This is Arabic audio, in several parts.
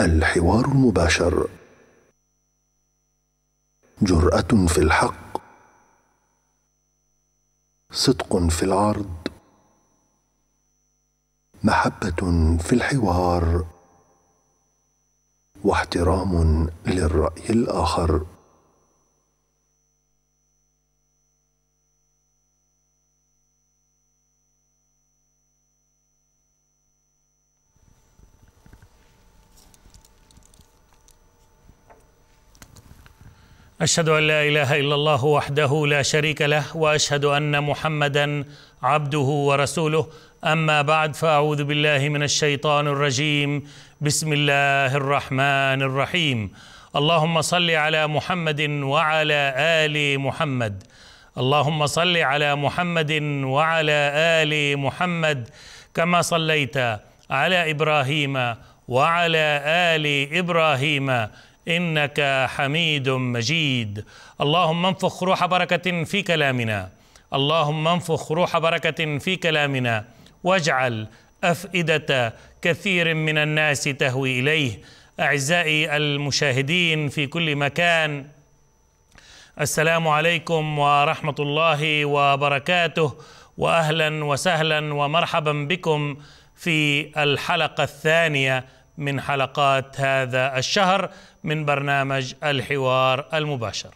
الحوار المباشر جراه في الحق صدق في العرض محبه في الحوار واحترام للراي الاخر اشهد ان لا اله الا الله وحده لا شريك له واشهد ان محمدا عبده ورسوله اما بعد فاعوذ بالله من الشيطان الرجيم بسم الله الرحمن الرحيم اللهم صل على محمد وعلى ال محمد اللهم صل على محمد وعلى ال محمد كما صليت على ابراهيم وعلى ال ابراهيم انك حميد مجيد اللهم انفخ روح بركه في كلامنا اللهم انفخ روح بركه في كلامنا واجعل افئده كثير من الناس تهوي اليه اعزائي المشاهدين في كل مكان السلام عليكم ورحمه الله وبركاته واهلا وسهلا ومرحبا بكم في الحلقه الثانيه من حلقات هذا الشهر من برنامج الحوار المباشر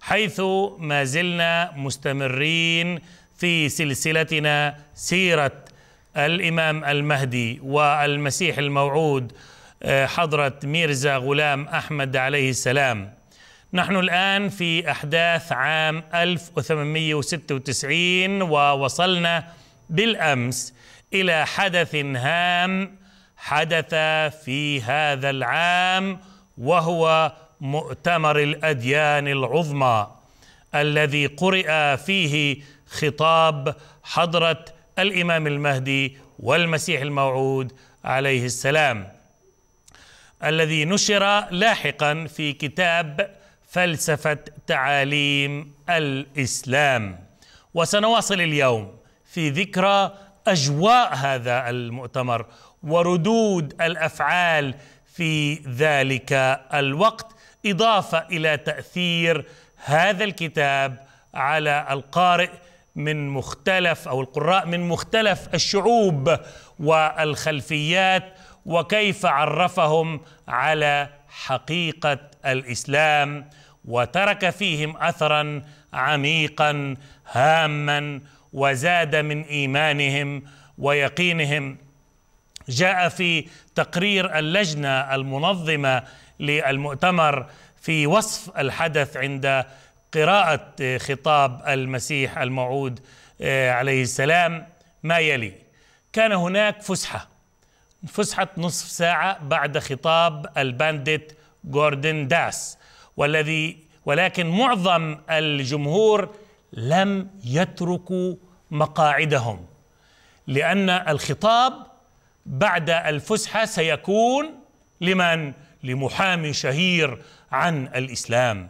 حيث ما زلنا مستمرين في سلسلتنا سيره الامام المهدي والمسيح الموعود آه، حضره ميرزا غلام احمد عليه السلام نحن الان في احداث عام 1896 ووصلنا بالامس الى حدث هام حدث في هذا العام وهو مؤتمر الاديان العظمى الذي قرئ فيه خطاب حضره الامام المهدي والمسيح الموعود عليه السلام الذي نشر لاحقا في كتاب فلسفه تعاليم الاسلام وسنواصل اليوم في ذكرى اجواء هذا المؤتمر وردود الافعال في ذلك الوقت اضافه الى تاثير هذا الكتاب على القارئ من مختلف او القراء من مختلف الشعوب والخلفيات وكيف عرفهم على حقيقه الاسلام وترك فيهم اثرا عميقا هاما وزاد من ايمانهم ويقينهم جاء في تقرير اللجنه المنظمه للمؤتمر في وصف الحدث عند قراءه خطاب المسيح الموعود آه، عليه السلام ما يلي كان هناك فسحه فسحه نصف ساعه بعد خطاب البانديت جوردن داس والذي ولكن معظم الجمهور لم يتركوا مقاعدهم لان الخطاب بعد الفسحة سيكون لمن؟ لمحامي شهير عن الإسلام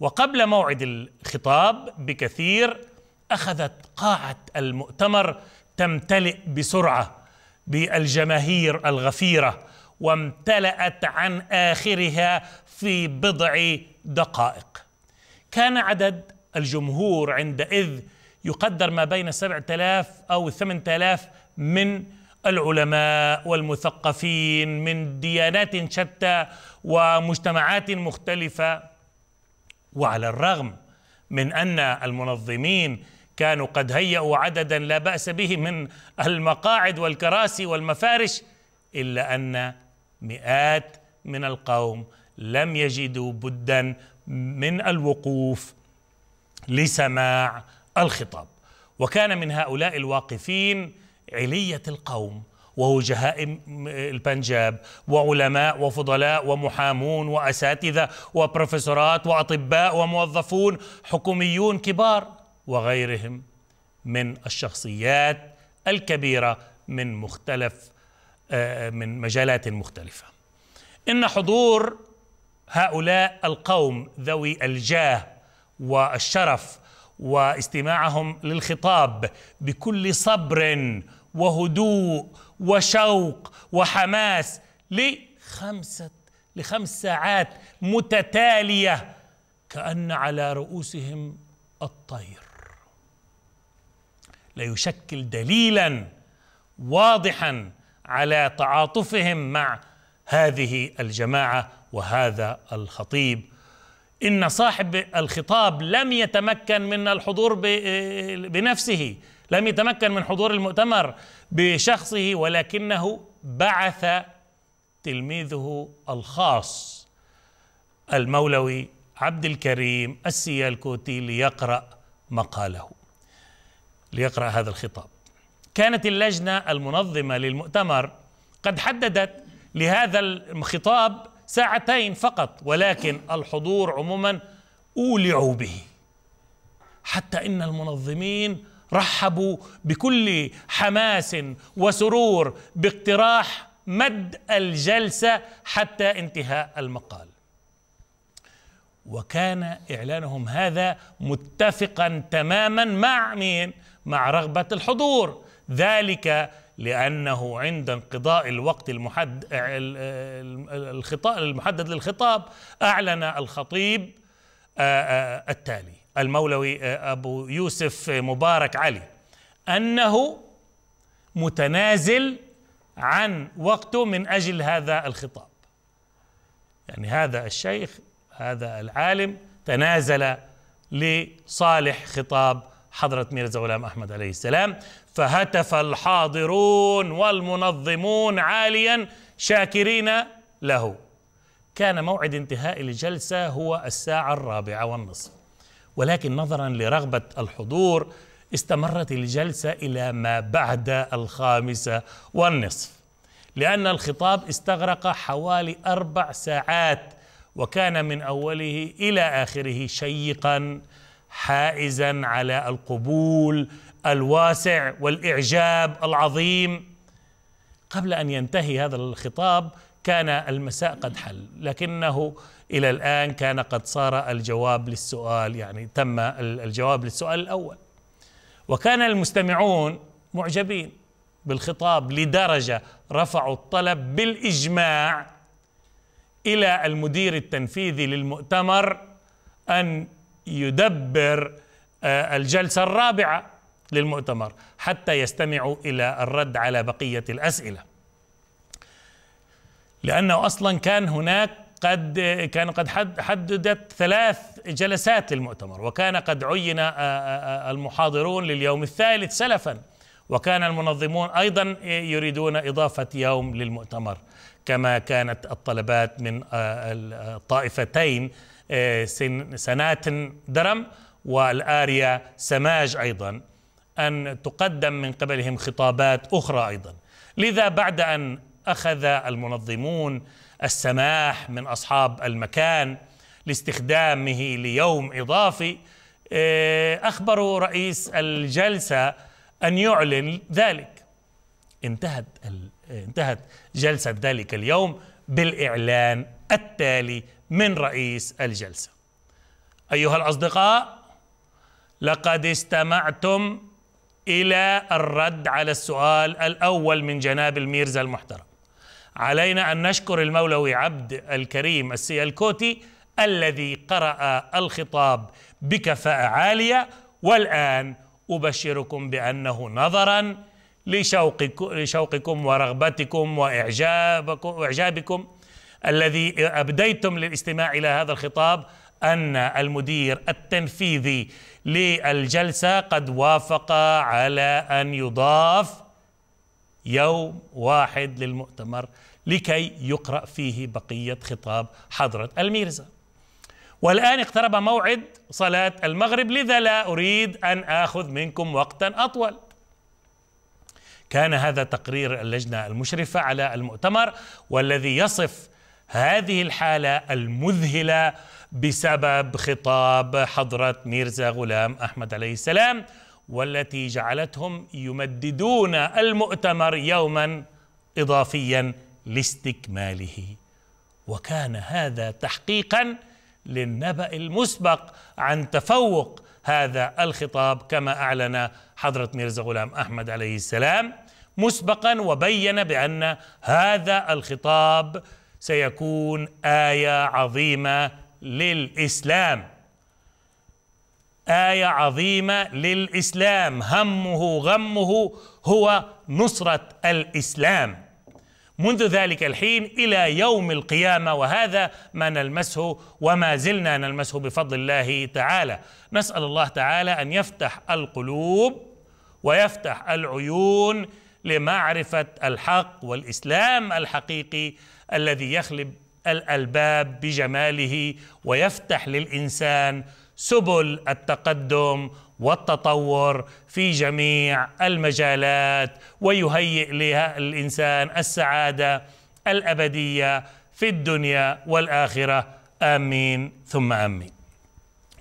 وقبل موعد الخطاب بكثير أخذت قاعة المؤتمر تمتلئ بسرعة بالجماهير الغفيرة وامتلأت عن آخرها في بضع دقائق كان عدد الجمهور عندئذ يقدر ما بين 7000 أو 8000 من العلماء والمثقفين من ديانات شتى ومجتمعات مختلفه وعلى الرغم من ان المنظمين كانوا قد هيئوا عددا لا بأس به من المقاعد والكراسي والمفارش إلا أن مئات من القوم لم يجدوا بدا من الوقوف لسماع الخطاب وكان من هؤلاء الواقفين علية القوم ووجهاء البنجاب وعلماء وفضلاء ومحامون واساتذه وبروفيسورات واطباء وموظفون حكوميون كبار وغيرهم من الشخصيات الكبيره من مختلف آه، من مجالات مختلفه. ان حضور هؤلاء القوم ذوي الجاه والشرف واستماعهم للخطاب بكل صبر وهدوء وشوق وحماس لخمسة لخمس ساعات متتالية كأن على رؤوسهم الطير ليشكل دليلا واضحا على تعاطفهم مع هذه الجماعة وهذا الخطيب إن صاحب الخطاب لم يتمكن من الحضور بنفسه لم يتمكن من حضور المؤتمر بشخصه ولكنه بعث تلميذه الخاص المولوي عبد الكريم السيالكوتي ليقرأ مقاله ليقرأ هذا الخطاب كانت اللجنة المنظمة للمؤتمر قد حددت لهذا الخطاب ساعتين فقط ولكن الحضور عموما أولعوا به حتى إن المنظمين رحبوا بكل حماس وسرور باقتراح مد الجلسه حتى انتهاء المقال وكان اعلانهم هذا متفقا تماما مع مين مع رغبه الحضور ذلك لانه عند انقضاء الوقت المحد الخطاب المحدد للخطاب اعلن الخطيب آه، آه، التالي المولوي آه، أبو يوسف آه، مبارك علي أنه متنازل عن وقته من أجل هذا الخطاب يعني هذا الشيخ هذا العالم تنازل لصالح خطاب حضرة ميرزا غلام أحمد عليه السلام فهتف الحاضرون والمنظمون عاليا شاكرين له كان موعد انتهاء الجلسة هو الساعة الرابعة والنصف ولكن نظرا لرغبة الحضور استمرت الجلسة إلى ما بعد الخامسة والنصف لأن الخطاب استغرق حوالي أربع ساعات وكان من أوله إلى آخره شيقا حائزا على القبول الواسع والإعجاب العظيم قبل أن ينتهي هذا الخطاب كان المساء قد حل لكنه إلى الآن كان قد صار الجواب للسؤال يعني تم الجواب للسؤال الأول وكان المستمعون معجبين بالخطاب لدرجة رفعوا الطلب بالإجماع إلى المدير التنفيذي للمؤتمر أن يدبر آه، الجلسة الرابعة للمؤتمر حتى يستمعوا إلى الرد على بقية الأسئلة لأنه أصلا كان هناك قد كان قد حددت ثلاث جلسات للمؤتمر وكان قد عين المحاضرون لليوم الثالث سلفا وكان المنظمون ايضا يريدون اضافه يوم للمؤتمر كما كانت الطلبات من الطائفتين سنات درم والاريا سماج ايضا ان تقدم من قبلهم خطابات اخرى ايضا لذا بعد ان اخذ المنظمون السماح من أصحاب المكان لاستخدامه ليوم إضافي آه، أخبروا رئيس الجلسة أن يعلن ذلك انتهت آه، انتهت جلسة ذلك اليوم بالإعلان التالي من رئيس الجلسة أيها الأصدقاء لقد استمعتم إلى الرد على السؤال الأول من جناب الميرزا المحترم علينا ان نشكر المولوي عبد الكريم السيالكوتي الذي قرأ الخطاب بكفاءة عالية والآن أبشركم بأنه نظرا لشوقكم ورغبتكم وإعجابكم, وإعجابكم الذي أبديتم للاستماع إلى هذا الخطاب أن المدير التنفيذي للجلسة قد وافق على أن يضاف يوم واحد للمؤتمر لكي يقرأ فيه بقية خطاب حضرة الميرزا والآن اقترب موعد صلاة المغرب لذا لا أريد أن آخذ منكم وقتا أطول كان هذا تقرير اللجنة المشرفة على المؤتمر والذي يصف هذه الحالة المذهلة بسبب خطاب حضرة ميرزا غلام أحمد عليه السلام والتي جعلتهم يمددون المؤتمر يوما إضافيا لاستكماله وكان هذا تحقيقا للنبأ المسبق عن تفوق هذا الخطاب كما أعلن حضرة ميرزا غلام أحمد عليه السلام مسبقا وبين بأن هذا الخطاب سيكون آية عظيمة للإسلام آية عظيمة للإسلام همه غمه هو نصرة الإسلام منذ ذلك الحين الى يوم القيامه وهذا ما نلمسه وما زلنا نلمسه بفضل الله تعالى نسال الله تعالى ان يفتح القلوب ويفتح العيون لمعرفه الحق والاسلام الحقيقي الذي يخلب الالباب بجماله ويفتح للانسان سبل التقدم والتطور في جميع المجالات ويهيئ لها الانسان السعاده الابديه في الدنيا والاخره امين ثم امين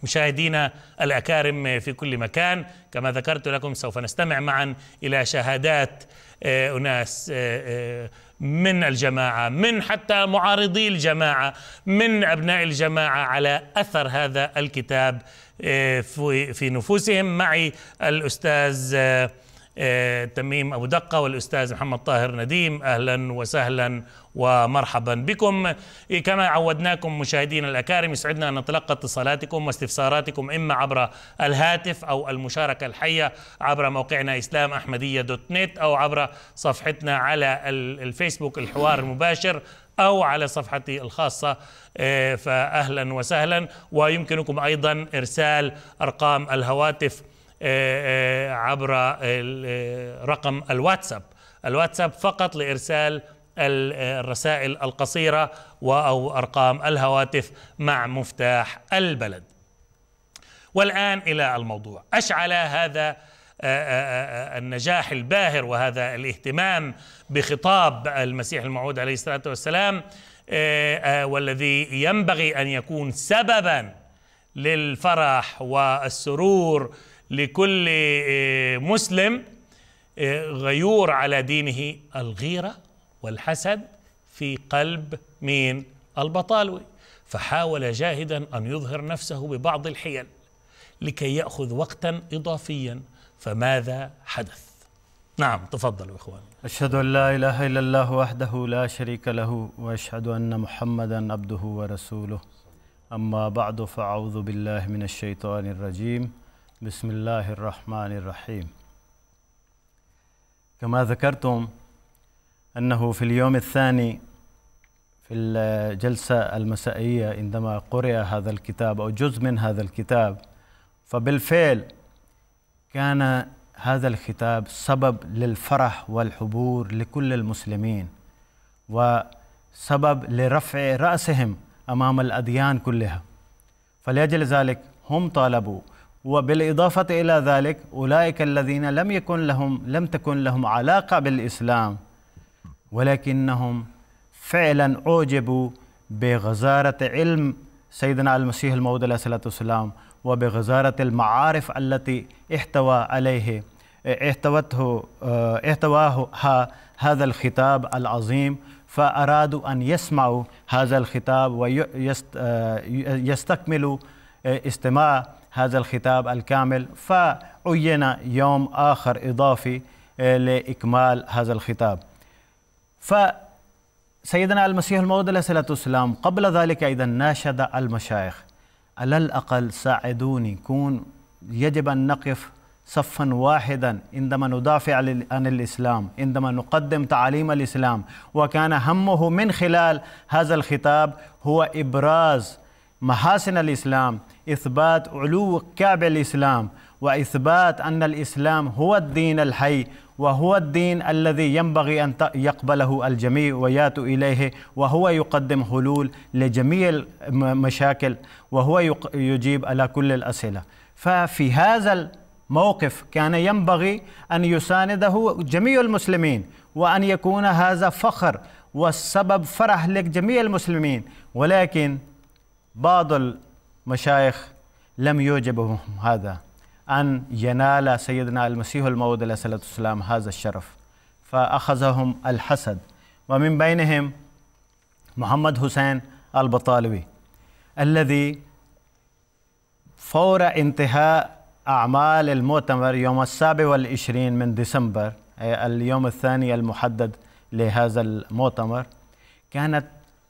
مشاهدينا الاكارم في كل مكان كما ذكرت لكم سوف نستمع معا الى شهادات آه، اناس آه، آه، من الجماعه من حتى معارضي الجماعه من ابناء الجماعه على اثر هذا الكتاب آه، في نفوسهم معي الاستاذ آه، آه، تميم أبو دقة والأستاذ محمد طاهر نديم أهلا وسهلا ومرحبا بكم إيه، كما عودناكم مشاهدينا الأكارم يسعدنا أن نتلقى اتصالاتكم واستفساراتكم إما عبر الهاتف أو المشاركة الحية عبر موقعنا إسلام أحمدية دوت نت أو عبر صفحتنا على الفيسبوك الحوار المباشر أو على صفحتي الخاصة آه، فأهلا وسهلا ويمكنكم أيضا إرسال أرقام الهواتف آه، آه، عبر آه، رقم الواتساب الواتساب فقط لإرسال الرسائل القصيرة أو أرقام الهواتف مع مفتاح البلد والآن إلى الموضوع أشعل هذا النجاح الباهر وهذا الاهتمام بخطاب المسيح الموعود عليه الصلاة والسلام والذي ينبغي أن يكون سبباً للفرح والسرور لكل آه، مسلم آه، غيور على دينه الغيرة والحسد في قلب مين البطالوي فحاول جاهدا أن يظهر نفسه ببعض الحيل لكي يأخذ وقتا إضافيا فماذا حدث نعم تفضلوا إخواني أشهد أن لا إله إلا الله وحده لا شريك له وأشهد أن محمدا عبده ورسوله أما بعد فأعوذ بالله من الشيطان الرجيم بسم الله الرحمن الرحيم كما ذكرتم أنه في اليوم الثاني في الجلسة المسائية عندما قرأ هذا الكتاب أو جزء من هذا الكتاب فبالفعل كان هذا الكتاب سبب للفرح والحبور لكل المسلمين وسبب لرفع رأسهم أمام الأديان كلها فلأجل ذلك هم طالبوا وبالإضافة إلى ذلك أولئك الذين لم يكن لهم لم تكن لهم علاقة بالإسلام ولكنهم فعلا أعجبوا بغزارة علم سيدنا المسيح الموعود عليه الصلاة والسلام وبغزارة المعارف التي احتوى عليه احتوته احتواه هذا الخطاب العظيم فأرادوا أن يسمعوا هذا الخطاب ويستكملوا استماع هذا الخطاب الكامل فعين يوم آخر إضافي آه، لإكمال هذا الخطاب فسيدنا المسيح الموعود عليه الصلاة والسلام قبل ذلك أيضا ناشد المشايخ على الأقل ساعدوني كون يجب أن نقف صفا واحدا عندما ندافع عن الاسلام عندما نقدم تعاليم الاسلام وكان همه من خلال هذا الخطاب هو ابراز محاسن الاسلام إثبات علو كعب الإسلام وإثبات أن الإسلام هو الدين الحي وهو الدين الذي ينبغي أن يقبله الجميع وياتوا إليه وهو يقدم حلول لجميع المشاكل وهو يجيب على كل الأسئلة ففي هذا الموقف كان ينبغي أن يسانده جميع المسلمين وأن يكون هذا فخر والسبب فرح لجميع المسلمين ولكن بعض مشايخ لم يوجبهم هذا أن ينال سيدنا المسيح الموعود عليه الصلاة والسلام هذا الشرف فأخذهم الحسد ومن بينهم محمد حسين البطالوي الذي فور انتهاء أعمال المؤتمر يوم السابع والعشرين من ديسمبر اليوم الثاني المحدد لهذا المؤتمر كانت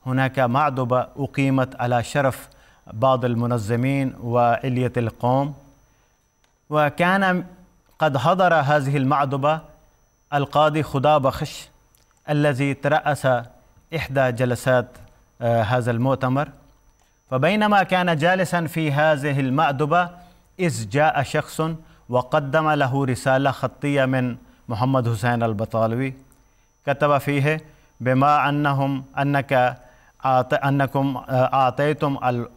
هناك معدبة أقيمت على شرف بعض المنظمين وإلية القوم وكان قد حضر هذه المعضبة القاضي خدابخش الذي ترأس إحدى جلسات آه، هذا المؤتمر فبينما كان جالسا في هذه المأدبة إذ جاء شخص وقدم له رسالة خطية من محمد حسين البطالوي كتب فيه بما أنهم أنك أنكم أعطيتم آه،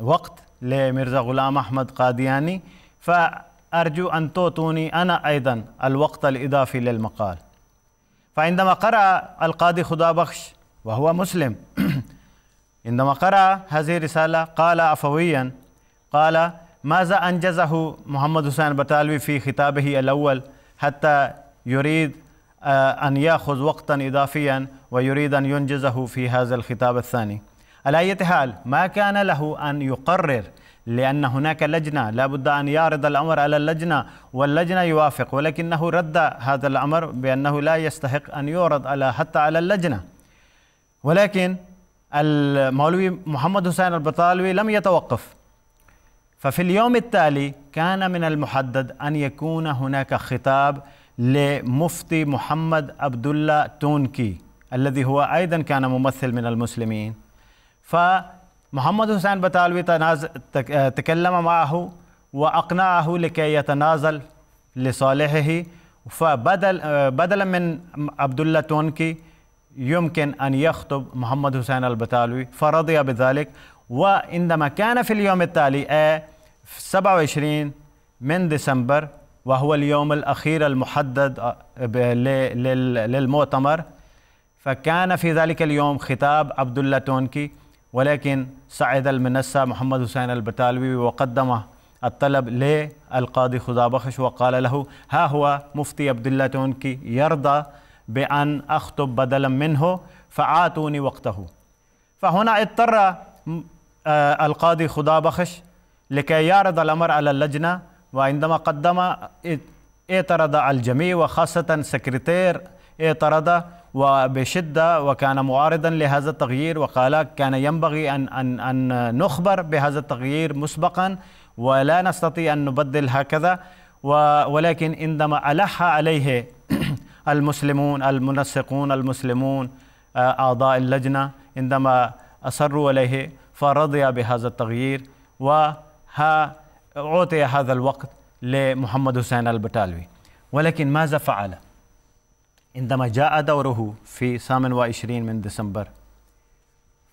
وقت لمرزا غلام أحمد قادياني فأرجو أن تعطوني أنا أيضا الوقت الإضافي للمقال فعندما قرأ القاضي خدابخش وهو مسلم عندما قرأ هذه الرسالة قال عفويا قال ماذا أنجزه محمد حسين بطالوي في خطابه الأول حتى يريد آه، أن يأخذ وقتا إضافيا ويريد أن ينجزه في هذا الخطاب الثاني على أي حال ما كان له أن يقرر لأن هناك لجنة لا بد أن يعرض الأمر على اللجنة واللجنة يوافق ولكنه رد هذا الأمر بأنه لا يستحق أن يعرض على حتى على اللجنة ولكن المولوي محمد حسين البطالوي لم يتوقف ففي اليوم التالي كان من المحدد أن يكون هناك خطاب لمفتي محمد عبد الله تونكي الذي هو أيضا كان ممثل من المسلمين فمحمد حسين بتالوي تكلم آه، معه وأقنعه لكي يتنازل لصالحه فبدل آه، بدلا من عبد الله تونكي يمكن أن يخطب محمد حسين البتالوي فرضي بذلك وعندما كان في اليوم التالي في 27 من ديسمبر وهو اليوم الأخير المحدد آه، للمؤتمر فكان في ذلك اليوم خطاب عبد الله تونكي ولكن صعد المنسى محمد حسين البتالوي وقدم الطلب للقاضي خضابخش وقال له ها هو مفتي عبد الله تونكي يرضى بأن أخطب بدلا منه فاعطوني وقته فهنا اضطر آه، القاضي خضابخش لكي يعرض الأمر على اللجنة وعندما قدم اعترض الجميع وخاصة سكرتير اعترض وبشدة وكان معارضا لهذا التغيير وقال كان ينبغي أن, أن, أن نخبر بهذا التغيير مسبقا ولا نستطيع أن نبدل هكذا ولكن عندما ألح عليه المسلمون المنسقون المسلمون آه، أعضاء اللجنة عندما أصروا عليه فرضي بهذا التغيير وها أعطي هذا الوقت لمحمد حسين البتالوي ولكن ماذا فعل؟ عندما جاء دوره في 28 من ديسمبر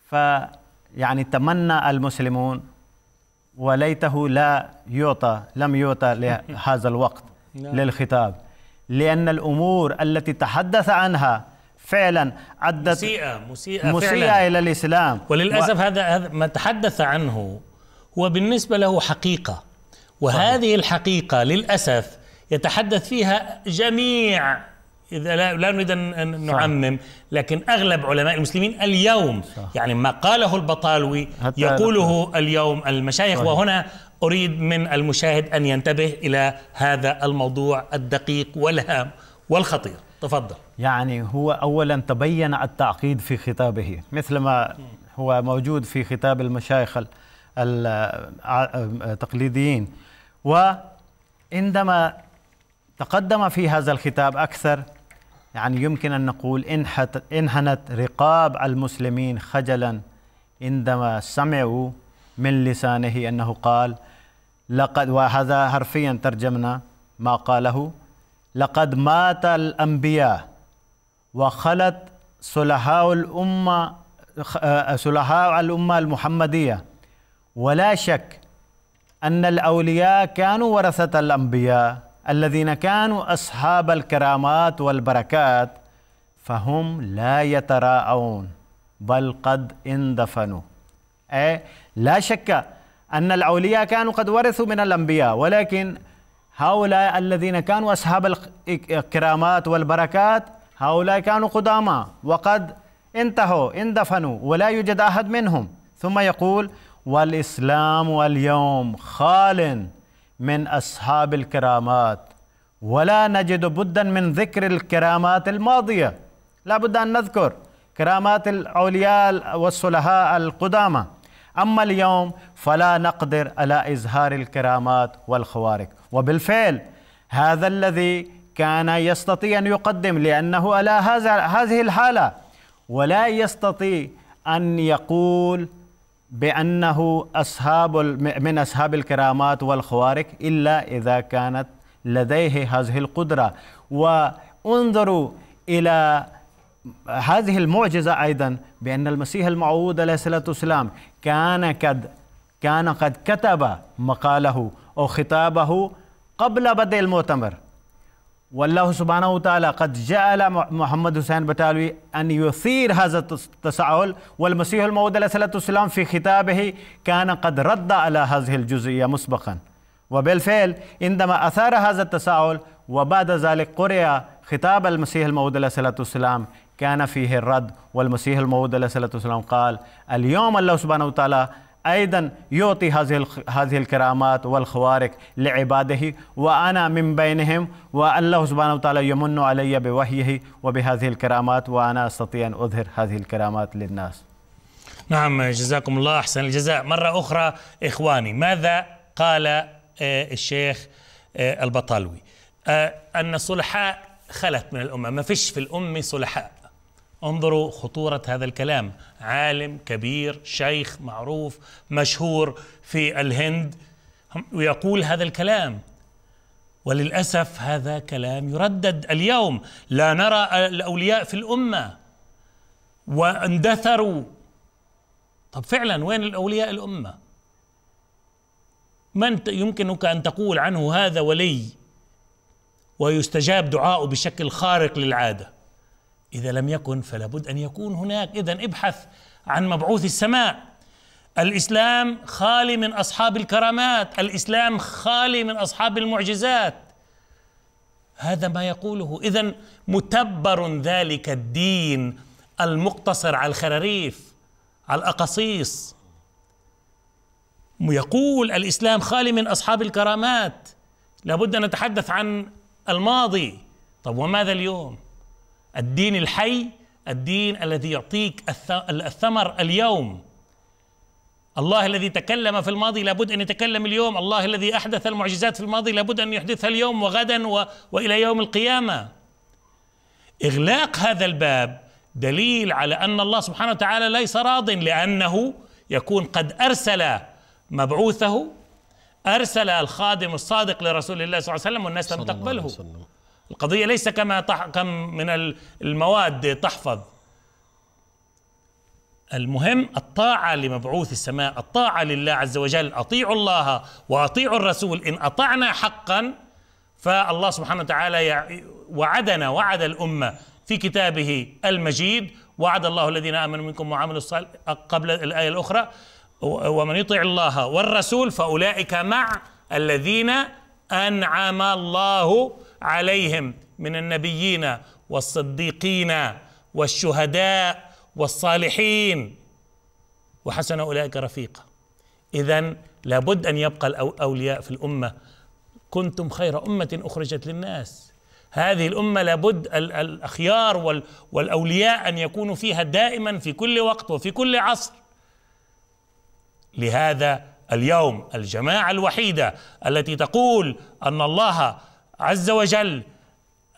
فيعني تمنى المسلمون وليته لا يعطى لم يعطى لهذا الوقت نعم. للخطاب لأن الأمور التي تحدث عنها فعلا عدت مسيئة مسيئة, مسيئة فعلا إلى الإسلام وللأسف و... هذا ما تحدث عنه هو بالنسبة له حقيقة وهذه صحيح. الحقيقة للأسف يتحدث فيها جميع إذا لا, لا نريد أن نعمم لكن أغلب علماء المسلمين اليوم صح. يعني ما قاله البطالوي يقوله اليوم المشايخ صح. وهنا أريد من المشاهد أن ينتبه إلى هذا الموضوع الدقيق والهام والخطير تفضل يعني هو أولا تبين التعقيد في خطابه مثل ما هو موجود في خطاب المشايخ التقليديين وعندما تقدم في هذا الخطاب أكثر يعني يمكن أن نقول إنحنت انهنت رقاب المسلمين خجلا عندما سمعوا من لسانه أنه قال لقد وهذا حرفيا ترجمنا ما قاله لقد مات الأنبياء وخلت صلحاء الأمة آه، صلحاء الأمة المحمدية ولا شك أن الأولياء كانوا ورثة الأنبياء الذين كانوا أصحاب الكرامات والبركات فهم لا يتراءون بل قد اندفنوا أي لا شك أن الأولياء كانوا قد ورثوا من الأنبياء ولكن هؤلاء الذين كانوا أصحاب الكرامات والبركات هؤلاء كانوا قدامى وقد انتهوا اندفنوا ولا يوجد أحد منهم ثم يقول والإسلام اليوم خال من أصحاب الكرامات ولا نجد بدا من ذكر الكرامات الماضية لا بد أن نذكر كرامات العلياء والصلحاء القدامى أما اليوم فلا نقدر على إظهار الكرامات والخوارق وبالفعل هذا الذي كان يستطيع أن يقدم لأنه على هذه الحالة ولا يستطيع أن يقول بأنه أصحاب من أصحاب الكرامات والخوارق إلا إذا كانت لديه هذه القدرة وانظروا إلى هذه المعجزة أيضا بأن المسيح الموعود عليه الصلاة والسلام كان قد كان قد كتب مقاله أو خطابه قبل بدء المؤتمر والله سبحانه وتعالى قد جعل محمد حسين بتالوي أن يثير هذا التساؤل والمسيح الموعود عليه الصلاة والسلام في خطابه كان قد رد على هذه الجزئية مسبقا وبالفعل عندما أثار هذا التساؤل وبعد ذلك قرئ خطاب المسيح الموعود عليه الصلاة والسلام كان فيه الرد والمسيح الموعود عليه الصلاة والسلام قال اليوم الله سبحانه وتعالى أيضا يعطي هذه هذه الكرامات والخوارق لعباده وأنا من بينهم والله سبحانه وتعالى يمن علي بوحيه وبهذه الكرامات وأنا أستطيع أن أظهر هذه الكرامات للناس نعم جزاكم الله أحسن الجزاء مرة أخرى إخواني ماذا قال آه، الشيخ آه، البطالوي آه، أن الصلحاء خلت من الأمة ما فيش في الأمة صلحاء انظروا خطورة هذا الكلام عالم كبير شيخ معروف مشهور في الهند ويقول هذا الكلام وللأسف هذا كلام يردد اليوم لا نرى الأولياء في الأمة واندثروا طب فعلا وين الأولياء الأمة من يمكنك أن تقول عنه هذا ولي ويستجاب دعاؤه بشكل خارق للعاده إذا لم يكن فلا بد أن يكون هناك إذا ابحث عن مبعوث السماء الإسلام خالي من أصحاب الكرامات الإسلام خالي من أصحاب المعجزات هذا ما يقوله إذا متبر ذلك الدين المقتصر على الخراريف على الأقاصيص يقول الإسلام خالي من أصحاب الكرامات لابد أن نتحدث عن الماضي طب وماذا اليوم الدين الحي الدين الذي يعطيك الثمر اليوم الله الذي تكلم في الماضي لابد ان يتكلم اليوم الله الذي احدث المعجزات في الماضي لابد ان يحدثها اليوم وغدا و... والى يوم القيامه اغلاق هذا الباب دليل على ان الله سبحانه وتعالى ليس راض لانه يكون قد ارسل مبعوثه ارسل الخادم الصادق لرسول الله صلى الله عليه وسلم والناس لم تقبله القضية ليس كما تح... كم من المواد تحفظ المهم الطاعة لمبعوث السماء الطاعة لله عز وجل أطيعوا الله وأطيعوا الرسول إن أطعنا حقا فالله سبحانه وتعالى وعدنا وعد الأمة في كتابه المجيد وعد الله الذين آمنوا منكم وعملوا الصالح قبل الآية الأخرى ومن يطع الله والرسول فأولئك مع الذين أنعم الله عليهم من النبيين والصديقين والشهداء والصالحين وحسن اولئك رفيقا اذا لابد ان يبقى الاولياء في الامه كنتم خير امه اخرجت للناس هذه الامه لابد الاخيار والاولياء ان يكونوا فيها دائما في كل وقت وفي كل عصر لهذا اليوم الجماعه الوحيده التي تقول ان الله عز وجل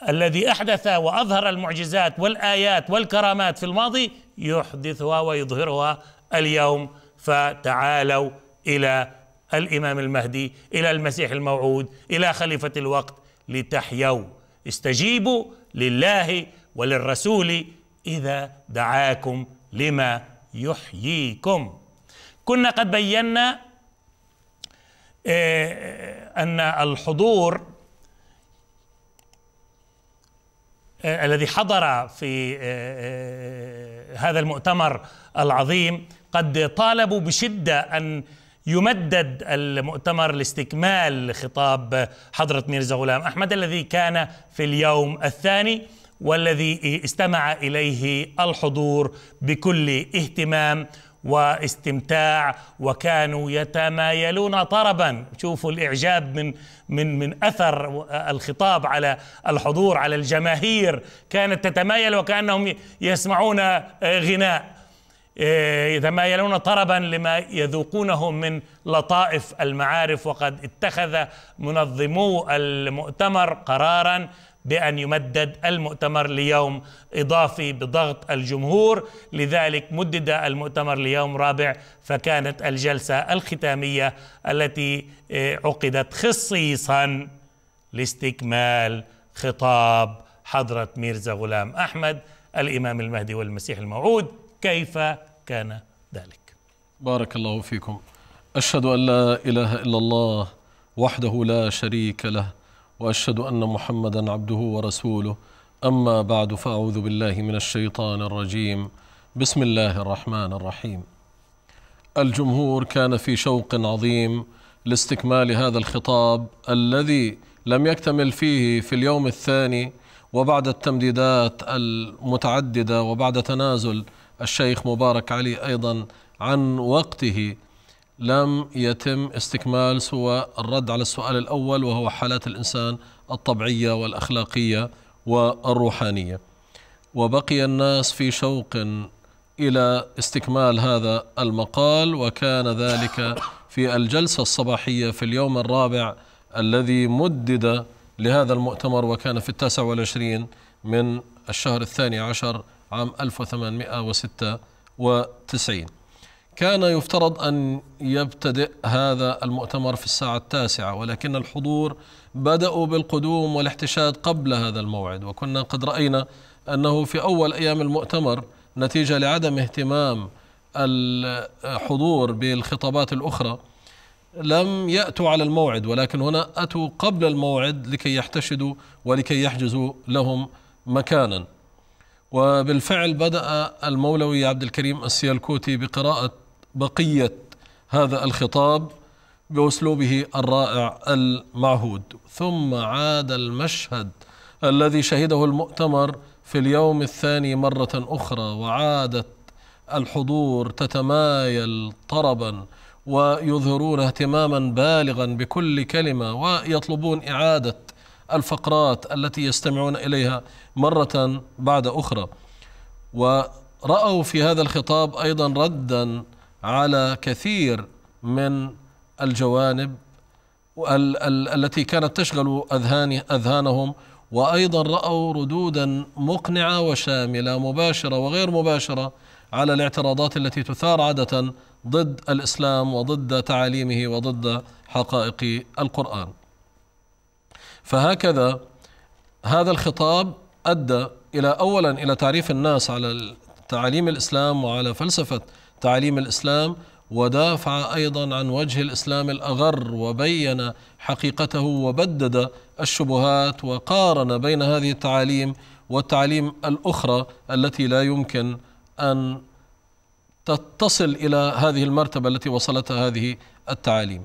الذي احدث واظهر المعجزات والايات والكرامات في الماضي يحدثها ويظهرها اليوم فتعالوا الى الامام المهدي الى المسيح الموعود الى خليفه الوقت لتحيوا استجيبوا لله وللرسول اذا دعاكم لما يحييكم كنا قد بينا آه، ان الحضور آه، الذي حضر في آه، آه، هذا المؤتمر العظيم قد طالبوا بشده ان يمدد المؤتمر لاستكمال خطاب حضره ميرزا غلام احمد الذي كان في اليوم الثاني والذي استمع اليه الحضور بكل اهتمام واستمتاع وكانوا يتمايلون طربا شوفوا الاعجاب من من من اثر الخطاب على الحضور على الجماهير كانت تتمايل وكانهم يسمعون آه، غناء آه، يتمايلون طربا لما يذوقونه من لطائف المعارف وقد اتخذ منظمو المؤتمر قرارا بأن يمدد المؤتمر ليوم إضافي بضغط الجمهور لذلك مدد المؤتمر ليوم رابع فكانت الجلسة الختامية التي آه، عقدت خصيصا لاستكمال خطاب حضرة ميرزا غلام أحمد الإمام المهدي والمسيح الموعود كيف كان ذلك بارك الله فيكم أشهد أن لا إله إلا الله وحده لا شريك له واشهد ان محمدا عبده ورسوله اما بعد فاعوذ بالله من الشيطان الرجيم بسم الله الرحمن الرحيم الجمهور كان في شوق عظيم لاستكمال هذا الخطاب الذي لم يكتمل فيه في اليوم الثاني وبعد التمديدات المتعدده وبعد تنازل الشيخ مبارك علي ايضا عن وقته لم يتم استكمال سوى الرد على السؤال الأول وهو حالات الإنسان الطبيعية والأخلاقية والروحانية وبقي الناس في شوق إلى استكمال هذا المقال وكان ذلك في الجلسة الصباحية في اليوم الرابع الذي مدد لهذا المؤتمر وكان في التاسع والعشرين من الشهر الثاني عشر عام 1896 كان يفترض أن يبتدئ هذا المؤتمر في الساعة التاسعة ولكن الحضور بدأوا بالقدوم والاحتشاد قبل هذا الموعد وكنا قد رأينا أنه في أول أيام المؤتمر نتيجة لعدم اهتمام الحضور بالخطابات الأخرى لم يأتوا على الموعد ولكن هنا أتوا قبل الموعد لكي يحتشدوا ولكي يحجزوا لهم مكانا وبالفعل بدأ المولوي عبد الكريم السيالكوتي بقراءة بقيه هذا الخطاب باسلوبه الرائع المعهود ثم عاد المشهد الذي شهده المؤتمر في اليوم الثاني مره اخرى وعادت الحضور تتمايل طربا ويظهرون اهتماما بالغا بكل كلمه ويطلبون اعاده الفقرات التي يستمعون اليها مره بعد اخرى وراوا في هذا الخطاب ايضا ردا على كثير من الجوانب التي كانت تشغل أذهان أذهانهم وأيضا رأوا ردودا مقنعة وشاملة مباشرة وغير مباشرة على الاعتراضات التي تثار عادة ضد الإسلام وضد تعاليمه وضد حقائق القرآن فهكذا هذا الخطاب أدى إلى أولا إلى تعريف الناس على تعاليم الإسلام وعلى فلسفة تعليم الإسلام ودافع أيضا عن وجه الإسلام الأغر وبين حقيقته وبدد الشبهات وقارن بين هذه التعاليم والتعاليم الأخرى التي لا يمكن أن تتصل إلى هذه المرتبة التي وصلتها هذه التعاليم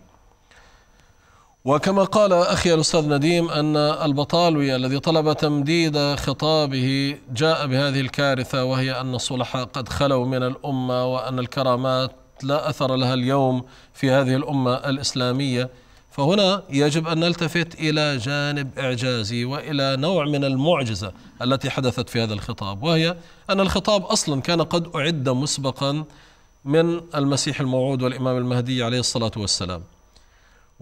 وكما قال أخي الأستاذ نديم أن البطالوي الذي طلب تمديد خطابه جاء بهذه الكارثة وهي أن الصلحاء قد خلوا من الأمة وأن الكرامات لا أثر لها اليوم في هذه الأمة الإسلامية فهنا يجب أن نلتفت إلى جانب إعجازي وإلى نوع من المعجزة التي حدثت في هذا الخطاب وهي أن الخطاب أصلا كان قد أعد مسبقا من المسيح الموعود والإمام المهدي عليه الصلاة والسلام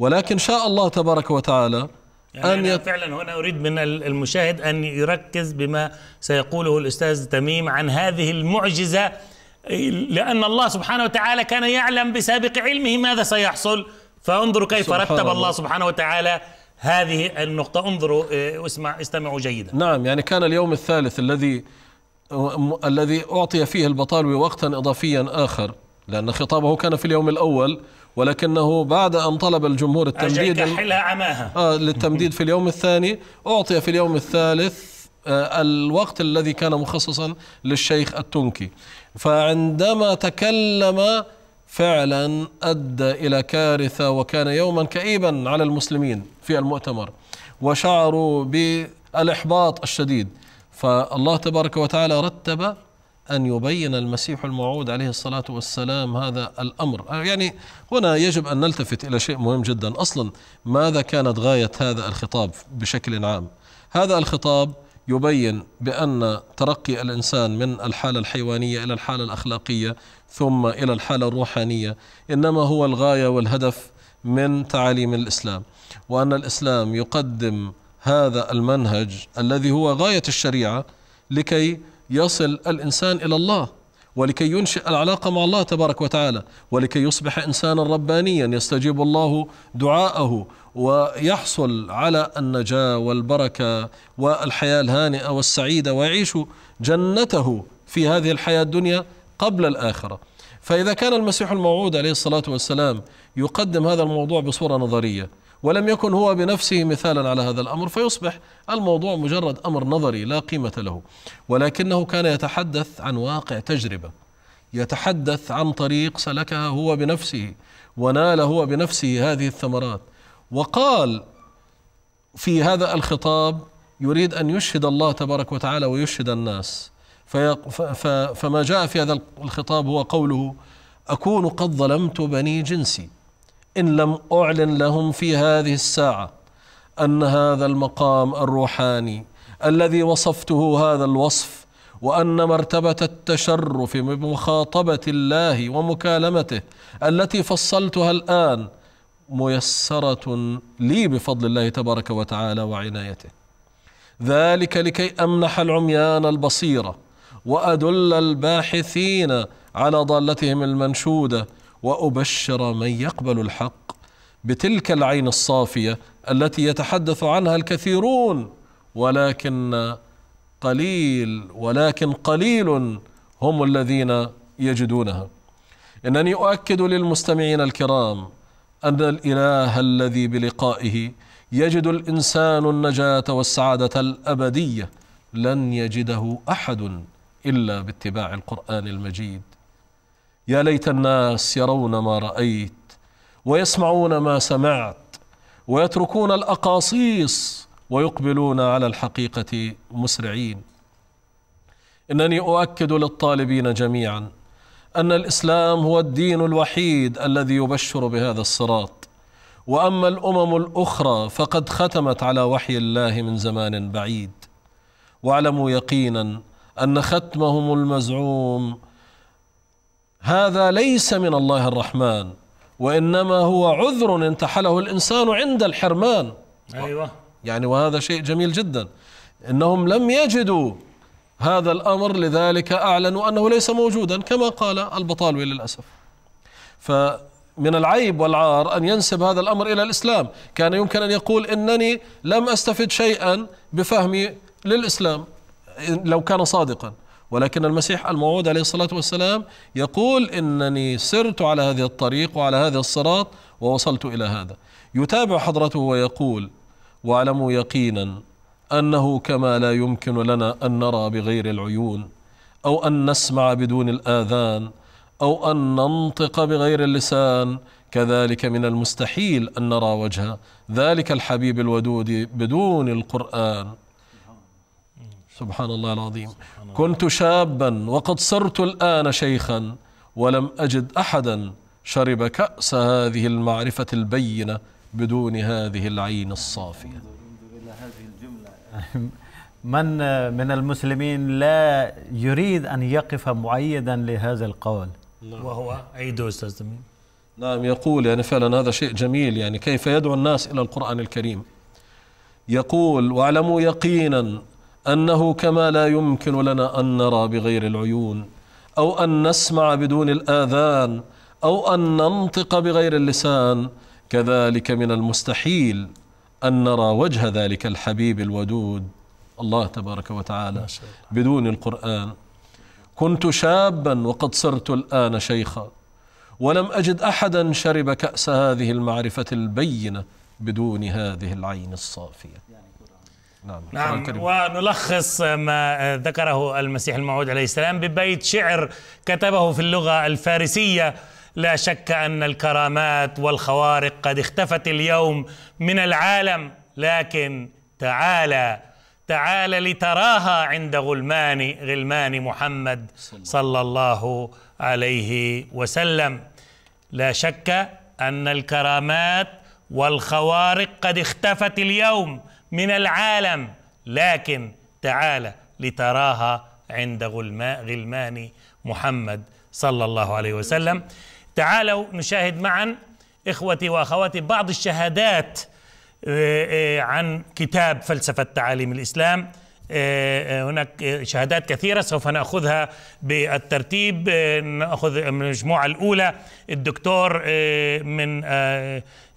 ولكن شاء الله تبارك وتعالى يعني أن يت... فعلا هنا أريد من المشاهد أن يركز بما سيقوله الأستاذ تميم عن هذه المعجزة لأن الله سبحانه وتعالى كان يعلم بسابق علمه ماذا سيحصل فانظروا كيف رتب الله. الله سبحانه وتعالى هذه النقطة انظروا واسمع آه، استمعوا جيدا نعم يعني كان اليوم الثالث الذي الذي أعطي فيه البطالوي وقتا إضافيا آخر لأن خطابه كان في اليوم الأول ولكنه بعد أن طلب الجمهور التمديد عماها آه للتمديد في اليوم الثاني أعطي في اليوم الثالث آه، الوقت الذي كان مخصصا للشيخ التونكي فعندما تكلم فعلا أدى إلى كارثة وكان يوما كئيبا على المسلمين في المؤتمر وشعروا بالإحباط الشديد فالله تبارك وتعالى رتب أن يبين المسيح الموعود عليه الصلاة والسلام هذا الأمر آه، يعني هنا يجب أن نلتفت إلى شيء مهم جدا أصلا ماذا كانت غاية هذا الخطاب بشكل عام هذا الخطاب يبين بأن ترقي الإنسان من الحالة الحيوانية إلى الحالة الأخلاقية ثم إلى الحالة الروحانية إنما هو الغاية والهدف من تعاليم الإسلام وأن الإسلام يقدم هذا المنهج الذي هو غاية الشريعة لكي يصل الإنسان إلى الله ولكي ينشئ العلاقة مع الله تبارك وتعالى ولكي يصبح إنسانا ربانيا يستجيب الله دعاءه ويحصل على النجاة والبركة والحياة الهانئة والسعيدة ويعيش جنته في هذه الحياة الدنيا قبل الآخرة فإذا كان المسيح الموعود عليه الصلاة والسلام يقدم هذا الموضوع بصورة نظرية ولم يكن هو بنفسه مثالا على هذا الامر فيصبح الموضوع مجرد امر نظري لا قيمه له ولكنه كان يتحدث عن واقع تجربه يتحدث عن طريق سلكها هو بنفسه ونال هو بنفسه هذه الثمرات وقال في هذا الخطاب يريد ان يشهد الله تبارك وتعالى ويشهد الناس فما جاء في هذا الخطاب هو قوله اكون قد ظلمت بني جنسي إن لم أعلن لهم في هذه الساعة أن هذا المقام الروحاني الذي وصفته هذا الوصف وأن مرتبة التشرف بمخاطبة الله ومكالمته التي فصلتها الآن ميسرة لي بفضل الله تبارك وتعالى وعنايته ذلك لكي أمنح العميان البصيرة وأدل الباحثين على ضالتهم المنشوده وأبشر من يقبل الحق بتلك العين الصافية التي يتحدث عنها الكثيرون ولكن قليل ولكن قليل هم الذين يجدونها انني اؤكد للمستمعين الكرام ان الاله الذي بلقائه يجد الانسان النجاه والسعاده الابديه لن يجده احد الا باتباع القران المجيد يا ليت الناس يرون ما رايت ويسمعون ما سمعت ويتركون الاقاصيص ويقبلون على الحقيقه مسرعين انني اؤكد للطالبين جميعا ان الاسلام هو الدين الوحيد الذي يبشر بهذا الصراط واما الامم الاخرى فقد ختمت على وحي الله من زمان بعيد واعلموا يقينا ان ختمهم المزعوم هذا ليس من الله الرحمن وإنما هو عذر انتحله الإنسان عند الحرمان أيوة يعني وهذا شيء جميل جدا إنهم لم يجدوا هذا الأمر لذلك أعلنوا أنه ليس موجودا كما قال البطالوي للأسف فمن العيب والعار أن ينسب هذا الأمر إلى الإسلام كان يمكن أن يقول إنني لم أستفد شيئا بفهمي للإسلام لو كان صادقا ولكن المسيح الموعود عليه الصلاة والسلام يقول إنني سرت على هذه الطريق وعلى هذا الصراط ووصلت إلى هذا يتابع حضرته ويقول واعلموا يقينا أنه كما لا يمكن لنا أن نرى بغير العيون أو أن نسمع بدون الآذان أو أن ننطق بغير اللسان كذلك من المستحيل أن نرى وجهه ذلك الحبيب الودود بدون القرآن سبحان الله العظيم كنت شابا وقد صرت الآن شيخا ولم أجد أحدا شرب كأس هذه المعرفة البينة بدون هذه العين الصافية من من المسلمين لا يريد أن يقف مؤيدا لهذا القول وهو عيد أستاذ تميم نعم يقول يعني فعلا هذا شيء جميل يعني كيف يدعو الناس إلى القرآن الكريم يقول واعلموا يقينا أنه كما لا يمكن لنا أن نرى بغير العيون أو أن نسمع بدون الآذان أو أن ننطق بغير اللسان كذلك من المستحيل أن نرى وجه ذلك الحبيب الودود الله تبارك وتعالى بدون القرآن كنت شابا وقد صرت الآن شيخا ولم أجد أحدا شرب كأس هذه المعرفة البينة بدون هذه العين الصافية يعني نعم, نعم. ونلخص ما ذكره المسيح الموعود عليه السلام ببيت شعر كتبه في اللغة الفارسية لا شك أن الكرامات والخوارق قد اختفت اليوم من العالم لكن تعالى تعالى لتراها عند غلمان غلمان محمد صلى الله عليه وسلم لا شك أن الكرامات والخوارق قد اختفت اليوم من العالم لكن تعال لتراها عند غلمان محمد صلى الله عليه وسلم تعالوا نشاهد معا إخوتي وأخواتي بعض الشهادات آه، آه، عن كتاب فلسفة تعاليم الإسلام آه، هناك شهادات كثيرة سوف نأخذها بالترتيب نأخذ المجموعة الأولى الدكتور من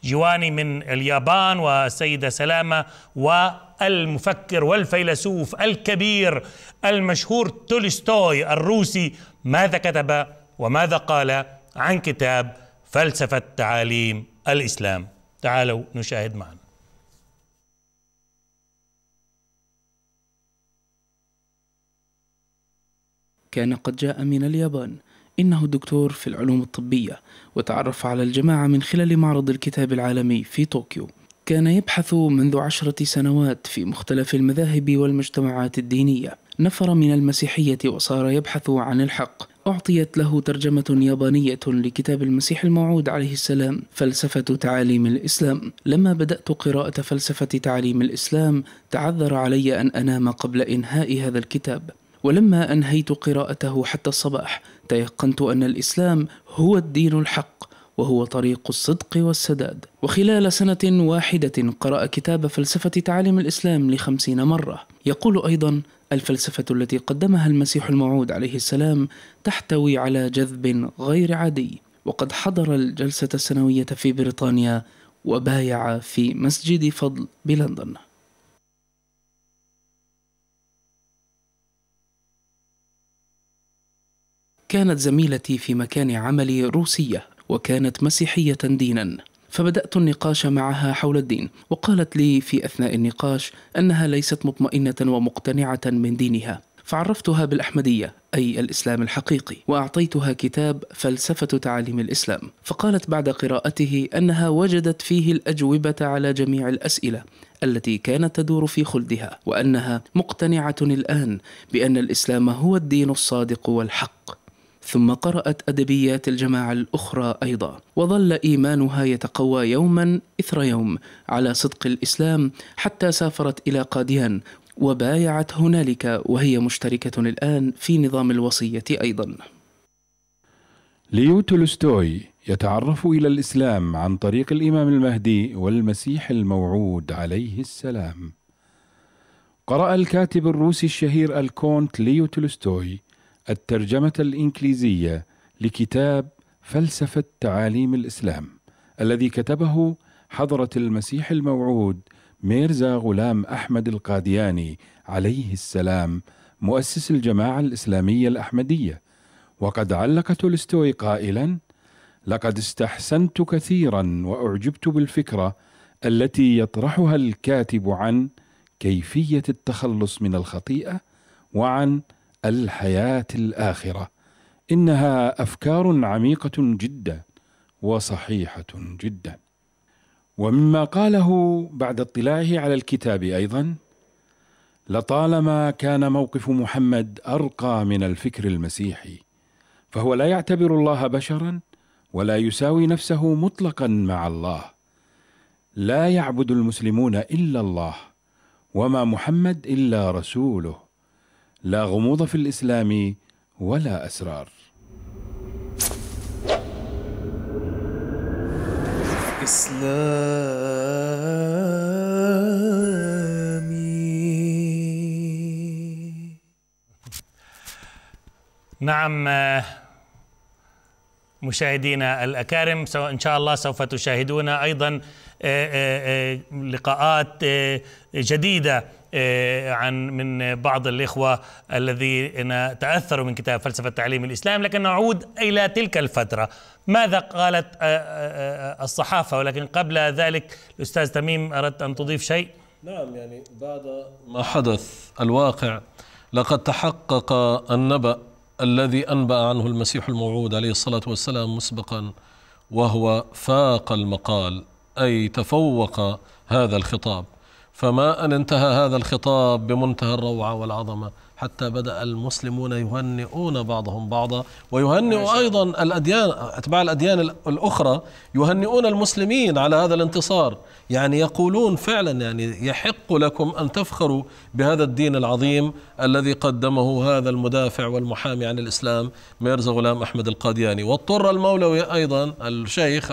جواني من اليابان والسيدة سلامة والمفكر والفيلسوف الكبير المشهور تولستوي الروسي ماذا كتب وماذا قال عن كتاب فلسفة تعاليم الإسلام تعالوا نشاهد معنا كان قد جاء من اليابان إنه دكتور في العلوم الطبية وتعرف على الجماعة من خلال معرض الكتاب العالمي في طوكيو كان يبحث منذ عشرة سنوات في مختلف المذاهب والمجتمعات الدينية نفر من المسيحية وصار يبحث عن الحق أعطيت له ترجمة يابانية لكتاب المسيح الموعود عليه السلام فلسفة تعاليم الإسلام لما بدأت قراءة فلسفة تعاليم الإسلام تعذر علي أن أنام قبل إنهاء هذا الكتاب ولما أنهيت قراءته حتى الصباح تيقنت أن الإسلام هو الدين الحق وهو طريق الصدق والسداد وخلال سنة واحدة قرأ كتاب فلسفة تعاليم الإسلام لخمسين مرة يقول أيضا الفلسفة التي قدمها المسيح الموعود عليه السلام تحتوي على جذب غير عادي وقد حضر الجلسة السنوية في بريطانيا وبايع في مسجد فضل بلندن كانت زميلتي في مكان عملي روسية وكانت مسيحية دينا فبدأت النقاش معها حول الدين وقالت لي في أثناء النقاش أنها ليست مطمئنة ومقتنعة من دينها فعرفتها بالأحمدية أي الإسلام الحقيقي وأعطيتها كتاب فلسفة تعاليم الإسلام فقالت بعد قراءته أنها وجدت فيه الأجوبة على جميع الأسئلة التي كانت تدور في خلدها وأنها مقتنعة الآن بأن الإسلام هو الدين الصادق والحق ثم قرأت أدبيات الجماعة الأخرى أيضا وظل إيمانها يتقوى يوما إثر يوم على صدق الإسلام حتى سافرت إلى قاديان وبايعت هنالك وهي مشتركة الآن في نظام الوصية أيضا ليو تولستوي يتعرف إلى الإسلام عن طريق الإمام المهدي والمسيح الموعود عليه السلام قرأ الكاتب الروسي الشهير الكونت ليو تولستوي الترجمة الإنجليزية لكتاب فلسفة تعاليم الإسلام الذي كتبه حضرة المسيح الموعود ميرزا غلام أحمد القادياني عليه السلام مؤسس الجماعة الإسلامية الأحمدية وقد علق تولستوي قائلا لقد استحسنت كثيرا وأعجبت بالفكرة التي يطرحها الكاتب عن كيفية التخلص من الخطيئة وعن الحياه الاخره انها افكار عميقه جدا وصحيحه جدا ومما قاله بعد اطلاعه على الكتاب ايضا لطالما كان موقف محمد ارقى من الفكر المسيحي فهو لا يعتبر الله بشرا ولا يساوي نفسه مطلقا مع الله لا يعبد المسلمون الا الله وما محمد الا رسوله لا غموض في الإسلام ولا أسرار إسلامي نعم آه، مشاهدينا الأكارم إن شاء الله سوف تشاهدون أيضا آه، آه، لقاءات جديدة آه، عن من بعض الإخوة الذين تأثروا من كتاب فلسفة تعليم الإسلام لكن نعود إلى تلك الفترة ماذا قالت آه، آه، الصحافة ولكن قبل ذلك الأستاذ تميم أردت أن تضيف شيء نعم يعني بعد ما حدث الواقع لقد تحقق النبأ الذي أنبأ عنه المسيح الموعود عليه الصلاة والسلام مسبقا وهو فاق المقال أي تفوق هذا الخطاب فما أن انتهى هذا الخطاب بمنتهى الروعة والعظمة حتى بدأ المسلمون يهنئون بعضهم بعضا ويهنئ أيضا الأديان أتباع الأديان الأخرى يهنئون المسلمين على هذا الانتصار يعني يقولون فعلا يعني يحق لكم أن تفخروا بهذا الدين العظيم الذي قدمه هذا المدافع والمحامي عن الإسلام ميرزا غلام أحمد القادياني واضطر المولوي أيضا الشيخ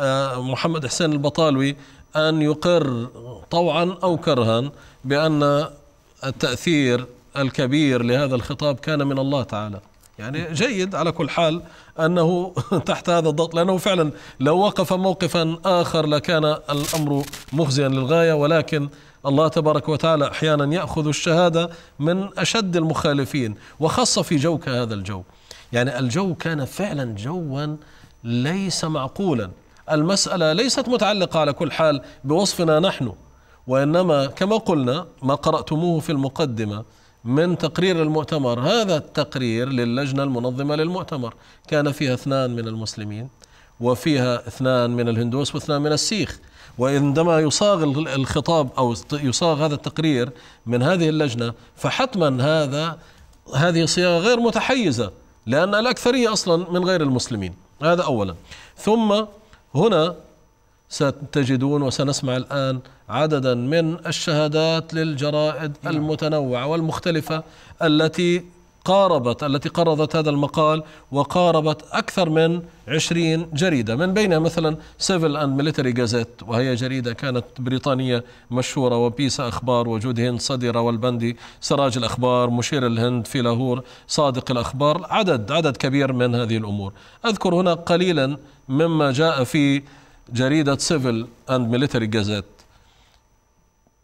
آه، محمد حسين البطالوي أن يقر طوعا أو كرها بأن التأثير الكبير لهذا الخطاب كان من الله تعالى يعني جيد على كل حال انه تحت هذا الضغط لانه فعلا لو وقف موقفا اخر لكان الامر مخزيا للغايه ولكن الله تبارك وتعالى احيانا ياخذ الشهاده من اشد المخالفين وخاصه في جو كهذا الجو. يعني الجو كان فعلا جوا ليس معقولا المسألة ليست متعلقة على كل حال بوصفنا نحن وإنما كما قلنا ما قرأتموه في المقدمة من تقرير المؤتمر هذا التقرير للجنة المنظمة للمؤتمر كان فيها اثنان من المسلمين وفيها اثنان من الهندوس واثنان من السيخ وعندما يصاغ الخطاب أو يصاغ هذا التقرير من هذه اللجنة فحتما هذا هذه صياغة غير متحيزة لأن الأكثرية أصلا من غير المسلمين هذا أولا ثم هنا ستجدون وسنسمع الآن عددا من الشهادات للجرائد نعم. المتنوعة والمختلفة التي قاربت التي قرضت هذا المقال وقاربت أكثر من عشرين جريدة من بينها مثلا سيفل أند ميليتري جازيت وهي جريدة كانت بريطانية مشهورة وبيسا أخبار وجود هند صدرة والبندي سراج الأخبار مشير الهند في لاهور صادق الأخبار عدد عدد كبير من هذه الأمور أذكر هنا قليلا مما جاء في جريدة سيفل أند ميليتري جازيت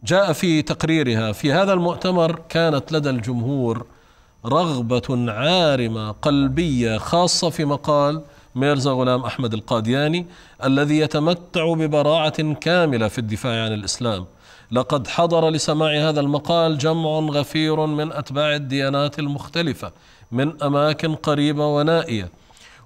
جاء في تقريرها في هذا المؤتمر كانت لدى الجمهور رغبة عارمة قلبية خاصة في مقال ميرزا غلام أحمد القادياني الذي يتمتع ببراعة كاملة في الدفاع عن الإسلام لقد حضر لسماع هذا المقال جمع غفير من أتباع الديانات المختلفة من أماكن قريبة ونائية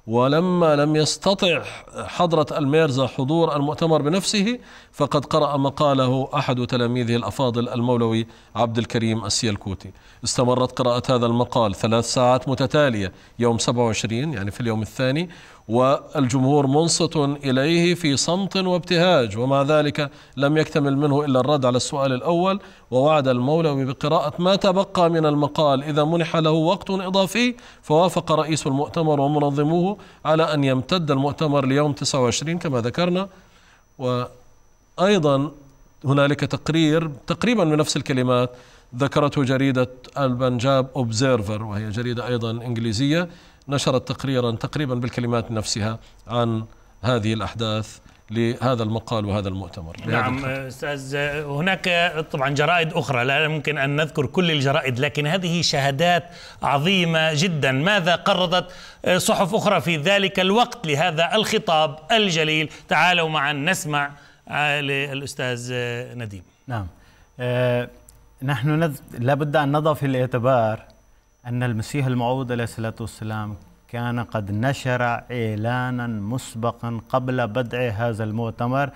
ولما لم يستطع حضرة الميرزا حضور المؤتمر بنفسه فقد قرأ مقاله أحد تلاميذه الأفاضل المولوي عبد الكريم السيلكوتي استمرت قراءة هذا المقال ثلاث ساعات متتالية يوم 27 يعني في اليوم الثاني والجمهور منصت إليه في صمت وابتهاج ومع ذلك لم يكتمل منه إلا الرد على السؤال الأول ووعد المولوي بقراءة ما تبقى من المقال إذا منح له وقت إضافي فوافق رئيس المؤتمر ومنظموه على أن يمتد المؤتمر ليوم 29 كما ذكرنا وأيضا هنالك تقرير تقريبا بنفس الكلمات ذكرته جريدة البنجاب أوبزيرفر وهي جريدة أيضا إنجليزية نشرت تقريرا تقريبا بالكلمات نفسها عن هذه الأحداث لهذا المقال وهذا المؤتمر نعم استاذ هناك طبعا جرائد اخرى لا يمكن ان نذكر كل الجرائد لكن هذه شهادات عظيمه جدا ماذا قررت صحف اخرى في ذلك الوقت لهذا الخطاب الجليل تعالوا معا نسمع آه، للاستاذ آه، نديم نعم أه نحن نذ... لابد ان نضع في الاعتبار أن المسيح الموعود عليه الصلاة والسلام كان قد نشر إعلانا مسبقا قبل بدء هذا المؤتمر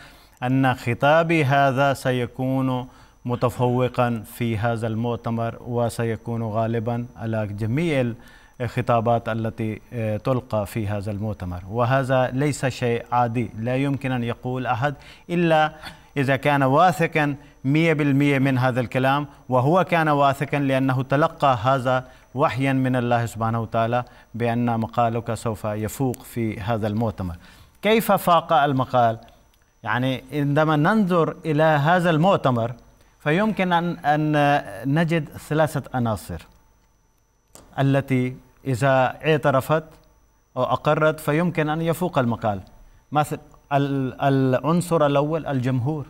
أن خطابي هذا سيكون متفوقا في هذا المؤتمر وسيكون غالبا على جميع الخطابات التي آه، تلقى في هذا المؤتمر وهذا ليس شيء عادي لا يمكن أن يقول أحد إلا إذا كان واثقا مية بالمية من هذا الكلام وهو كان واثقا لأنه تلقى هذا وحيا من الله سبحانه وتعالى بأن مقالك سوف يفوق في هذا المؤتمر كيف فاق المقال؟ يعني عندما ننظر إلى هذا المؤتمر فيمكن أن, أن نجد ثلاثة عناصر التي إذا اعترفت أو أقرت فيمكن أن يفوق المقال مثل العنصر الأول الجمهور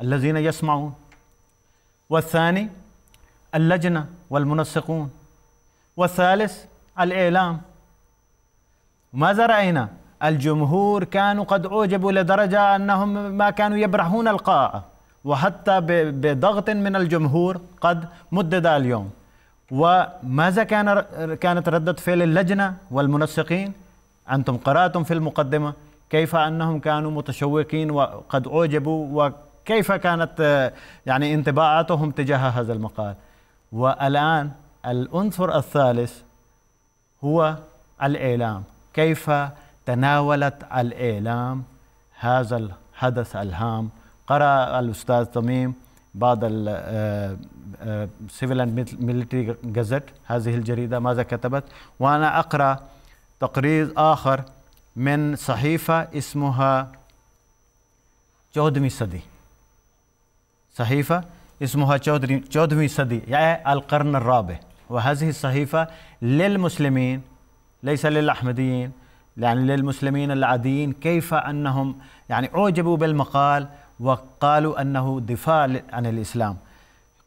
الذين يسمعون والثاني اللجنة والمنسقون والثالث الإعلام ماذا رأينا؟ الجمهور كانوا قد أوجبوا لدرجة أنهم ما كانوا يبرحون القاعة وحتى بضغط من الجمهور قد مدد اليوم وماذا كان كانت ردة فعل اللجنة والمنسقين؟ أنتم قرأتم في المقدمة كيف انهم كانوا متشوقين وقد اعجبوا وكيف كانت آه، يعني انطباعاتهم تجاه هذا المقال والان العنصر الثالث هو الاعلام كيف تناولت الاعلام هذا الحدث الهام قرأ الأستاذ تميم بعض سيفل اند ميلتري هذه الجريدة ماذا كتبت وأنا أقرأ تقرير آخر من صحيفة اسمها جودمي صدي صحيفة اسمها جودمي صدي يعني القرن الرابع وهذه الصحيفة للمسلمين ليس للأحمديين يعني للمسلمين العاديين كيف أنهم يعني أعجبوا بالمقال وقالوا أنه دفاع عن الإسلام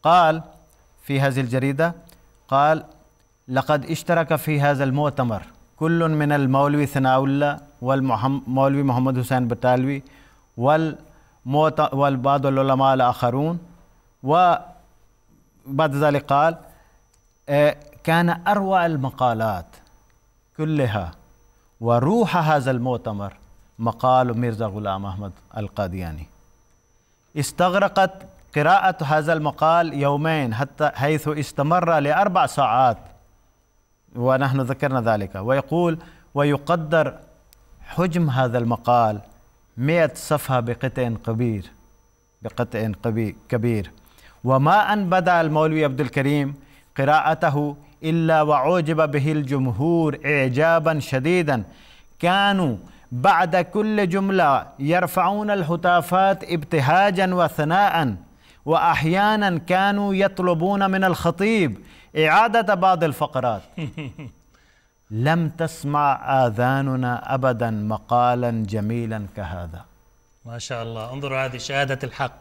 قال في هذه الجريدة قال لقد اشترك في هذا المؤتمر كل من المولوي ثناء الله والمولوي محمد حسين بطالوي والبعض العلماء الآخرون وبعد ذلك قال آه، كان أروع المقالات كلها وروح هذا المؤتمر مقال ميرزا غلام أحمد القادياني استغرقت قراءة هذا المقال يومين حتى حيث استمر لأربع ساعات ونحن ذكرنا ذلك ويقول ويقدر حجم هذا المقال مئة صفحة بقطع كبير بقطع كبير وما أن بدأ المولوي عبد الكريم قراءته إلا وعجب به الجمهور إعجابا شديدا كانوا بعد كل جملة يرفعون الهتافات ابتهاجا وثناء وأحيانا كانوا يطلبون من الخطيب إعادة بعض الفقرات لم تسمع آذاننا أبدا مقالا جميلا كهذا ما شاء الله انظروا هذه شهادة الحق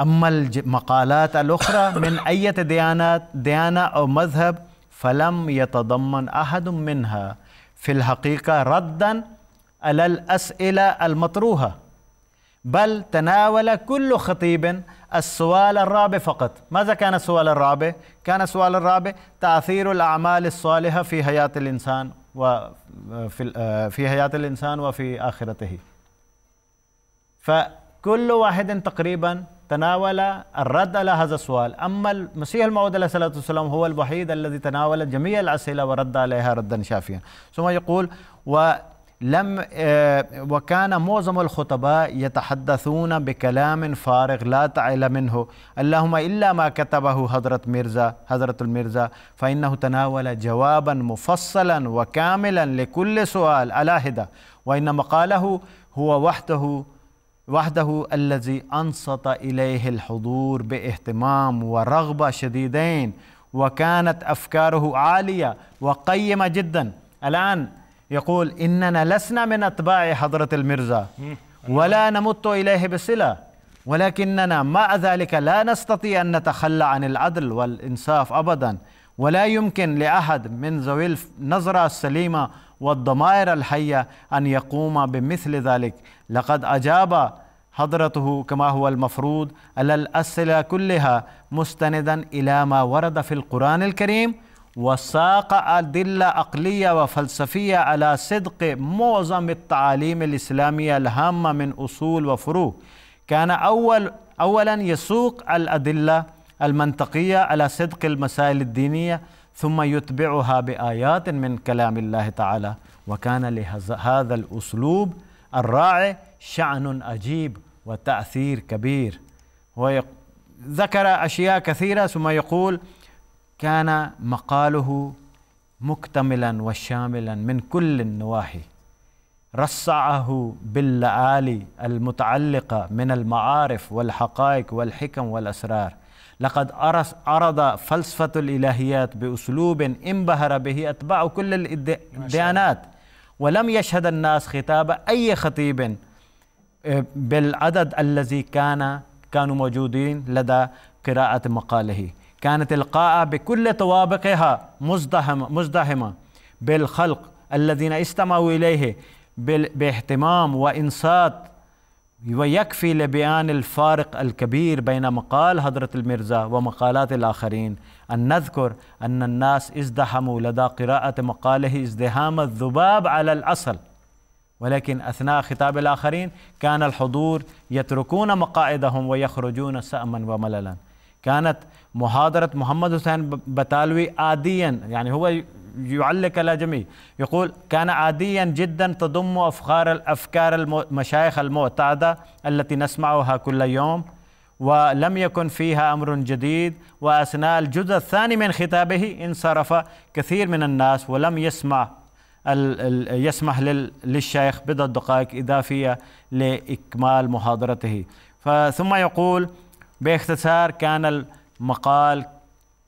أما المقالات الأخرى من أي ديانات ديانة أو مذهب فلم يتضمن أحد منها في الحقيقة ردا على الأسئلة المطروحة بل تناول كل خطيب السؤال الرابع فقط ماذا كان السؤال الرابع؟ كان السؤال الرابع تأثير الأعمال الصالحة في حياة الإنسان وفي في حياة الإنسان وفي آخرته فكل واحد تقريبا تناول الرد على هذا السؤال أما المسيح الموعود عليه الصلاة والسلام هو الوحيد الذي تناول جميع الأسئلة ورد عليها ردا شافيا ثم يقول و لم آه، وكان معظم الخطباء يتحدثون بكلام فارغ لا تعل منه اللهم إلا ما كتبه حضرة ميرزا حضرة الميرزا فإنه تناول جوابا مفصلا وكاملا لكل سؤال على هدى وإنما قاله هو وحده وحده الذي أنصت إليه الحضور باهتمام ورغبة شديدين وكانت أفكاره عالية وقيمة جدا الآن يقول إننا لسنا من أتباع حضرة المرزا ولا نمت إليه بصلة ولكننا مع ذلك لا نستطيع أن نتخلى عن العدل والإنصاف أبدا ولا يمكن لأحد من ذوي النظرة السليمة والضمائر الحية أن يقوم بمثل ذلك لقد أجاب حضرته كما هو المفروض على الأسئلة كلها مستندا إلى ما ورد في القرآن الكريم وساق أدلة عقلية وفلسفية على صدق معظم التعاليم الإسلامية الهامة من أصول وفروع كان أول أولا يسوق الأدلة المنطقية على صدق المسائل الدينية ثم يتبعها بآيات من كلام الله تعالى وكان لهذا الأسلوب الراعي شأن عجيب وتأثير كبير ذكر أشياء كثيرة ثم يقول كان مقاله مكتملا وشاملا من كل النواحي رصعه باللآلي المتعلقة من المعارف والحقائق والحكم والأسرار لقد عرض فلسفة الإلهيات بأسلوب انبهر به أتباع كل الديانات ولم يشهد الناس خطاب أي خطيب إيه، بالعدد الذي كان كانوا موجودين لدى قراءة مقاله كانت القاء بكل طوابقها مزدهمة, مزدهمة بالخلق الذين استمعوا إليه باهتمام وإنصات ويكفي لبيان الفارق الكبير بين مقال حضرة المرزا ومقالات الآخرين أن نذكر أن الناس ازدحموا لدى قراءة مقاله ازدهام الذباب على الأصل ولكن أثناء خطاب الآخرين كان الحضور يتركون مقاعدهم ويخرجون سأما ومللا كانت محاضرة محمد حسين بتالوي عاديا يعني هو يعلق على جميع يقول كان عاديا جدا تضم أفكار الأفكار المشايخ المعتادة التي نسمعها كل يوم ولم يكن فيها أمر جديد وأثناء الجزء الثاني من خطابه انصرف كثير من الناس ولم يسمع يسمح للشيخ بضع دقائق إضافية لإكمال محاضرته فثم يقول باختصار كان المقال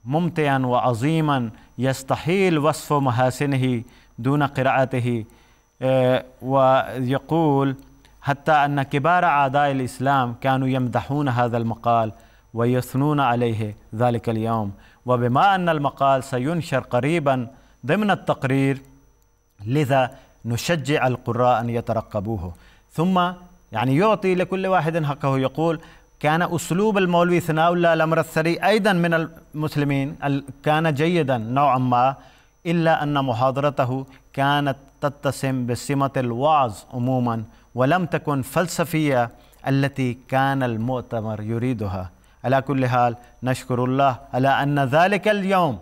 ممتعا وعظيما يستحيل وصف محاسنه دون قراءته آه، ويقول حتى أن كبار أعداء الإسلام كانوا يمدحون هذا المقال ويثنون عليه ذلك اليوم وبما أن المقال سينشر قريبا ضمن التقرير لذا نشجع القراء أن يترقبوه ثم يعني يعطي لكل واحد حقه يقول كان أسلوب المولوي ثناء الله الأمر الثري أيضا من المسلمين كان جيدا نوعا ما إلا أن محاضرته كانت تتسم بسمة الوعظ عموما ولم تكن فلسفية التي كان المؤتمر يريدها على كل حال نشكر الله على أن ذلك اليوم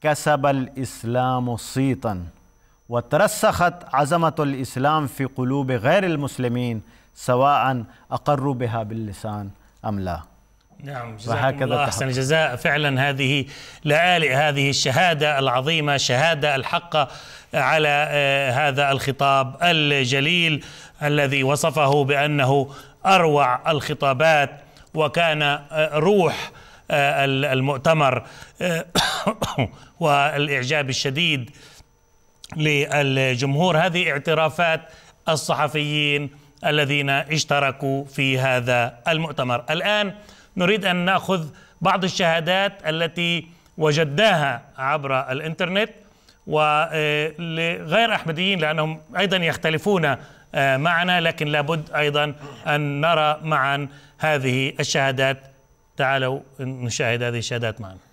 كسب الإسلام صيتا وترسخت عظمة الإسلام في قلوب غير المسلمين سواء أقروا بها باللسان أم لا نعم جزاكم الله أحسن الجزاء فعلا هذه لعالي هذه الشهادة العظيمة شهادة الحقة على آه، هذا الخطاب الجليل الذي وصفه بأنه أروع الخطابات وكان آه، روح آه، المؤتمر والإعجاب الشديد للجمهور هذه اعترافات الصحفيين الذين اشتركوا في هذا المؤتمر الآن نريد أن نأخذ بعض الشهادات التي وجدناها عبر الإنترنت ولغير آه، أحمديين لأنهم أيضا يختلفون آه، معنا لكن لابد أيضا أن نرى معا هذه الشهادات تعالوا نشاهد هذه الشهادات معنا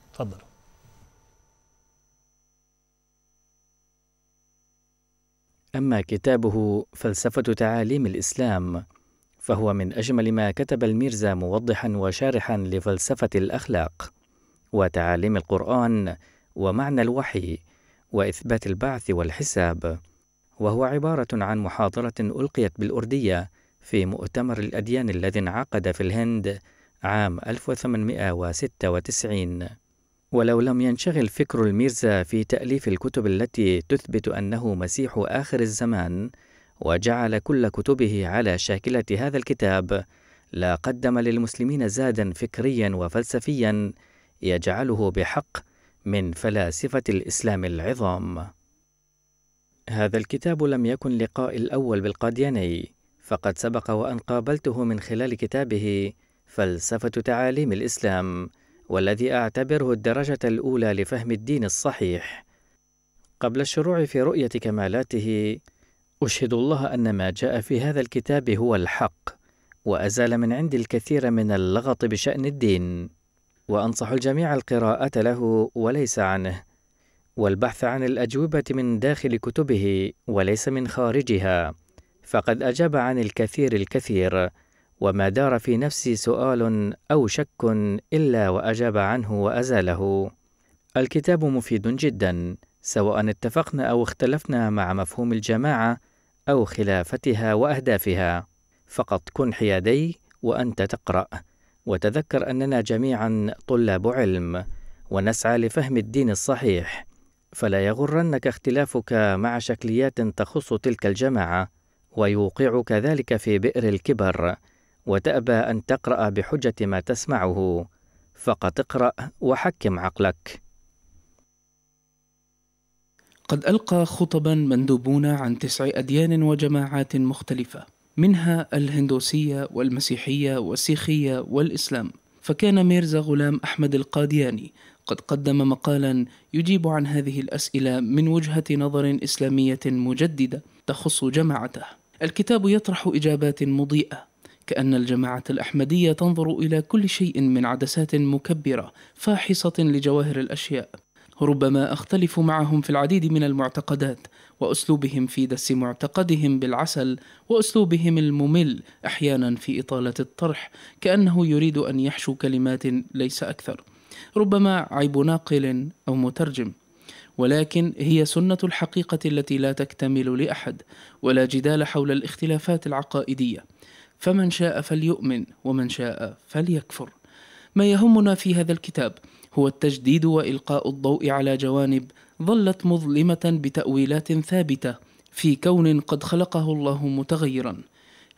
أما كتابه فلسفة تعاليم الإسلام فهو من أجمل ما كتب الميرزا موضحا وشارحا لفلسفة الأخلاق وتعاليم القرآن ومعنى الوحي وإثبات البعث والحساب وهو عبارة عن محاضرة ألقيت بالأردية في مؤتمر الأديان الذي انعقد في الهند عام 1896 ولو لم ينشغل فكر الميرزا في تأليف الكتب التي تثبت أنه مسيح آخر الزمان، وجعل كل كتبه على شاكلة هذا الكتاب، لا قدم للمسلمين زادا فكريا وفلسفيا يجعله بحق من فلاسفة الإسلام العظام. هذا الكتاب لم يكن لقاء الأول بالقادياني، فقد سبق وأن قابلته من خلال كتابه فلسفة تعاليم الإسلام، والذي أعتبره الدرجة الأولى لفهم الدين الصحيح. قبل الشروع في رؤية كمالاته، أشهد الله أن ما جاء في هذا الكتاب هو الحق، وأزال من عندي الكثير من اللغط بشأن الدين، وأنصح الجميع القراءة له وليس عنه، والبحث عن الأجوبة من داخل كتبه وليس من خارجها، فقد أجاب عن الكثير الكثير وما دار في نفسي سؤال أو شك إلا وأجاب عنه وأزاله. الكتاب مفيد جدا، سواء اتفقنا أو اختلفنا مع مفهوم الجماعة أو خلافتها وأهدافها. فقط كن حيادي وأنت تقرأ، وتذكر أننا جميعا طلاب علم، ونسعى لفهم الدين الصحيح. فلا يغرنك اختلافك مع شكليات تخص تلك الجماعة، ويوقعك ذلك في بئر الكبر وتأبى أن تقرأ بحجة ما تسمعه فقط اقرأ وحكم عقلك قد ألقى خطبا مندوبون عن تسع أديان وجماعات مختلفة منها الهندوسية والمسيحية والسيخية والإسلام فكان ميرزا غلام أحمد القادياني قد قدم مقالا يجيب عن هذه الأسئلة من وجهة نظر إسلامية مجددة تخص جماعته الكتاب يطرح إجابات مضيئة كأن الجماعة الأحمدية تنظر إلى كل شيء من عدسات مكبرة فاحصة لجواهر الأشياء ربما أختلف معهم في العديد من المعتقدات وأسلوبهم في دس معتقدهم بالعسل وأسلوبهم الممل أحيانا في إطالة الطرح كأنه يريد أن يحشو كلمات ليس أكثر ربما عيب ناقل أو مترجم ولكن هي سنة الحقيقة التي لا تكتمل لأحد ولا جدال حول الاختلافات العقائدية فمن شاء فليؤمن ومن شاء فليكفر ما يهمنا في هذا الكتاب هو التجديد والقاء الضوء على جوانب ظلت مظلمه بتاويلات ثابته في كون قد خلقه الله متغيرا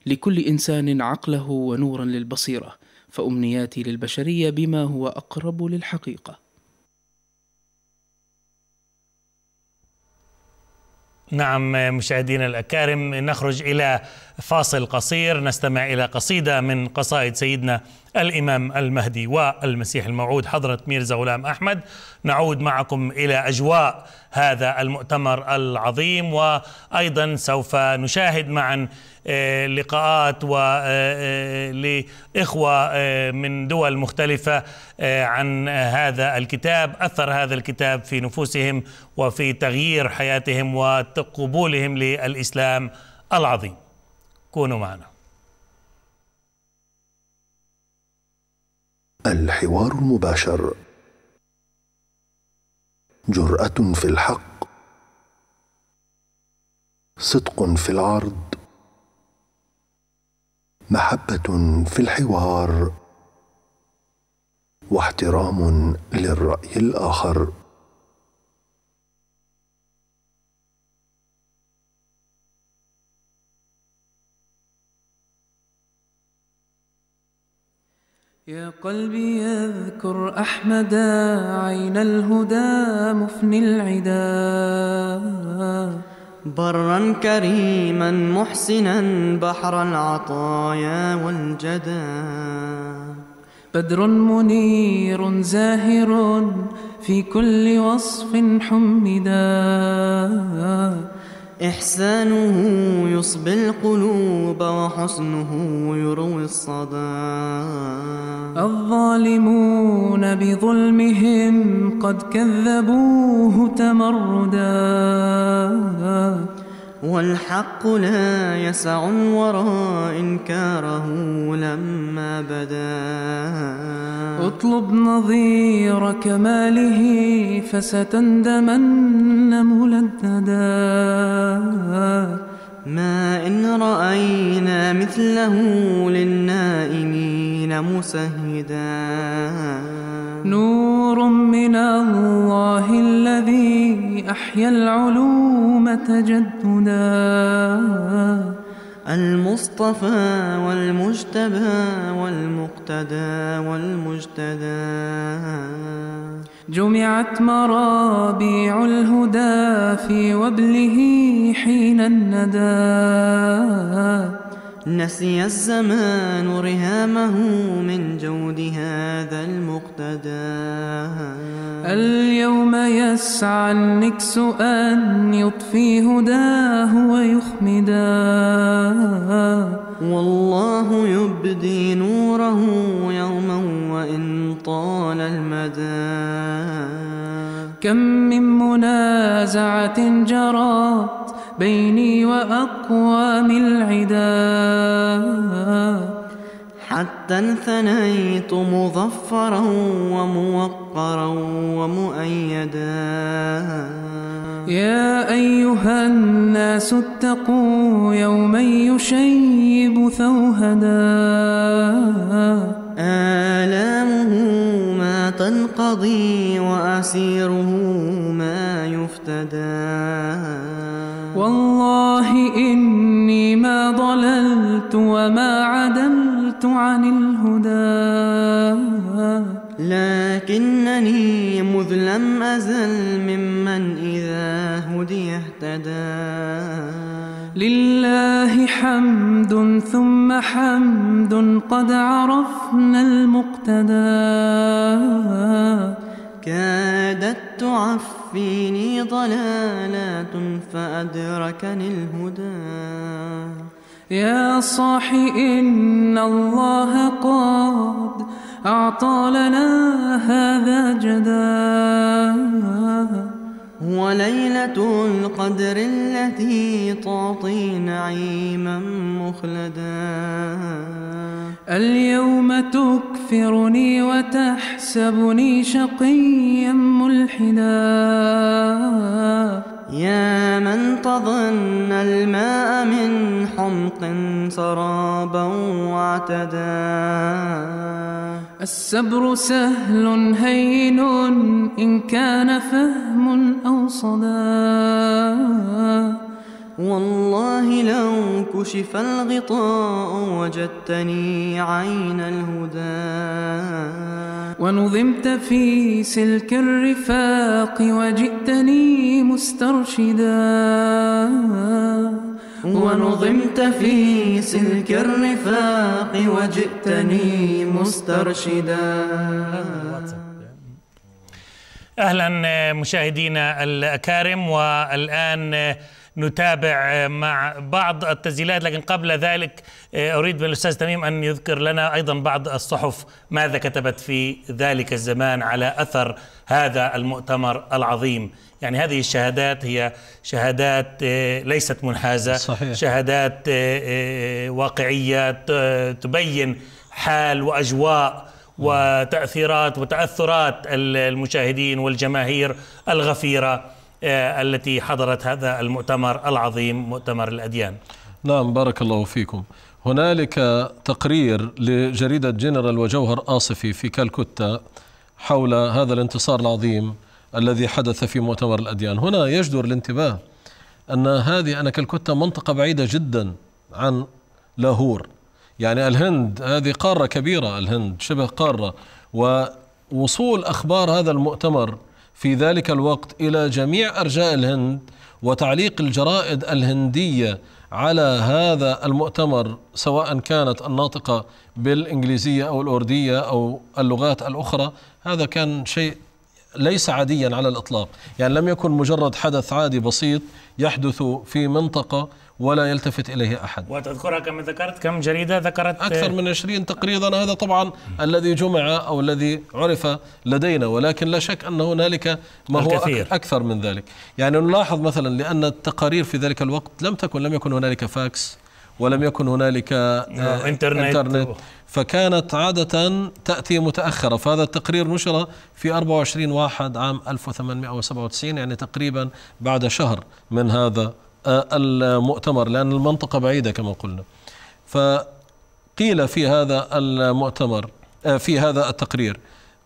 لكل انسان عقله ونورا للبصيره فامنياتي للبشريه بما هو اقرب للحقيقه نعم مشاهدينا الاكارم نخرج الى فاصل قصير نستمع إلى قصيدة من قصائد سيدنا الإمام المهدي والمسيح الموعود حضرة ميرزا غلام أحمد نعود معكم إلى أجواء هذا المؤتمر العظيم وأيضا سوف نشاهد معا آه، لقاءات ولإخوة آه، آه، من دول مختلفة عن هذا الكتاب أثر هذا الكتاب في نفوسهم وفي تغيير حياتهم وقبولهم للإسلام العظيم كونوا معنا الحوار المباشر جرأة في الحق صدق في العرض محبة في الحوار واحترام للرأي الآخر يا قلبي يذكر أحمدا عين الهدى مفني العدا برا كريما محسنا بحر العطايا والجدا بدر منير زاهر في كل وصف حمدا إحسانه يصبي القلوب وحسنه يروي الصدى الظالمون بظلمهم قد كذبوه تمردا والحق لا يسع الورى إنكاره لما بدا اطلب نظير كماله فستندمن ملددا ما إن رأينا مثله للنائمين مسهدا نور من الله الذي أحيا العلوم تجددا المصطفى والمجتبى والمقتدى والمجتدى جمعت مرابيع الهدى في وبله حين الندى نسي الزمان رهامه من جود هذا المقتدى اليوم يسعى النكس أن يطفي هداه ويخمدا والله يبدي نوره يوما وإن طال المدى كم من منازعة جرى بيني وأقوام العدا حتى انثنيت مظفرا وموقرا ومؤيدا يا أيها الناس اتقوا يوما يشيب ثوهدا آلامه ما تنقضي وأسيره ما يفتدى الله إني ما ضللت وما عدلت عن الهدى لكنني مذ لم أزل ممن إذا هدي اهتدى لله حمد ثم حمد قد عرفنا المقتدى كادت تعفيني ضلالات فأدركني الهدى يا صاحي إن الله قد أعطى لنا هذا جدا وليلة القدر التي تعطي نعيما مخلدا اليوم تكفرني وتحسبني شقيا ملحدا يا من تظن الماء من حمق سرابا واعتدا السبر سهل هين إن كان فهم أو صدا والله لو كشف الغطاء وجدتني عين الهدى ونظمت في سلك الرفاق وجئتني مسترشدا ونظمت في سلك الرفاق وجئتني مسترشدا اهلا مشاهدينا الاكارم والان نتابع آه، مع بعض التسجيلات لكن قبل ذلك آه، أريد من الأستاذ تميم أن يذكر لنا أيضا بعض الصحف ماذا كتبت في ذلك الزمان على أثر هذا المؤتمر العظيم يعني هذه الشهادات هي شهادات آه، ليست منحازة صحيح. شهادات واقعية تبين حال وأجواء وتأثيرات وتأثرات المشاهدين والجماهير الغفيرة آه، التي حضرت هذا المؤتمر العظيم مؤتمر الأديان نعم بارك الله فيكم هنالك تقرير لجريدة جنرال وجوهر آصفي في كالكتا حول هذا الانتصار العظيم الذي حدث في مؤتمر الأديان هنا يجدر الانتباه أن هذه أن كلكتا منطقة بعيدة جدا عن لاهور يعني الهند هذه قارة كبيرة الهند شبه قارة ووصول أخبار هذا المؤتمر في ذلك الوقت إلى جميع أرجاء الهند وتعليق الجرائد الهندية على هذا المؤتمر سواء كانت الناطقة بالإنجليزية أو الأردية أو اللغات الأخرى هذا كان شيء ليس عاديا على الإطلاق يعني لم يكن مجرد حدث عادي بسيط يحدث في منطقة ولا يلتفت إليه أحد وتذكرها كما ذكرت كم جريدة ذكرت أكثر من 20 تقريضا هذا طبعا الذي جمع أو الذي عرف لدينا ولكن لا شك أن هنالك ما هو الكثير. أكثر من ذلك يعني نلاحظ مثلا لأن التقارير في ذلك الوقت لم تكن لم يكن هنالك فاكس ولم يكن هنالك انترنت, آه، انترنت آه، فكانت عادة تأتي متأخرة فهذا التقرير نشر في 24 واحد عام 1897 يعني تقريبا بعد شهر من هذا آه، المؤتمر لأن المنطقة بعيدة كما قلنا فقيل في هذا المؤتمر في هذا التقرير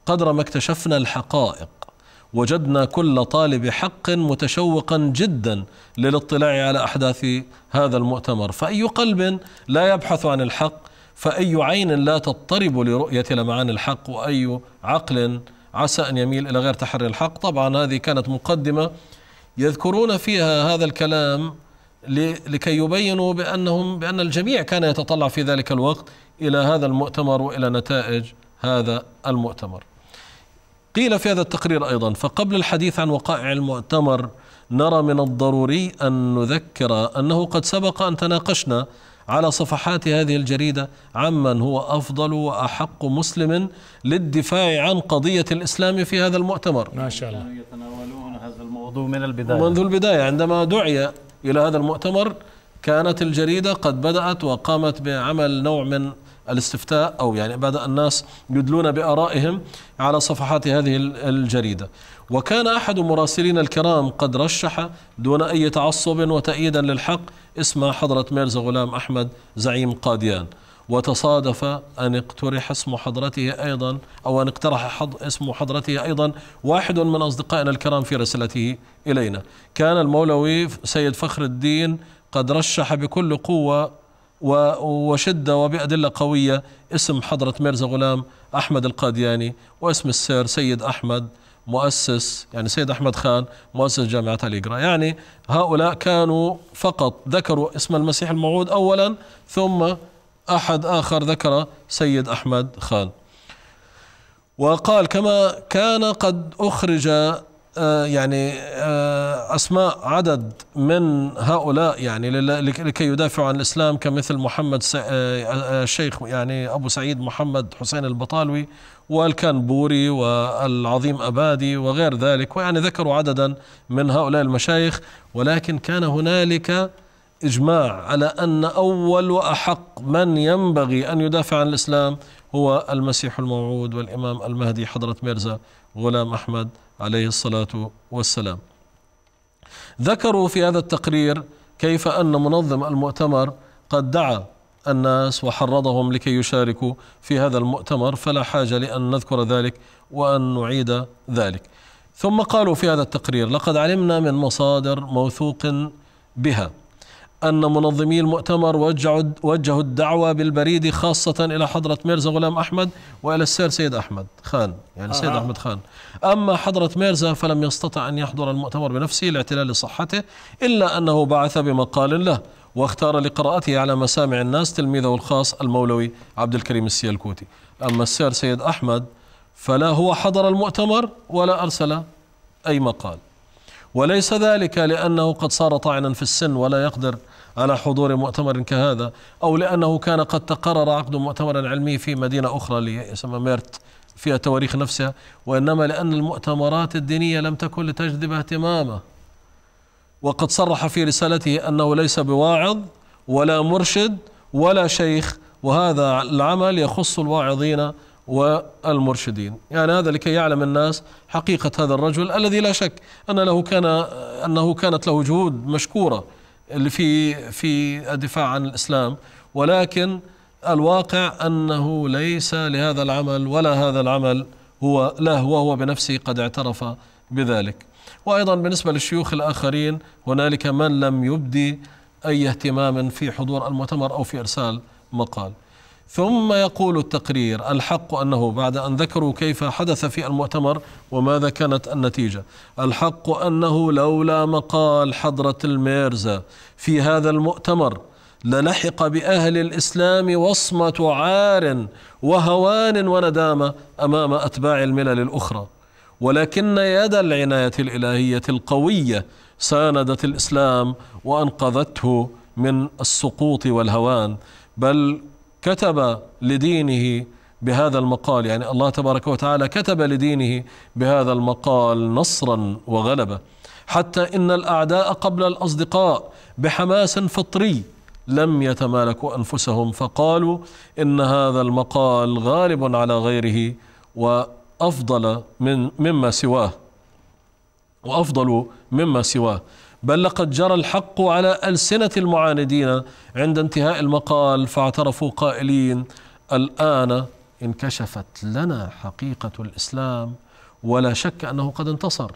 قدر ما اكتشفنا الحقائق وجدنا كل طالب حق متشوقا جدا للاطلاع على احداث هذا المؤتمر، فاي قلب لا يبحث عن الحق، فاي عين لا تضطرب لرؤيه لمعان الحق، واي عقل عسى ان يميل الى غير تحري الحق، طبعا هذه كانت مقدمه يذكرون فيها هذا الكلام لكي يبينوا بانهم بان الجميع كان يتطلع في ذلك الوقت الى هذا المؤتمر والى نتائج هذا المؤتمر. قيل في هذا التقرير أيضا فقبل الحديث عن وقائع المؤتمر نرى من الضروري أن نذكر أنه قد سبق أن تناقشنا على صفحات هذه الجريدة عمن هو أفضل وأحق مسلم للدفاع عن قضية الإسلام في هذا المؤتمر ما شاء الله يتناولون هذا الموضوع من البداية منذ البداية عندما دعي إلى هذا المؤتمر كانت الجريدة قد بدأت وقامت بعمل نوع من الاستفتاء أو يعني بدأ الناس يدلون بآرائهم على صفحات هذه الجريدة وكان أحد مراسلين الكرام قد رشح دون أي تعصب وتأييدا للحق اسم حضرة ميرزا غلام أحمد زعيم قاديان وتصادف أن اقترح اسم حضرته أيضا أو أن اقترح حض اسم حضرته أيضا واحد من أصدقائنا الكرام في رسالته إلينا كان المولوي سيد فخر الدين قد رشح بكل قوة وشدة وبأدلة قوية اسم حضرة ميرزا غلام أحمد القادياني واسم السير سيد أحمد مؤسس يعني سيد أحمد خان مؤسس جامعة الإجراء يعني هؤلاء كانوا فقط ذكروا اسم المسيح الموعود أولا ثم أحد آخر ذكر سيد أحمد خان وقال كما كان قد أخرج آه، يعني آه، أسماء عدد من هؤلاء يعني لكي يدافعوا عن الإسلام كمثل محمد الشيخ آه، يعني أبو سعيد محمد حسين البطالوي والكنبوري والعظيم أبادي وغير ذلك ويعني ذكروا عددا من هؤلاء المشايخ ولكن كان هنالك إجماع على أن أول وأحق من ينبغي أن يدافع عن الإسلام هو المسيح الموعود والإمام المهدي حضرة ميرزا غلام أحمد عليه الصلاة والسلام ذكروا في هذا التقرير كيف أن منظم المؤتمر قد دعا الناس وحرضهم لكي يشاركوا في هذا المؤتمر فلا حاجة لأن نذكر ذلك وأن نعيد ذلك ثم قالوا في هذا التقرير لقد علمنا من مصادر موثوق بها أن منظمي المؤتمر وجهوا الدعوة بالبريد خاصة إلى حضرة ميرزا غلام أحمد وإلى السير سيد أحمد خان يعني سيد أحمد خان أما حضرة ميرزا فلم يستطع أن يحضر المؤتمر بنفسه لاعتلال صحته إلا أنه بعث بمقال له واختار لقراءته على مسامع الناس تلميذه الخاص المولوي عبد الكريم السيالكوتي أما السير سيد أحمد فلا هو حضر المؤتمر ولا أرسل أي مقال وليس ذلك لأنه قد صار طاعنا في السن ولا يقدر على حضور مؤتمر كهذا أو لأنه كان قد تقرر عقد مؤتمر علمي في مدينة أخرى يسمى ميرت فيها تواريخ نفسها وإنما لأن المؤتمرات الدينية لم تكن لتجذب اهتمامه وقد صرح في رسالته أنه ليس بواعظ ولا مرشد ولا شيخ وهذا العمل يخص الواعظين والمرشدين يعني هذا لكي يعلم الناس حقيقة هذا الرجل الذي لا شك أن له كان أنه كانت له جهود مشكورة في في الدفاع عن الإسلام ولكن الواقع أنه ليس لهذا العمل ولا هذا العمل هو له وهو بنفسه قد اعترف بذلك وأيضا بالنسبة للشيوخ الآخرين هنالك من لم يبدي أي اهتمام في حضور المؤتمر أو في إرسال مقال ثم يقول التقرير الحق أنه بعد أن ذكروا كيف حدث في المؤتمر وماذا كانت النتيجة الحق أنه لولا مقال حضرة الميرزا في هذا المؤتمر للحق بأهل الإسلام وصمة عار وهوان وندامة أمام أتباع الملل الأخرى ولكن يد العناية الإلهية القوية ساندت الإسلام وأنقذته من السقوط والهوان بل كتب لدينه بهذا المقال يعني الله تبارك وتعالى كتب لدينه بهذا المقال نصرا وغلبه حتى ان الاعداء قبل الاصدقاء بحماس فطري لم يتمالكوا انفسهم فقالوا ان هذا المقال غالب على غيره وافضل من مما سواه وافضل مما سواه بل لقد جرى الحق على ألسنة المعاندين عند انتهاء المقال فاعترفوا قائلين الآن انكشفت لنا حقيقة الإسلام ولا شك أنه قد انتصر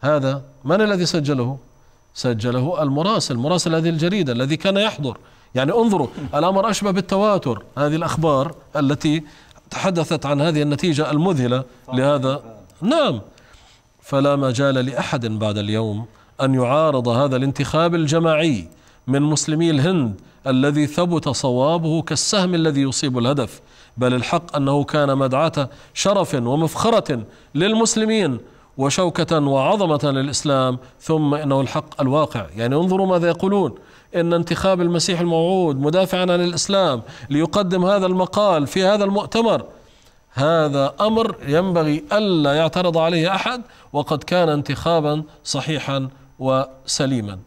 هذا من الذي سجله؟ سجله المراسل مراسل هذه الجريدة الذي كان يحضر يعني انظروا الأمر أشبه بالتواتر هذه الأخبار التي تحدثت عن هذه النتيجة المذهلة لهذا نعم فلا مجال لأحد بعد اليوم أن يعارض هذا الانتخاب الجماعي من مسلمي الهند الذي ثبت صوابه كالسهم الذي يصيب الهدف بل الحق أنه كان مدعاة شرف ومفخرة للمسلمين وشوكة وعظمة للإسلام ثم إنه الحق الواقع يعني انظروا ماذا يقولون إن انتخاب المسيح الموعود مدافعا عن الإسلام ليقدم هذا المقال في هذا المؤتمر هذا أمر ينبغي ألا يعترض عليه أحد وقد كان انتخابا صحيحا وسليما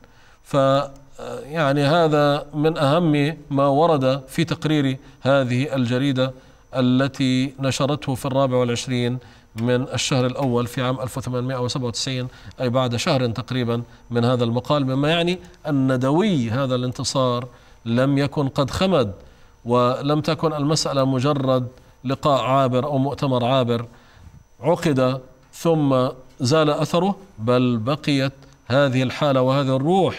ف يعني هذا من أهم ما ورد في تقرير هذه الجريدة التي نشرته في الرابع والعشرين من الشهر الأول في عام 1897 أي بعد شهر تقريبا من هذا المقال مما يعني أن دوي هذا الانتصار لم يكن قد خمد ولم تكن المسألة مجرد لقاء عابر أو مؤتمر عابر عقد ثم زال أثره بل بقيت هذه الحالة وهذه الروح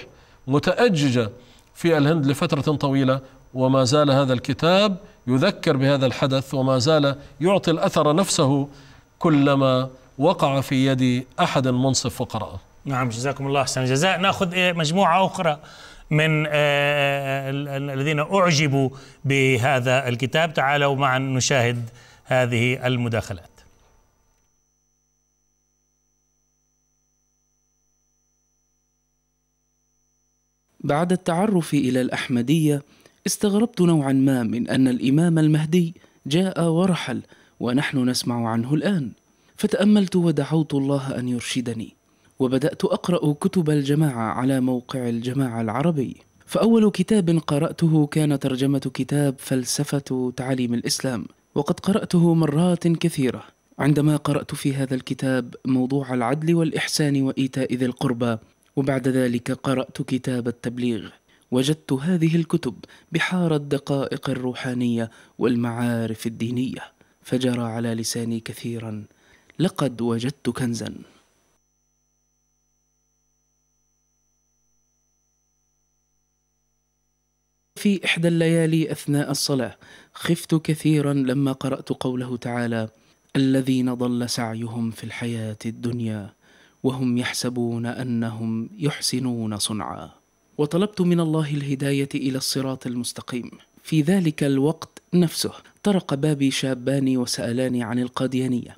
متأججة في الهند لفترة طويلة وما زال هذا الكتاب يذكر بهذا الحدث وما زال يعطي الأثر نفسه كلما وقع في يد أحد منصف فقراء نعم جزاكم الله أحسن الجزاء نأخذ مجموعة أخرى من آه، آه، آه، الذين أعجبوا بهذا الكتاب تعالوا معا نشاهد هذه المداخلات بعد التعرف إلى الأحمدية استغربت نوعا ما من أن الإمام المهدي جاء ورحل ونحن نسمع عنه الآن فتأملت ودعوت الله أن يرشدني وبدأت أقرأ كتب الجماعة على موقع الجماعة العربي فأول كتاب قرأته كان ترجمة كتاب فلسفة تعليم الإسلام وقد قرأته مرات كثيرة عندما قرأت في هذا الكتاب موضوع العدل والإحسان وإيتاء ذي القربى وبعد ذلك قرأت كتاب التبليغ وجدت هذه الكتب بحار الدقائق الروحانية والمعارف الدينية فجرى على لساني كثيرا لقد وجدت كنزا في إحدى الليالي أثناء الصلاة خفت كثيرا لما قرأت قوله تعالى الذين ضل سعيهم في الحياة الدنيا وهم يحسبون انهم يحسنون صنعا وطلبت من الله الهدايه الى الصراط المستقيم في ذلك الوقت نفسه طرق بابي شابان وسالاني عن القاديانيه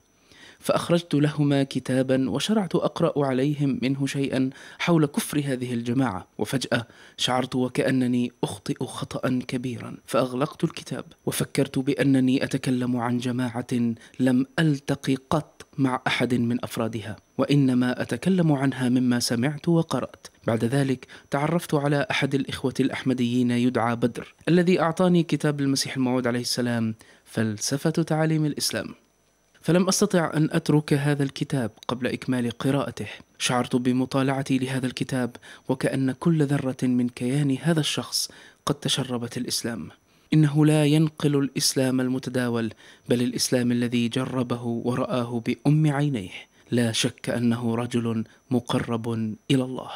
فاخرجت لهما كتابا وشرعت اقرا عليهم منه شيئا حول كفر هذه الجماعه وفجاه شعرت وكانني اخطئ خطا كبيرا فاغلقت الكتاب وفكرت بانني اتكلم عن جماعه لم التق قط مع احد من افرادها وانما اتكلم عنها مما سمعت وقرات بعد ذلك تعرفت على احد الاخوه الاحمديين يدعى بدر الذي اعطاني كتاب المسيح الموعود عليه السلام فلسفه تعاليم الاسلام فلم استطع ان اترك هذا الكتاب قبل اكمال قراءته شعرت بمطالعتي لهذا الكتاب وكان كل ذره من كيان هذا الشخص قد تشربت الاسلام انه لا ينقل الاسلام المتداول بل الاسلام الذي جربه وراه بام عينيه لا شك انه رجل مقرب الى الله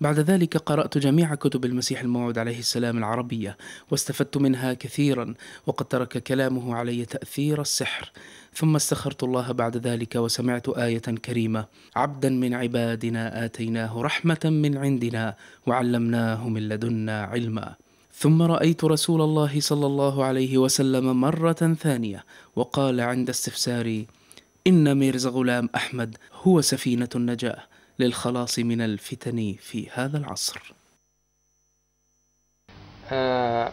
بعد ذلك قرأت جميع كتب المسيح الموعود عليه السلام العربية واستفدت منها كثيرا وقد ترك كلامه علي تأثير السحر ثم استخرت الله بعد ذلك وسمعت آية كريمة عبدا من عبادنا آتيناه رحمة من عندنا وعلمناه من لدنا علما ثم رأيت رسول الله صلى الله عليه وسلم مرة ثانية وقال عند استفساري إن ميرز غلام أحمد هو سفينة النجاة للخلاص من الفتن في هذا العصر آه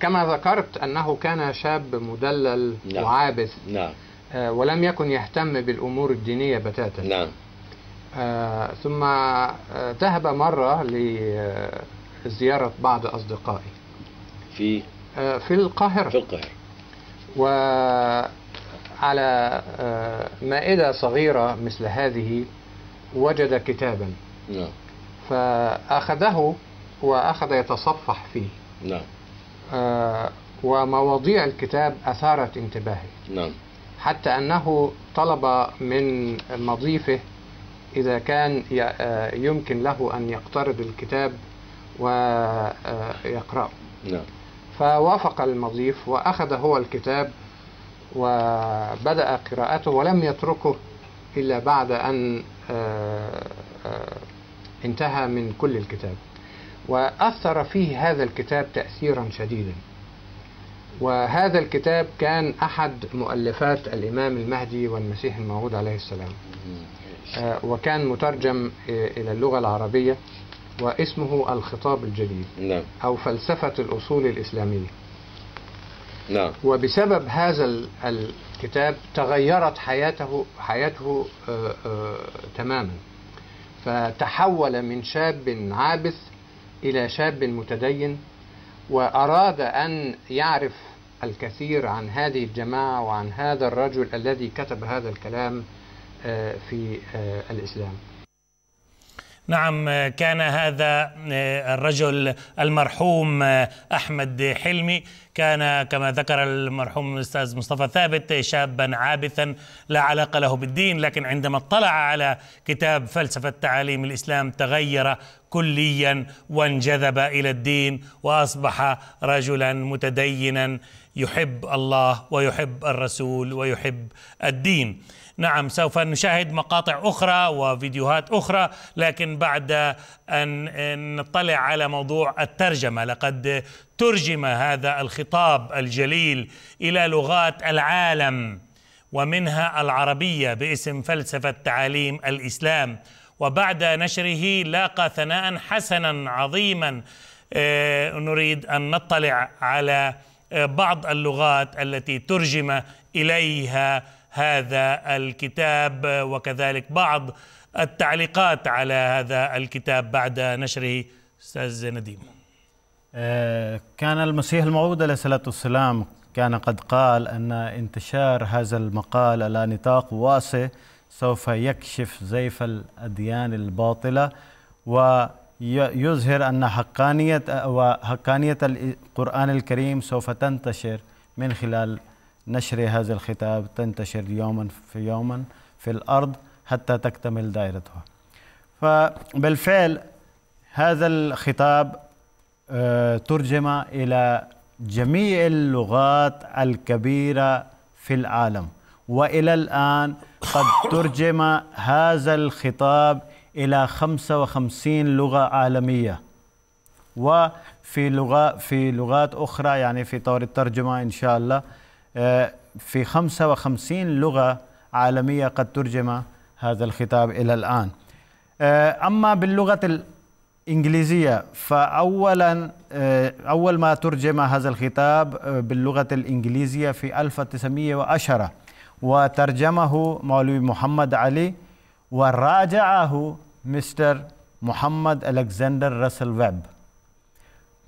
كما ذكرت أنه كان شاب مدلل نعم. وعابث نعم. آه ولم يكن يهتم بالأمور الدينية بتاتا نعم. آه ثم آه، ذهب مرة لزيارة بعض أصدقائي في آه، في القاهرة في القاهرة وعلى آه، مائدة صغيرة مثل هذه وجد كتابا نعم فأخذه وأخذ يتصفح فيه نعم آه، ومواضيع الكتاب أثارت انتباهي نعم حتى أنه طلب من مضيفه إذا كان يمكن له أن يقترض الكتاب ويقرأه نعم فوافق المضيف وأخذ هو الكتاب وبدأ قراءته ولم يتركه إلا بعد أن آه، آه، انتهى من كل الكتاب وأثر فيه هذا الكتاب تأثيرا شديدا وهذا الكتاب كان أحد مؤلفات الإمام المهدي والمسيح الموعود عليه السلام آه، وكان مترجم إلى اللغة العربية واسمه الخطاب الجديد نعم. أو فلسفة الأصول الإسلامية نعم. وبسبب هذا الكتاب تغيرت حياته حياته آآ آه، آآ آه، تماما فتحول من شاب عابث إلى شاب متدين وأراد أن يعرف الكثير عن هذه الجماعة وعن هذا الرجل الذي كتب هذا الكلام آه، في الإسلام نعم كان هذا آه، الرجل المرحوم آه، أحمد حلمي كان كما ذكر المرحوم الأستاذ مصطفى ثابت شابا عابثا لا علاقة له بالدين لكن عندما اطلع على كتاب فلسفة تعاليم الإسلام تغير كليا وانجذب إلى الدين وأصبح رجلا متدينا يحب الله ويحب الرسول ويحب الدين نعم سوف نشاهد مقاطع أخرى وفيديوهات أخرى لكن بعد أن نطلع على موضوع الترجمة لقد ترجم هذا الخطاب الجليل إلى لغات العالم ومنها العربية باسم فلسفة تعاليم الإسلام وبعد نشره لاقى ثناء حسنا عظيما آه، نريد أن نطلع على آه، بعض اللغات التي ترجم إليها هذا الكتاب وكذلك بعض التعليقات على هذا الكتاب بعد نشره استاذ نديم آه، كان المسيح الموعود عليه الصلاه والسلام كان قد قال ان انتشار هذا المقال على نطاق واسع سوف يكشف زيف الاديان الباطله ويظهر ان حقانيه وحقانيه القران الكريم سوف تنتشر من خلال نشر هذا الخطاب تنتشر يوما في يوما في الأرض حتى تكتمل دائرتها فبالفعل هذا الخطاب آه، ترجم إلى جميع اللغات الكبيرة في العالم وإلى الآن قد ترجم هذا الخطاب إلى 55 لغة عالمية وفي لغة في لغات أخرى يعني في طور الترجمة إن شاء الله آه، في 55 لغة عالمية قد ترجم هذا الخطاب إلى الآن آه، أما باللغة الإنجليزية فأولا آه، أول ما ترجم هذا الخطاب باللغة الإنجليزية في 1910 وترجمه مولوي محمد علي وراجعه مستر محمد ألكسندر راسل ويب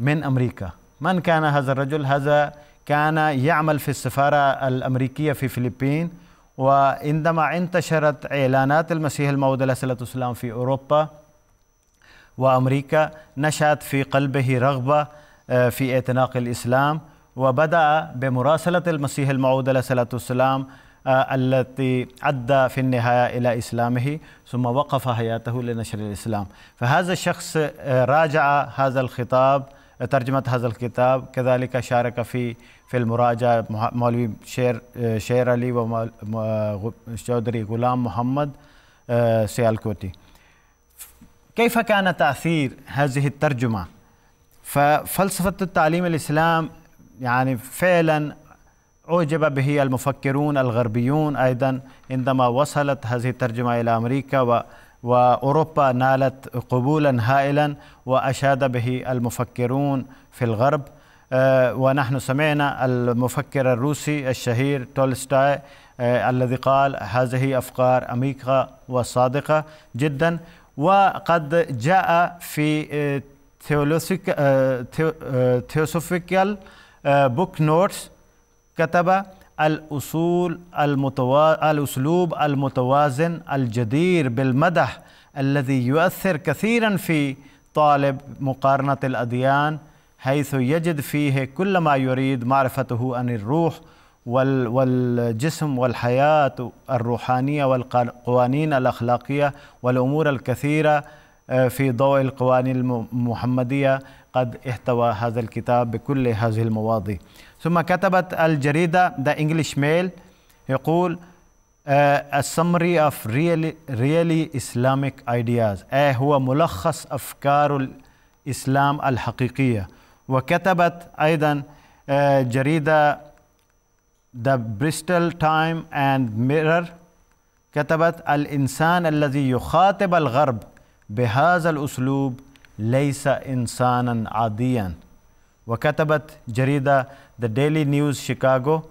من أمريكا من كان هذا الرجل هذا كان يعمل في السفارة الأمريكية في فلبين وعندما انتشرت إعلانات المسيح الموعود عليه الصلاة والسلام في أوروبا وأمريكا نشأت في قلبه رغبة آه، في اعتناق الإسلام وبدأ بمراسلة المسيح الموعود عليه الصلاة والسلام آه، التي أدى في النهاية إلى إسلامه ثم وقف حياته لنشر الإسلام فهذا الشخص آه، راجع هذا الخطاب ترجمة هذا الكتاب كذلك شارك في في المراجعة مولوي شير شير علي وشودري غلام محمد آه، سيالكوتي كيف كان تأثير هذه الترجمة ففلسفة التعليم الإسلام يعني فعلا أعجب به المفكرون الغربيون أيضا عندما وصلت هذه الترجمة إلى أمريكا وأوروبا نالت قبولا هائلا وأشاد به المفكرون في الغرب آه، ونحن سمعنا المفكر الروسي الشهير تولستاي آه، الذي قال هذه أفكار أميقة وصادقة جدا وقد جاء في ثيوسوفيكال آه، بوك نوتس كتب الأصول المتوا... الأسلوب المتوازن الجدير بالمدح الذي يؤثر كثيرا في طالب مقارنة الأديان حيث يجد فيه كل ما يريد معرفته عن الروح وال... والجسم والحياة الروحانية والقوانين الأخلاقية والأمور الكثيرة آه، في ضوء القوانين المحمدية قد احتوى هذا الكتاب بكل هذه المواضيع ثم كتبت الجريدة ذا انجلش ميل يقول آه، A of really, really Islamic ideas اي آه، هو ملخص افكار الاسلام الحقيقيه وكتبت ايضا آه، جريده ذا Bristol تايم اند ميرور كتبت الانسان الذي يخاطب الغرب بهذا الاسلوب ليس إنسانا عاديا وكتبت جريدة The Daily News شيكاغو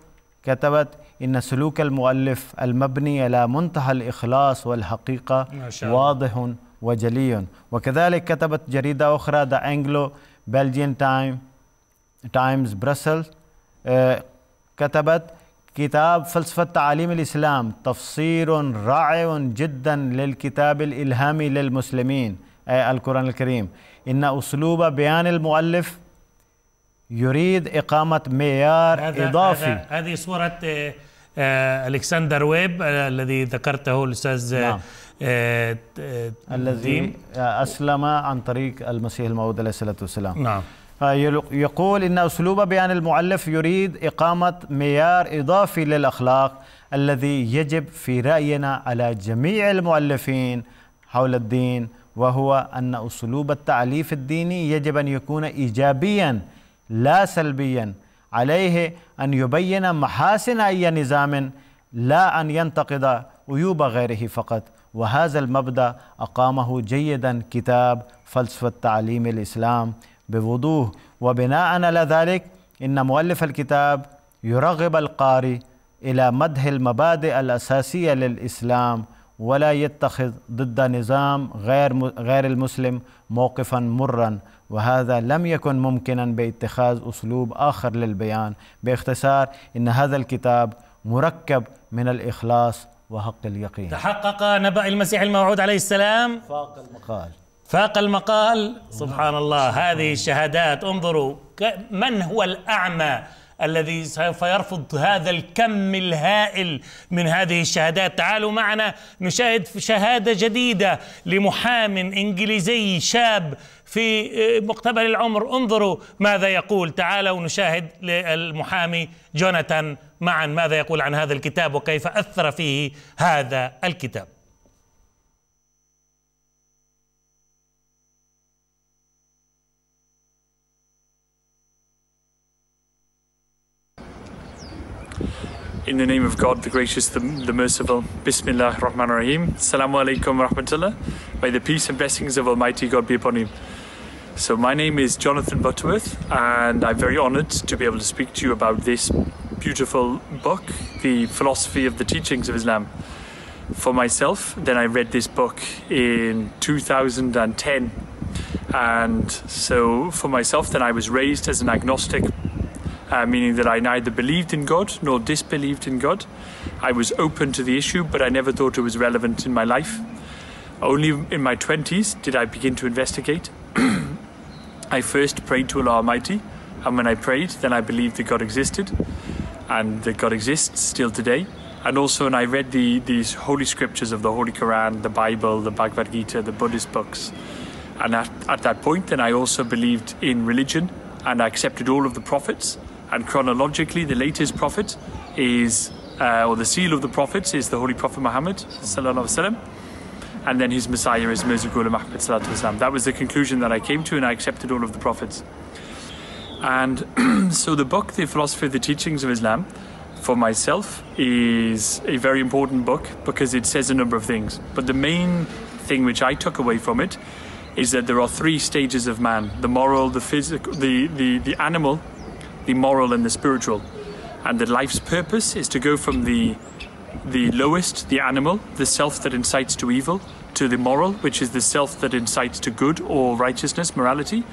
كتبت إن سلوك المؤلف المبني على منتهى الإخلاص والحقيقة واضح وجلي وكذلك كتبت جريدة أخرى The Anglo Belgian Time تايمز Brussels آه، كتبت كتاب فلسفة تعاليم الإسلام تفسير رائع جدا للكتاب الإلهامي للمسلمين آه، القرآن الكريم إن أسلوب بيان المؤلف يريد إقامة معيار إضافي هذه صورة آه، آه، ألكسندر ويب الذي ذكرته الأستاذ نعم. الذي أسلم عن طريق المسيح الموعود عليه الصلاة والسلام نعم يقول إن أسلوب بيان المؤلف يريد إقامة معيار إضافي للأخلاق الذي يجب في رأينا على جميع المؤلفين حول الدين وهو أن أسلوب التعليف الديني يجب أن يكون إيجابيا لا سلبيا عليه أن يبين محاسن أي نظام لا أن ينتقد عيوب غيره فقط وهذا المبدأ أقامه جيدا كتاب فلسفة تعليم الإسلام بوضوح وبناء على ذلك إن مؤلف الكتاب يرغب القارئ إلى مدح المبادئ الأساسية للإسلام ولا يتخذ ضد نظام غير غير المسلم موقفا مرا وهذا لم يكن ممكنا باتخاذ اسلوب اخر للبيان باختصار ان هذا الكتاب مركب من الاخلاص وحق اليقين تحقق نبأ المسيح الموعود عليه السلام فاق المقال فاق المقال سبحان الله هذه الشهادات انظروا من هو الأعمى الذي سوف يرفض هذا الكم الهائل من هذه الشهادات تعالوا معنا نشاهد شهادة جديدة لمحام إنجليزي شاب في آه، مقتبل العمر انظروا ماذا يقول تعالوا نشاهد للمحامي جوناثان معا ماذا يقول عن هذا الكتاب وكيف أثر فيه هذا الكتاب In the name of God, the gracious, the, the merciful, Bismillah Rahman Rahim. Assalamu alaikum wa rahmatullah. May the peace and blessings of Almighty God be upon him. So, my name is Jonathan Butterworth, and I'm very honored to be able to speak to you about this beautiful book, The Philosophy of the Teachings of Islam. For myself, then I read this book in 2010. And so, for myself, then I was raised as an agnostic uh, meaning that I neither believed in God nor disbelieved in God. I was open to the issue, but I never thought it was relevant in my life. Only in my 20s did I begin to investigate. I first prayed to Allah Almighty, and when I prayed, then I believed that God existed and that God exists still today. And also, when I read the, these holy scriptures of the Holy Quran, the Bible, the Bhagavad Gita, the Buddhist books, and at, at that point, then I also believed in religion and I accepted all of the prophets and chronologically, the latest prophet is, uh, or the seal of the prophets is the Holy Prophet Muhammad, sallallahu alaihi wasallam. And then his Messiah is Mirza Ghulam Ahmad, sallallahu alaihi wasallam. That was the conclusion that I came to, and I accepted all of the prophets. And so the book, The Philosophy of the Teachings of Islam, for myself is a very important book because it says a number of things. But the main thing which I took away from it is that there are three stages of man the moral, the physical, the, the, the animal, the moral and the spiritual. And the life's purpose is to go from the the lowest, the animal, the self that incites to evil, to the moral, which is the self that incites to good or righteousness, morality,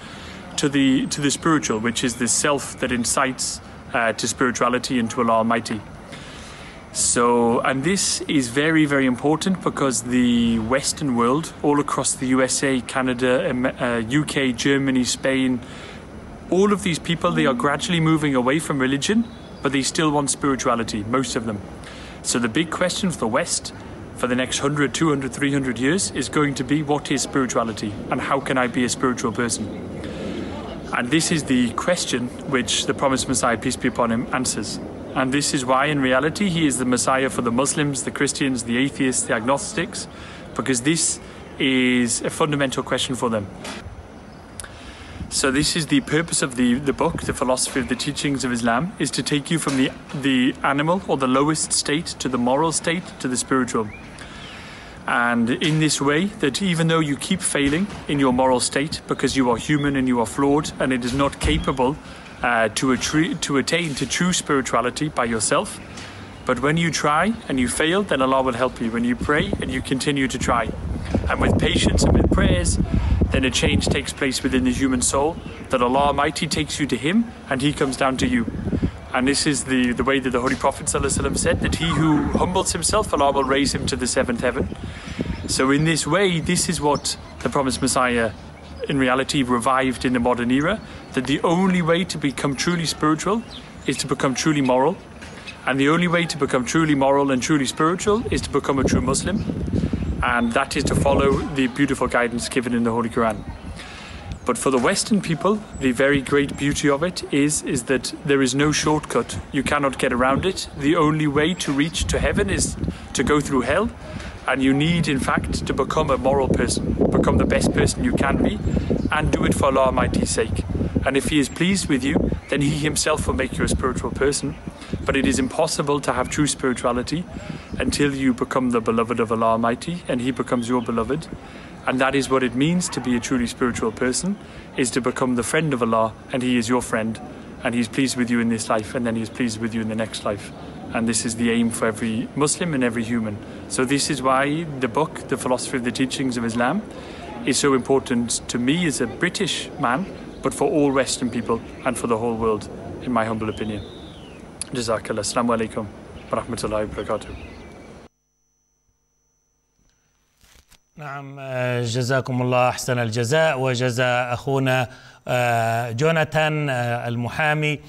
to the to the spiritual, which is the self that incites uh, to spirituality and to Allah Almighty. So, and this is very, very important because the Western world, all across the USA, Canada, um, uh, UK, Germany, Spain, all of these people, they are gradually moving away from religion, but they still want spirituality, most of them. So the big question for the West for the next 100, 200, 300 years is going to be what is spirituality and how can I be a spiritual person? And this is the question which the promised Messiah, peace be upon him, answers. And this is why, in reality, he is the Messiah for the Muslims, the Christians, the atheists, the agnostics, because this is a fundamental question for them. So this is the purpose of the, the book, The Philosophy of the Teachings of Islam, is to take you from the, the animal or the lowest state to the moral state to the spiritual. And in this way, that even though you keep failing in your moral state because you are human and you are flawed and it is not capable uh, to, to attain to true spirituality by yourself, but when you try and you fail, then Allah will help you. When you pray and you continue to try. And with patience and with prayers, then a change takes place within the human soul that Allah Almighty takes you to Him and He comes down to you. And this is the, the way that the Holy Prophet ﷺ said that he who humbles himself, Allah will raise him to the seventh heaven. So, in this way, this is what the promised Messiah in reality revived in the modern era that the only way to become truly spiritual is to become truly moral and the only way to become truly moral and truly spiritual is to become a true Muslim. And that is to follow the beautiful guidance given in the Holy Quran. But for the Western people, the very great beauty of it is, is that there is no shortcut. You cannot get around it. The only way to reach to heaven is to go through hell. And you need, in fact, to become a moral person, become the best person you can be, and do it for Allah Almighty's sake. And if He is pleased with you, then He Himself will make you a spiritual person. But it is impossible to have true spirituality until you become the beloved of Allah Almighty and He becomes your beloved. And that is what it means to be a truly spiritual person, is to become the friend of Allah and He is your friend and He's pleased with you in this life and then He's pleased with you in the next life. And this is the aim for every Muslim and every human. So this is why the book, The Philosophy of the Teachings of Islam, is so important to me as a British man, but for all Western people and for the whole world, in my humble opinion. جزاك الله السلام عليكم ورحمة الله وبركاته نعم آه، جزاكم الله أحسن الجزاء وجزاء أخونا آه، جوناثان آه، المحامي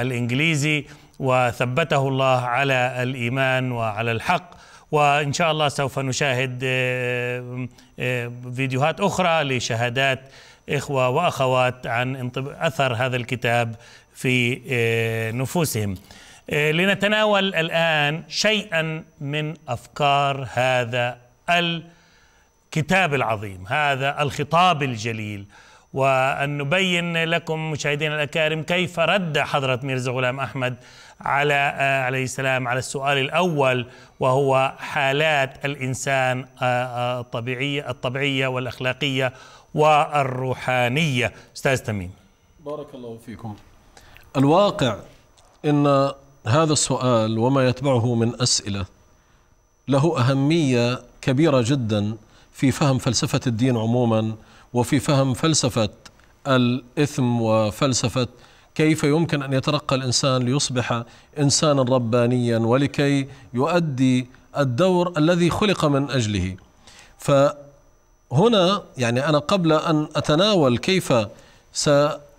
الإنجليزي وثبته الله على الإيمان وعلى الحق وإن شاء الله سوف نشاهد فيديوهات أخرى لشهادات إخوة وأخوات عن أثر هذا الكتاب في آه، نفوسهم آه، لنتناول الآن شيئا من أفكار هذا الكتاب العظيم هذا الخطاب الجليل وأن نبين لكم مشاهدينا الأكارم كيف رد حضرة ميرزا غلام أحمد على آه، عليه السلام على السؤال الأول وهو حالات الإنسان الطبيعية الطبيعية والأخلاقية والروحانية أستاذ تميم بارك الله فيكم الواقع ان هذا السؤال وما يتبعه من اسئله له اهميه كبيره جدا في فهم فلسفه الدين عموما وفي فهم فلسفه الاثم وفلسفه كيف يمكن ان يترقى الانسان ليصبح انسانا ربانيا ولكي يؤدي الدور الذي خلق من اجله. فهنا يعني انا قبل ان اتناول كيف س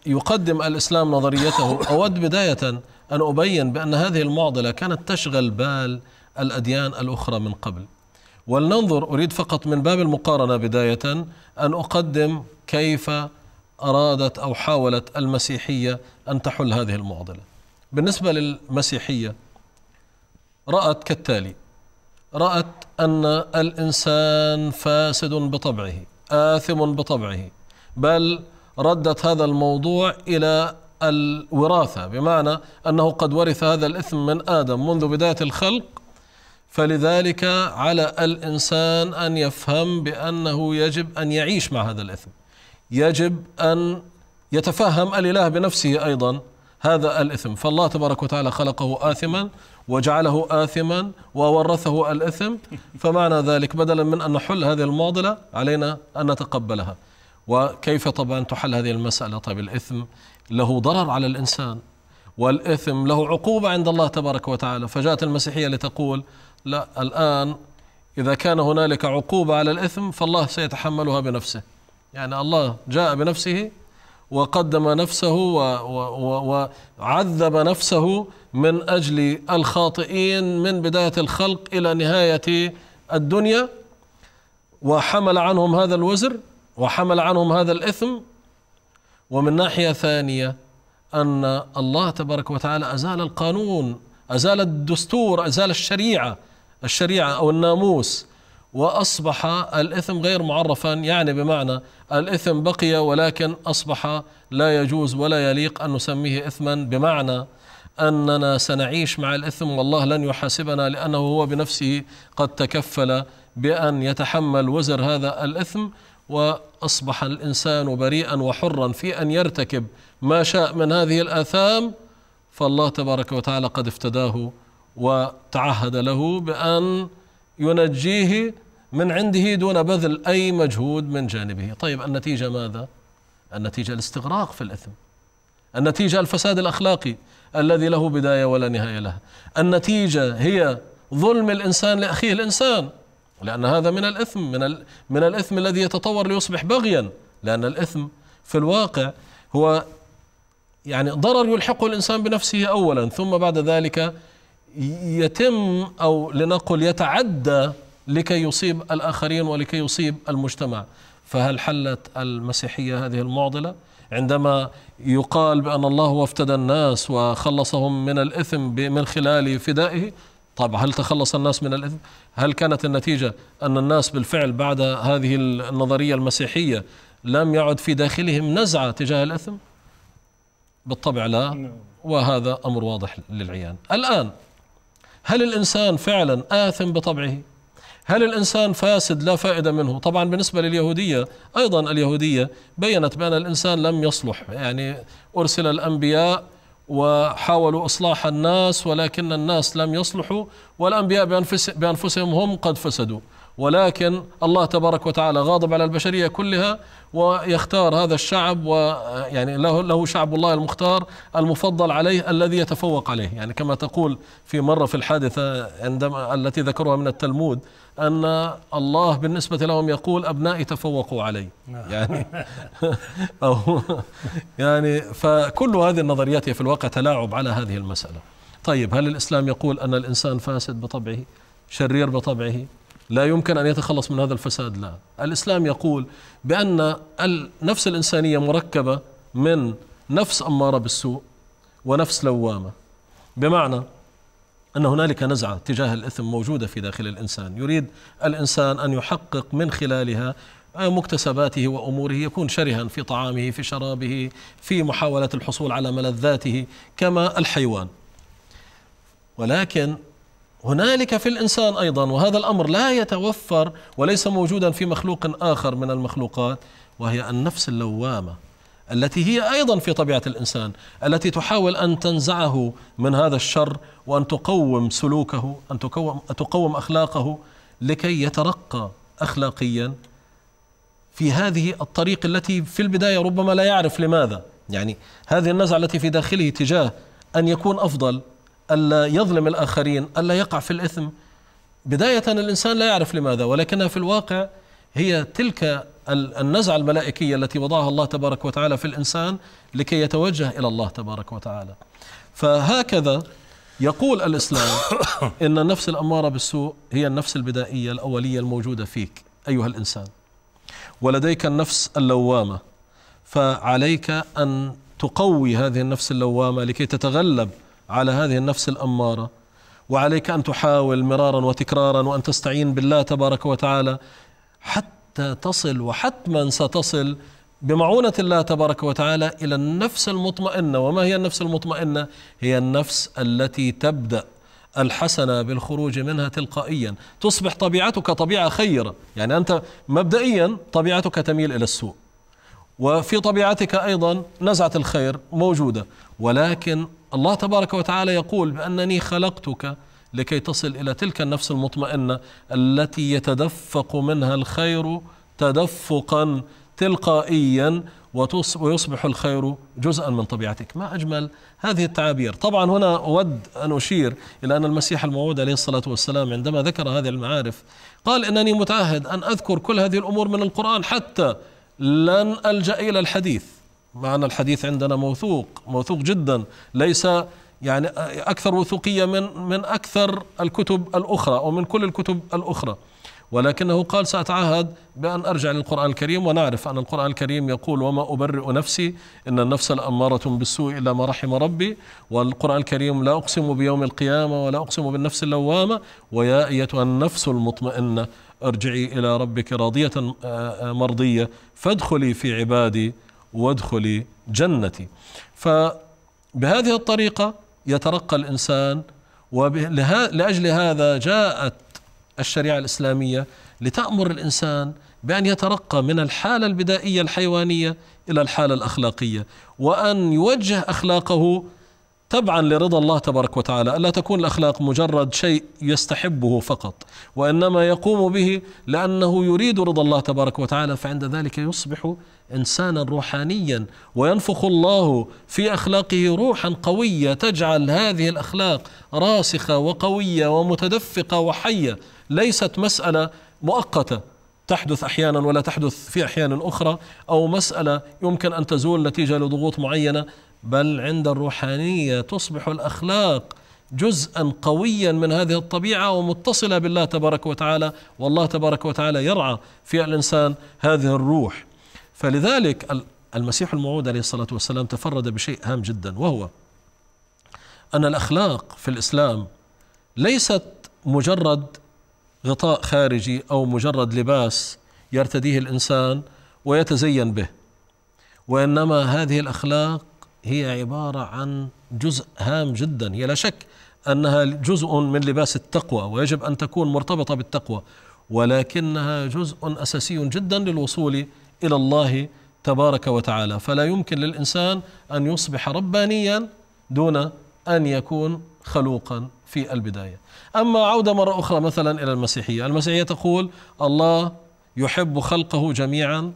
يقدم الإسلام نظريته أود بداية أن أبين بأن هذه المعضلة كانت تشغل بال الأديان الأخرى من قبل ولننظر أريد فقط من باب المقارنة بداية أن أقدم كيف أرادت أو حاولت المسيحية أن تحل هذه المعضلة بالنسبة للمسيحية رأت كالتالي رأت أن الإنسان فاسد بطبعه آثم بطبعه بل ردت هذا الموضوع إلى الوراثة بمعنى أنه قد ورث هذا الإثم من آدم منذ بداية الخلق فلذلك على الإنسان أن يفهم بأنه يجب أن يعيش مع هذا الإثم يجب أن يتفهم الإله بنفسه أيضا هذا الإثم فالله تبارك وتعالى خلقه آثما وجعله آثما وورثه الإثم فمعنى ذلك بدلا من أن نحل هذه المعضلة علينا أن نتقبلها وكيف طبعا تحل هذه المسألة طيب الإثم له ضرر على الإنسان والإثم له عقوبة عند الله تبارك وتعالى فجاءت المسيحية لتقول لا الآن إذا كان هنالك عقوبة على الإثم فالله سيتحملها بنفسه يعني الله جاء بنفسه وقدم نفسه وعذب نفسه من أجل الخاطئين من بداية الخلق إلى نهاية الدنيا وحمل عنهم هذا الوزر وحمل عنهم هذا الإثم ومن ناحية ثانية أن الله تبارك وتعالى أزال القانون أزال الدستور أزال الشريعة الشريعة أو الناموس وأصبح الإثم غير معرفا يعني بمعنى الإثم بقي ولكن أصبح لا يجوز ولا يليق أن نسميه إثما بمعنى أننا سنعيش مع الإثم والله لن يحاسبنا لأنه هو بنفسه قد تكفل بأن يتحمل وزر هذا الإثم واصبح الانسان بريئا وحرا في ان يرتكب ما شاء من هذه الاثام فالله تبارك وتعالى قد افتداه وتعهد له بان ينجيه من عنده دون بذل اي مجهود من جانبه، طيب النتيجه ماذا؟ النتيجه الاستغراق في الاثم. النتيجه الفساد الاخلاقي الذي له بدايه ولا نهايه لها. النتيجه هي ظلم الانسان لاخيه الانسان. لأن هذا من الإثم من, ال... من الإثم الذي يتطور ليصبح بغيا لأن الإثم في الواقع هو يعني ضرر يلحقه الإنسان بنفسه أولا ثم بعد ذلك يتم أو لنقل يتعدى لكي يصيب الآخرين ولكي يصيب المجتمع فهل حلت المسيحية هذه المعضلة؟ عندما يقال بأن الله وافتدى الناس وخلصهم من الإثم من خلال فدائه طب هل تخلص الناس من الإثم؟ هل كانت النتيجة أن الناس بالفعل بعد هذه النظرية المسيحية لم يعد في داخلهم نزعة تجاه الإثم؟ بالطبع لا وهذا أمر واضح للعيان الآن هل الإنسان فعلا آثم بطبعه؟ هل الإنسان فاسد لا فائدة منه؟ طبعا بالنسبة لليهودية أيضا اليهودية بينت بأن الإنسان لم يصلح يعني أرسل الأنبياء وحاولوا إصلاح الناس ولكن الناس لم يصلحوا والأنبياء بأنفسهم هم قد فسدوا ولكن الله تبارك وتعالى غاضب على البشرية كلها ويختار هذا الشعب ويعني له, له شعب الله المختار المفضل عليه الذي يتفوق عليه يعني كما تقول في مرة في الحادثة عندما التي ذكرها من التلمود أن الله بالنسبة لهم يقول أبنائي تفوقوا علي نعم. يعني أو يعني فكل هذه النظريات هي في الواقع تلاعب على هذه المسألة طيب هل الإسلام يقول أن الإنسان فاسد بطبعه شرير بطبعه لا يمكن أن يتخلص من هذا الفساد لا الإسلام يقول بأن النفس الإنسانية مركبة من نفس أمارة بالسوء ونفس لوامة بمعنى أن هنالك نزعة تجاه الإثم موجودة في داخل الإنسان يريد الإنسان أن يحقق من خلالها مكتسباته وأموره يكون شرها في طعامه في شرابه في محاولة الحصول على ملذاته كما الحيوان ولكن هنالك في الانسان ايضا وهذا الامر لا يتوفر وليس موجودا في مخلوق اخر من المخلوقات وهي النفس اللوامه التي هي ايضا في طبيعه الانسان التي تحاول ان تنزعه من هذا الشر وان تقوم سلوكه ان تقوم تقوم اخلاقه لكي يترقى اخلاقيا في هذه الطريق التي في البدايه ربما لا يعرف لماذا يعني هذه النزعه التي في داخله تجاه ان يكون افضل ألا يظلم الآخرين ألا يقع في الإثم بداية الإنسان لا يعرف لماذا ولكنها في الواقع هي تلك النزعة الملائكية التي وضعها الله تبارك وتعالى في الإنسان لكي يتوجه إلى الله تبارك وتعالى فهكذا يقول الإسلام إن النفس الأمارة بالسوء هي النفس البدائية الأولية الموجودة فيك أيها الإنسان ولديك النفس اللوامة فعليك أن تقوي هذه النفس اللوامة لكي تتغلب على هذه النفس الأمارة وعليك أن تحاول مرارا وتكرارا وأن تستعين بالله تبارك وتعالى حتى تصل وحتما ستصل بمعونة الله تبارك وتعالى إلى النفس المطمئنة وما هي النفس المطمئنة؟ هي النفس التي تبدأ الحسنة بالخروج منها تلقائيا تصبح طبيعتك طبيعة خيرة يعني أنت مبدئيا طبيعتك تميل إلى السوء وفي طبيعتك ايضا نزعه الخير موجوده ولكن الله تبارك وتعالى يقول بانني خلقتك لكي تصل الى تلك النفس المطمئنه التي يتدفق منها الخير تدفقا تلقائيا ويصبح الخير جزءا من طبيعتك ما أجمل هذه التعابير طبعا هنا أود أن أشير إلى أن المسيح الموعود عليه الصلاة والسلام عندما ذكر هذه المعارف قال إنني متعهد أن أذكر كل هذه الأمور من القرآن حتى لن ألجأ إلى الحديث مع أن الحديث عندنا موثوق موثوق جدا ليس يعني أكثر وثوقية من من أكثر الكتب الأخرى أو من كل الكتب الأخرى ولكنه قال سأتعهد بأن أرجع للقرآن الكريم ونعرف أن القرآن الكريم يقول وما أبرئ نفسي إن النفس لأمارة بالسوء إلا ما رحم ربي والقرآن الكريم لا أقسم بيوم القيامة ولا أقسم بالنفس اللوامة ويا أيتها النفس المطمئنة ارجعي إلى ربك راضية آه، آه، مرضية فادخلي في عبادي وادخلي جنتي فبهذه الطريقة يترقى الإنسان لاجل هذا جاءت الشريعة الإسلامية لتأمر الإنسان بأن يترقى من الحالة البدائية الحيوانية إلى الحالة الأخلاقية وأن يوجه أخلاقه تبعا لرضا الله تبارك وتعالى ألا تكون الأخلاق مجرد شيء يستحبه فقط وإنما يقوم به لأنه يريد رضا الله تبارك وتعالى فعند ذلك يصبح إنسانا روحانيا وينفخ الله في أخلاقه روحا قوية تجعل هذه الأخلاق راسخة وقوية ومتدفقة وحية ليست مسألة مؤقتة تحدث احيانا ولا تحدث في احيان اخرى او مساله يمكن ان تزول نتيجه لضغوط معينه بل عند الروحانيه تصبح الاخلاق جزءا قويا من هذه الطبيعه ومتصله بالله تبارك وتعالى والله تبارك وتعالى يرعى في الانسان هذه الروح فلذلك المسيح الموعود عليه الصلاه والسلام تفرد بشيء هام جدا وهو ان الاخلاق في الاسلام ليست مجرد غطاء خارجي او مجرد لباس يرتديه الانسان ويتزين به وانما هذه الاخلاق هي عبارة عن جزء هام جدا هي لا شك أنها جزء من لباس التقوى ويجب أن تكون مرتبطة بالتقوى ولكنها جزء أساسي جدا للوصول إلى الله تبارك وتعالى فلا يمكن للإنسان أن يصبح ربانيا دون أن يكون خلوقا في البداية أما عودة مرة أخرى مثلا إلى المسيحية المسيحية تقول الله يحب خلقه جميعا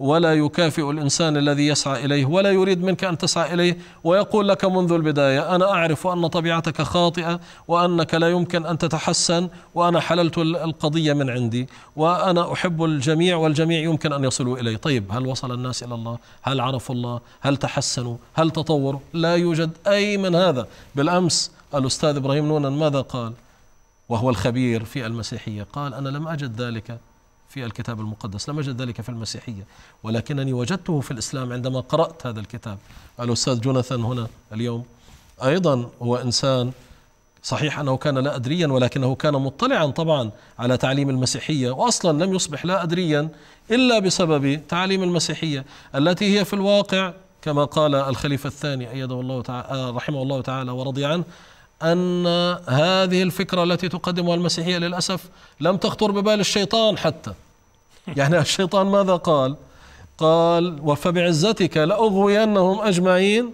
ولا يكافئ الانسان الذي يسعى اليه ولا يريد منك ان تسعى اليه ويقول لك منذ البدايه انا اعرف ان طبيعتك خاطئه وانك لا يمكن ان تتحسن وانا حللت القضيه من عندي وانا احب الجميع والجميع يمكن ان يصلوا الي، طيب هل وصل الناس الى الله؟ هل عرفوا الله؟ هل تحسنوا؟ هل تطوروا؟ لا يوجد اي من هذا، بالامس الاستاذ ابراهيم نونا ماذا قال؟ وهو الخبير في المسيحيه قال انا لم اجد ذلك في الكتاب المقدس لم أجد ذلك في المسيحية ولكنني وجدته في الإسلام عندما قرأت هذا الكتاب الأستاذ جوناثان هنا اليوم أيضا هو إنسان صحيح أنه كان لا أدريا ولكنه كان مطلعا طبعا على تعليم المسيحية وأصلا لم يصبح لا أدريا إلا بسبب تعاليم المسيحية التي هي في الواقع كما قال الخليفة الثاني أيده الله تعالى آه، رحمه الله تعالى ورضي عنه أن هذه الفكرة التي تقدمها المسيحية للأسف لم تخطر ببال الشيطان حتى يعني الشيطان ماذا قال قال وفبعزتك لأغوينهم أجمعين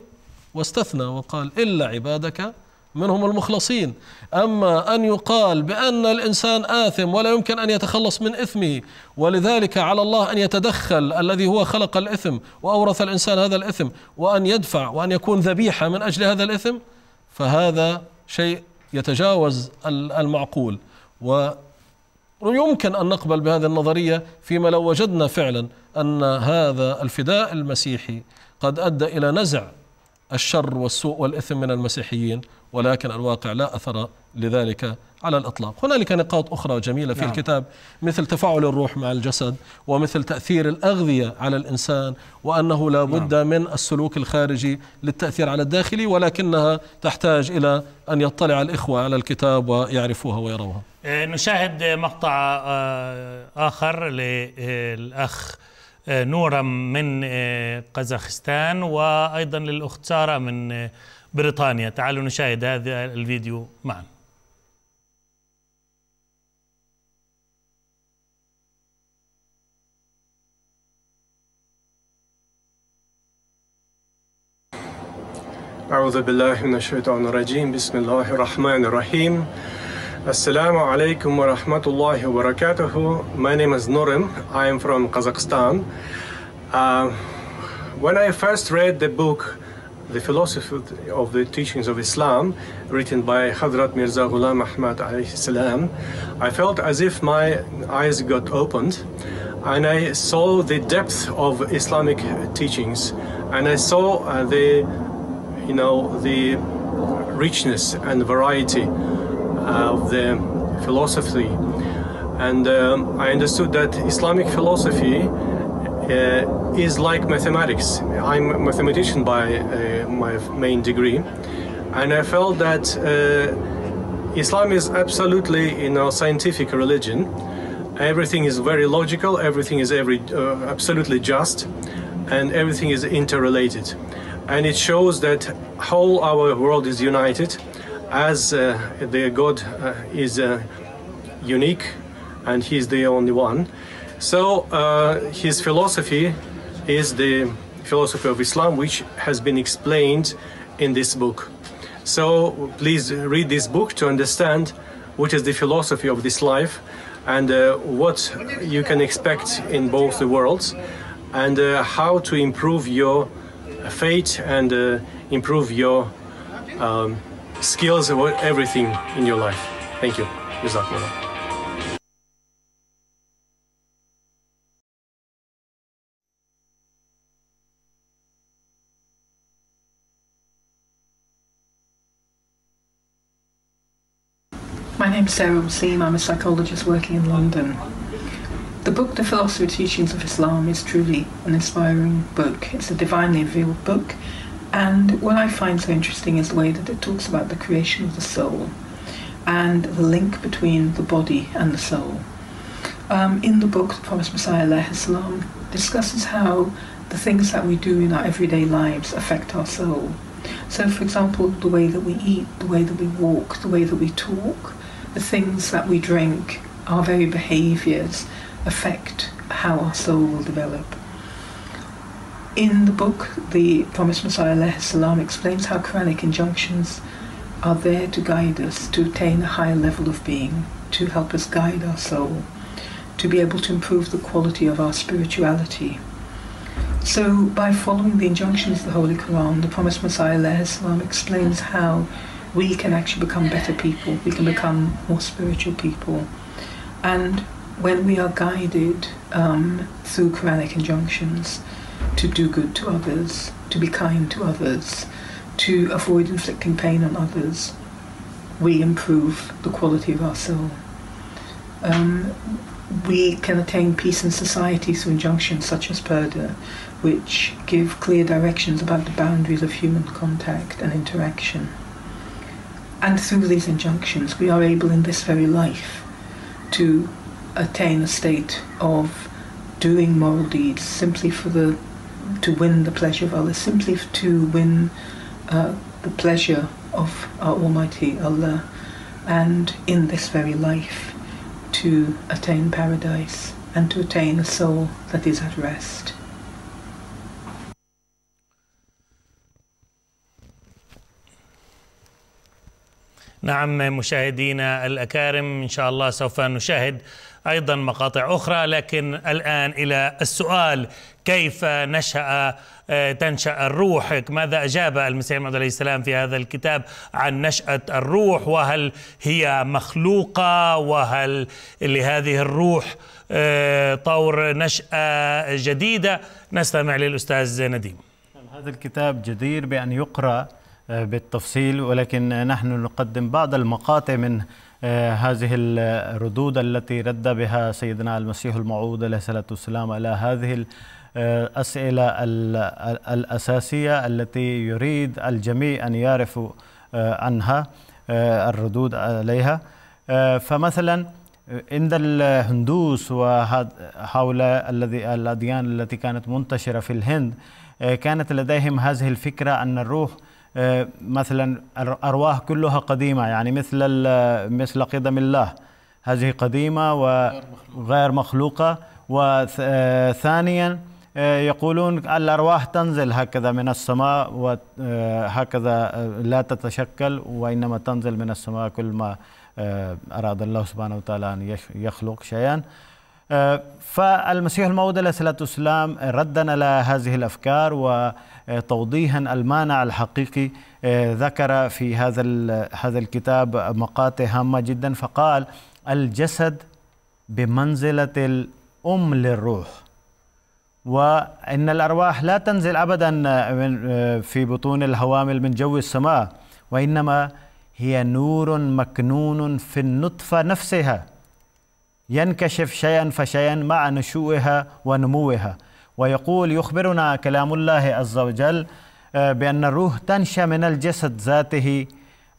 واستثنى وقال إلا عبادك منهم المخلصين أما أن يقال بأن الإنسان آثم ولا يمكن أن يتخلص من إثمه ولذلك على الله أن يتدخل الذي هو خلق الإثم وأورث الإنسان هذا الإثم وأن يدفع وأن يكون ذبيحة من أجل هذا الإثم فهذا شيء يتجاوز المعقول ويمكن أن نقبل بهذه النظرية فيما لو وجدنا فعلا أن هذا الفداء المسيحي قد أدى إلى نزع الشر والسوء والإثم من المسيحيين ولكن الواقع لا أثر لذلك على الإطلاق هنالك نقاط أخرى جميلة في نعم. الكتاب مثل تفاعل الروح مع الجسد ومثل تأثير الأغذية على الإنسان وأنه لا نعم. بد نعم. من السلوك الخارجي للتأثير على الداخلي ولكنها تحتاج إلى أن يطلع الإخوة على الكتاب ويعرفوها ويروها آه، نشاهد مقطع آه، آخر للأخ آه، نورم من قزاخستان وأيضا للأخت سارة من بريطانيا تعالوا نشاهد هذا الفيديو معا أعوذ بالله من الشيطان الرجيم بسم الله الرحمن الرحيم Assalamu alaikum wa rahmatullahi wa barakatuhu. My name is Nurim. I am from Kazakhstan. Uh, when I first read the book, The Philosophy of the Teachings of Islam, written by Hazrat Mirza Ghulam Ahmad salam, I felt as if my eyes got opened and I saw the depth of Islamic teachings and I saw uh, the you know, the richness and variety uh, of the philosophy. And um, I understood that Islamic philosophy uh, is like mathematics. I'm a mathematician by uh, my main degree, and I felt that uh, Islam is absolutely, you know, scientific religion. Everything is very logical. Everything is every uh, absolutely just, and everything is interrelated and it shows that whole our world is united as uh, the God uh, is uh, unique and he is the only one. So uh, his philosophy is the philosophy of Islam which has been explained in this book. So please read this book to understand what is the philosophy of this life and uh, what you can expect in both the worlds and uh, how to improve your faith and uh, improve your um, skills and everything in your life. Thank you. Jazakallah. My is Sarah Seam. I'm a psychologist working in London. The book, The Philosophy Teachings of Islam, is truly an inspiring book. It's a divinely revealed book, and what I find so interesting is the way that it talks about the creation of the soul and the link between the body and the soul. Um, in the book, the Promised Messiah Islam, discusses how the things that we do in our everyday lives affect our soul. So, for example, the way that we eat, the way that we walk, the way that we talk, the things that we drink, our very behaviors, affect how our soul will develop. In the book, the Promised Messiah Salam explains how Quranic injunctions are there to guide us to attain a higher level of being, to help us guide our soul, to be able to improve the quality of our spirituality. So, by following the injunctions of the Holy Quran, the Promised Messiah Salam explains how we can actually become better people, we can become more spiritual people. And when we are guided um, through Quranic injunctions to do good to others, to be kind to others, to avoid inflicting pain on others, we improve the quality of our soul. Um, we can attain peace in society through injunctions such as purda, which give clear directions about the boundaries of human contact and interaction. And through these injunctions, we are able in this very life to attain a state of doing moral deeds simply for the to win the pleasure of Allah, simply to win uh, the pleasure of our uh, Almighty Allah, and in this very life to attain paradise and to attain a soul that is at rest. نعم مشاهدينا الاكارم ان شاء الله سوف نشاهد أيضا مقاطع أخرى لكن الآن إلى السؤال كيف نشأ آه، تنشأ الروح ماذا أجاب المسيح محمد عليه السلام في هذا الكتاب عن نشأة الروح وهل هي مخلوقة وهل لهذه الروح آه، طور نشأة جديدة نستمع للأستاذ نديم نعم، هذا الكتاب جدير بأن يقرأ آه، بالتفصيل ولكن نحن نقدم بعض المقاطع من آه، هذه الردود التي رد بها سيدنا المسيح الموعود عليه الصلاة والسلام على هذه آه، الأسئلة الأساسية التي يريد الجميع أن يعرفوا آه، عنها الردود عليها فمثلا عند الهندوس وحول الذي الأديان التي كانت منتشرة في الهند كانت لديهم هذه الفكرة أن الروح آه، مثلا أرواح كلها قديمة يعني مثل مثل قدم الله هذه قديمة وغير مخلوقة وثانيا آه، آه، يقولون الأرواح تنزل هكذا من السماء وهكذا لا تتشكل وإنما تنزل من السماء كل ما أراد الله سبحانه وتعالى أن يخلق شيئا فالمسيح الموعود عليه الصلاة والسلام ردنا لهذه الأفكار و آه، توضيحا المانع الحقيقي آه، ذكر في هذا هذا الكتاب مقاطع هامه جدا فقال الجسد بمنزله الام للروح وان الارواح لا تنزل ابدا آه، في بطون الهوامل من جو السماء وانما هي نور مكنون في النطفه نفسها ينكشف شيئا فشيئا مع نشوئها ونموها ويقول يخبرنا كلام الله عز وجل آه، بأن الروح تنشأ من الجسد ذاته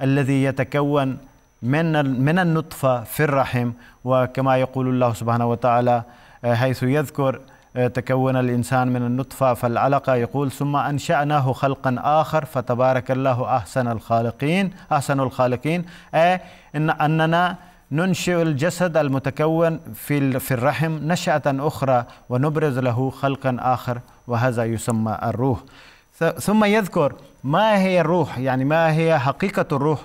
الذي يتكون من من النطفة في الرحم وكما يقول الله سبحانه وتعالى آه، حيث يذكر آه، تكون الإنسان من النطفة فالعلقة يقول ثم أنشأناه خلقا آخر فتبارك الله أحسن الخالقين أحسن الخالقين أي إن أننا ننشئ الجسد المتكون في في الرحم نشأة أخرى ونبرز له خلقا آخر وهذا يسمى الروح ثم يذكر ما هي الروح يعني ما هي حقيقة الروح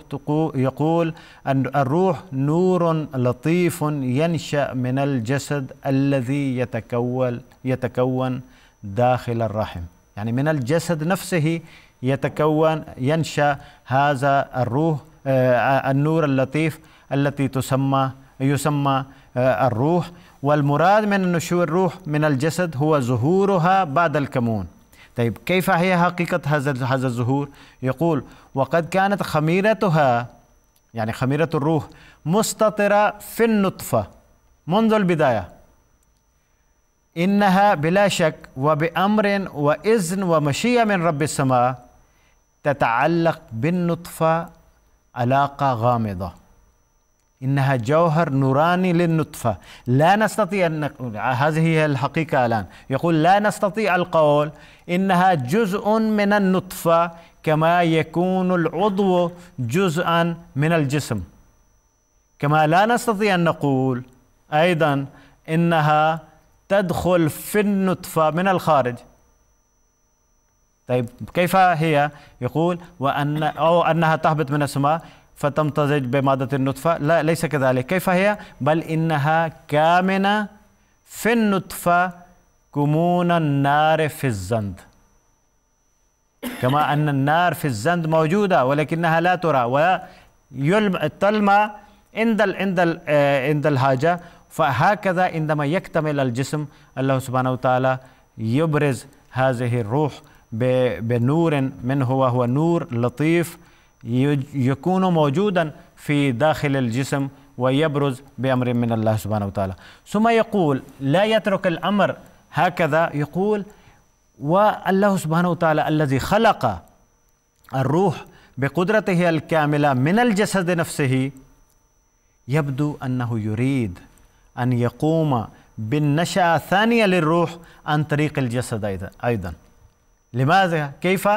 يقول أن الروح نور لطيف ينشأ من الجسد الذي يتكون يتكون داخل الرحم يعني من الجسد نفسه يتكون ينشأ هذا الروح آه، النور اللطيف التي تسمى يسمى آه، الروح والمراد من نشوء الروح من الجسد هو ظهورها بعد الكمون طيب كيف هي حقيقة هذا هذا الظهور؟ يقول وقد كانت خميرتها يعني خميرة الروح مستطرة في النطفة منذ البداية إنها بلا شك وبأمر وإذن ومشيئة من رب السماء تتعلق بالنطفة علاقة غامضة إنها جوهر نوراني للنطفة لا نستطيع أن نقول هذه هي الحقيقة الآن يقول لا نستطيع القول إنها جزء من النطفة كما يكون العضو جزءا من الجسم كما لا نستطيع أن نقول أيضا إنها تدخل في النطفة من الخارج طيب كيف هي يقول وأن أو أنها تهبط من السماء فتمتزج بمادة النطفة لا ليس كذلك كيف هي بل إنها كامنة في النطفة كمون النار في الزند كما أن النار في الزند موجودة ولكنها لا ترى وتلمع عند ال عند ال آه، عند الحاجة فهكذا عندما يكتمل الجسم الله سبحانه وتعالى يبرز هذه الروح بنور منه وهو نور لطيف يكون موجودا في داخل الجسم ويبرز بأمر من الله سبحانه وتعالى ثم يقول لا يترك الأمر هكذا يقول والله سبحانه وتعالى الذي خلق الروح بقدرته الكاملة من الجسد نفسه يبدو أنه يريد أن يقوم بالنشأة الثانية للروح عن طريق الجسد أيضا لماذا؟ كيف؟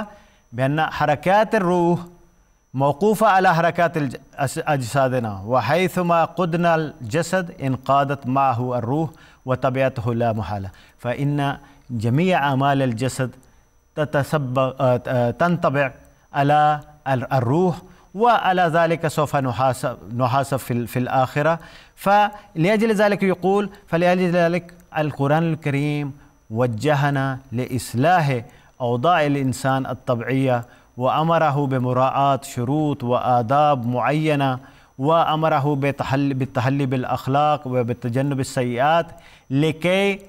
بأن حركات الروح موقوفة على حركات أجسادنا وحيثما قدنا الجسد انقادت معه الروح وطبيعته لا محالة فإن جميع أعمال الجسد تتسبق آه، آه، تنطبع على الروح وعلى ذلك سوف نحاسب, نحاسب في, في الآخرة فلأجل ذلك يقول فلأجل ذلك القرآن الكريم وجهنا لإصلاح أوضاع الإنسان الطبيعية وأمره بمراعاة شروط وآداب معينة وأمره بالتحلي بالأخلاق وبتجنب السيئات لكي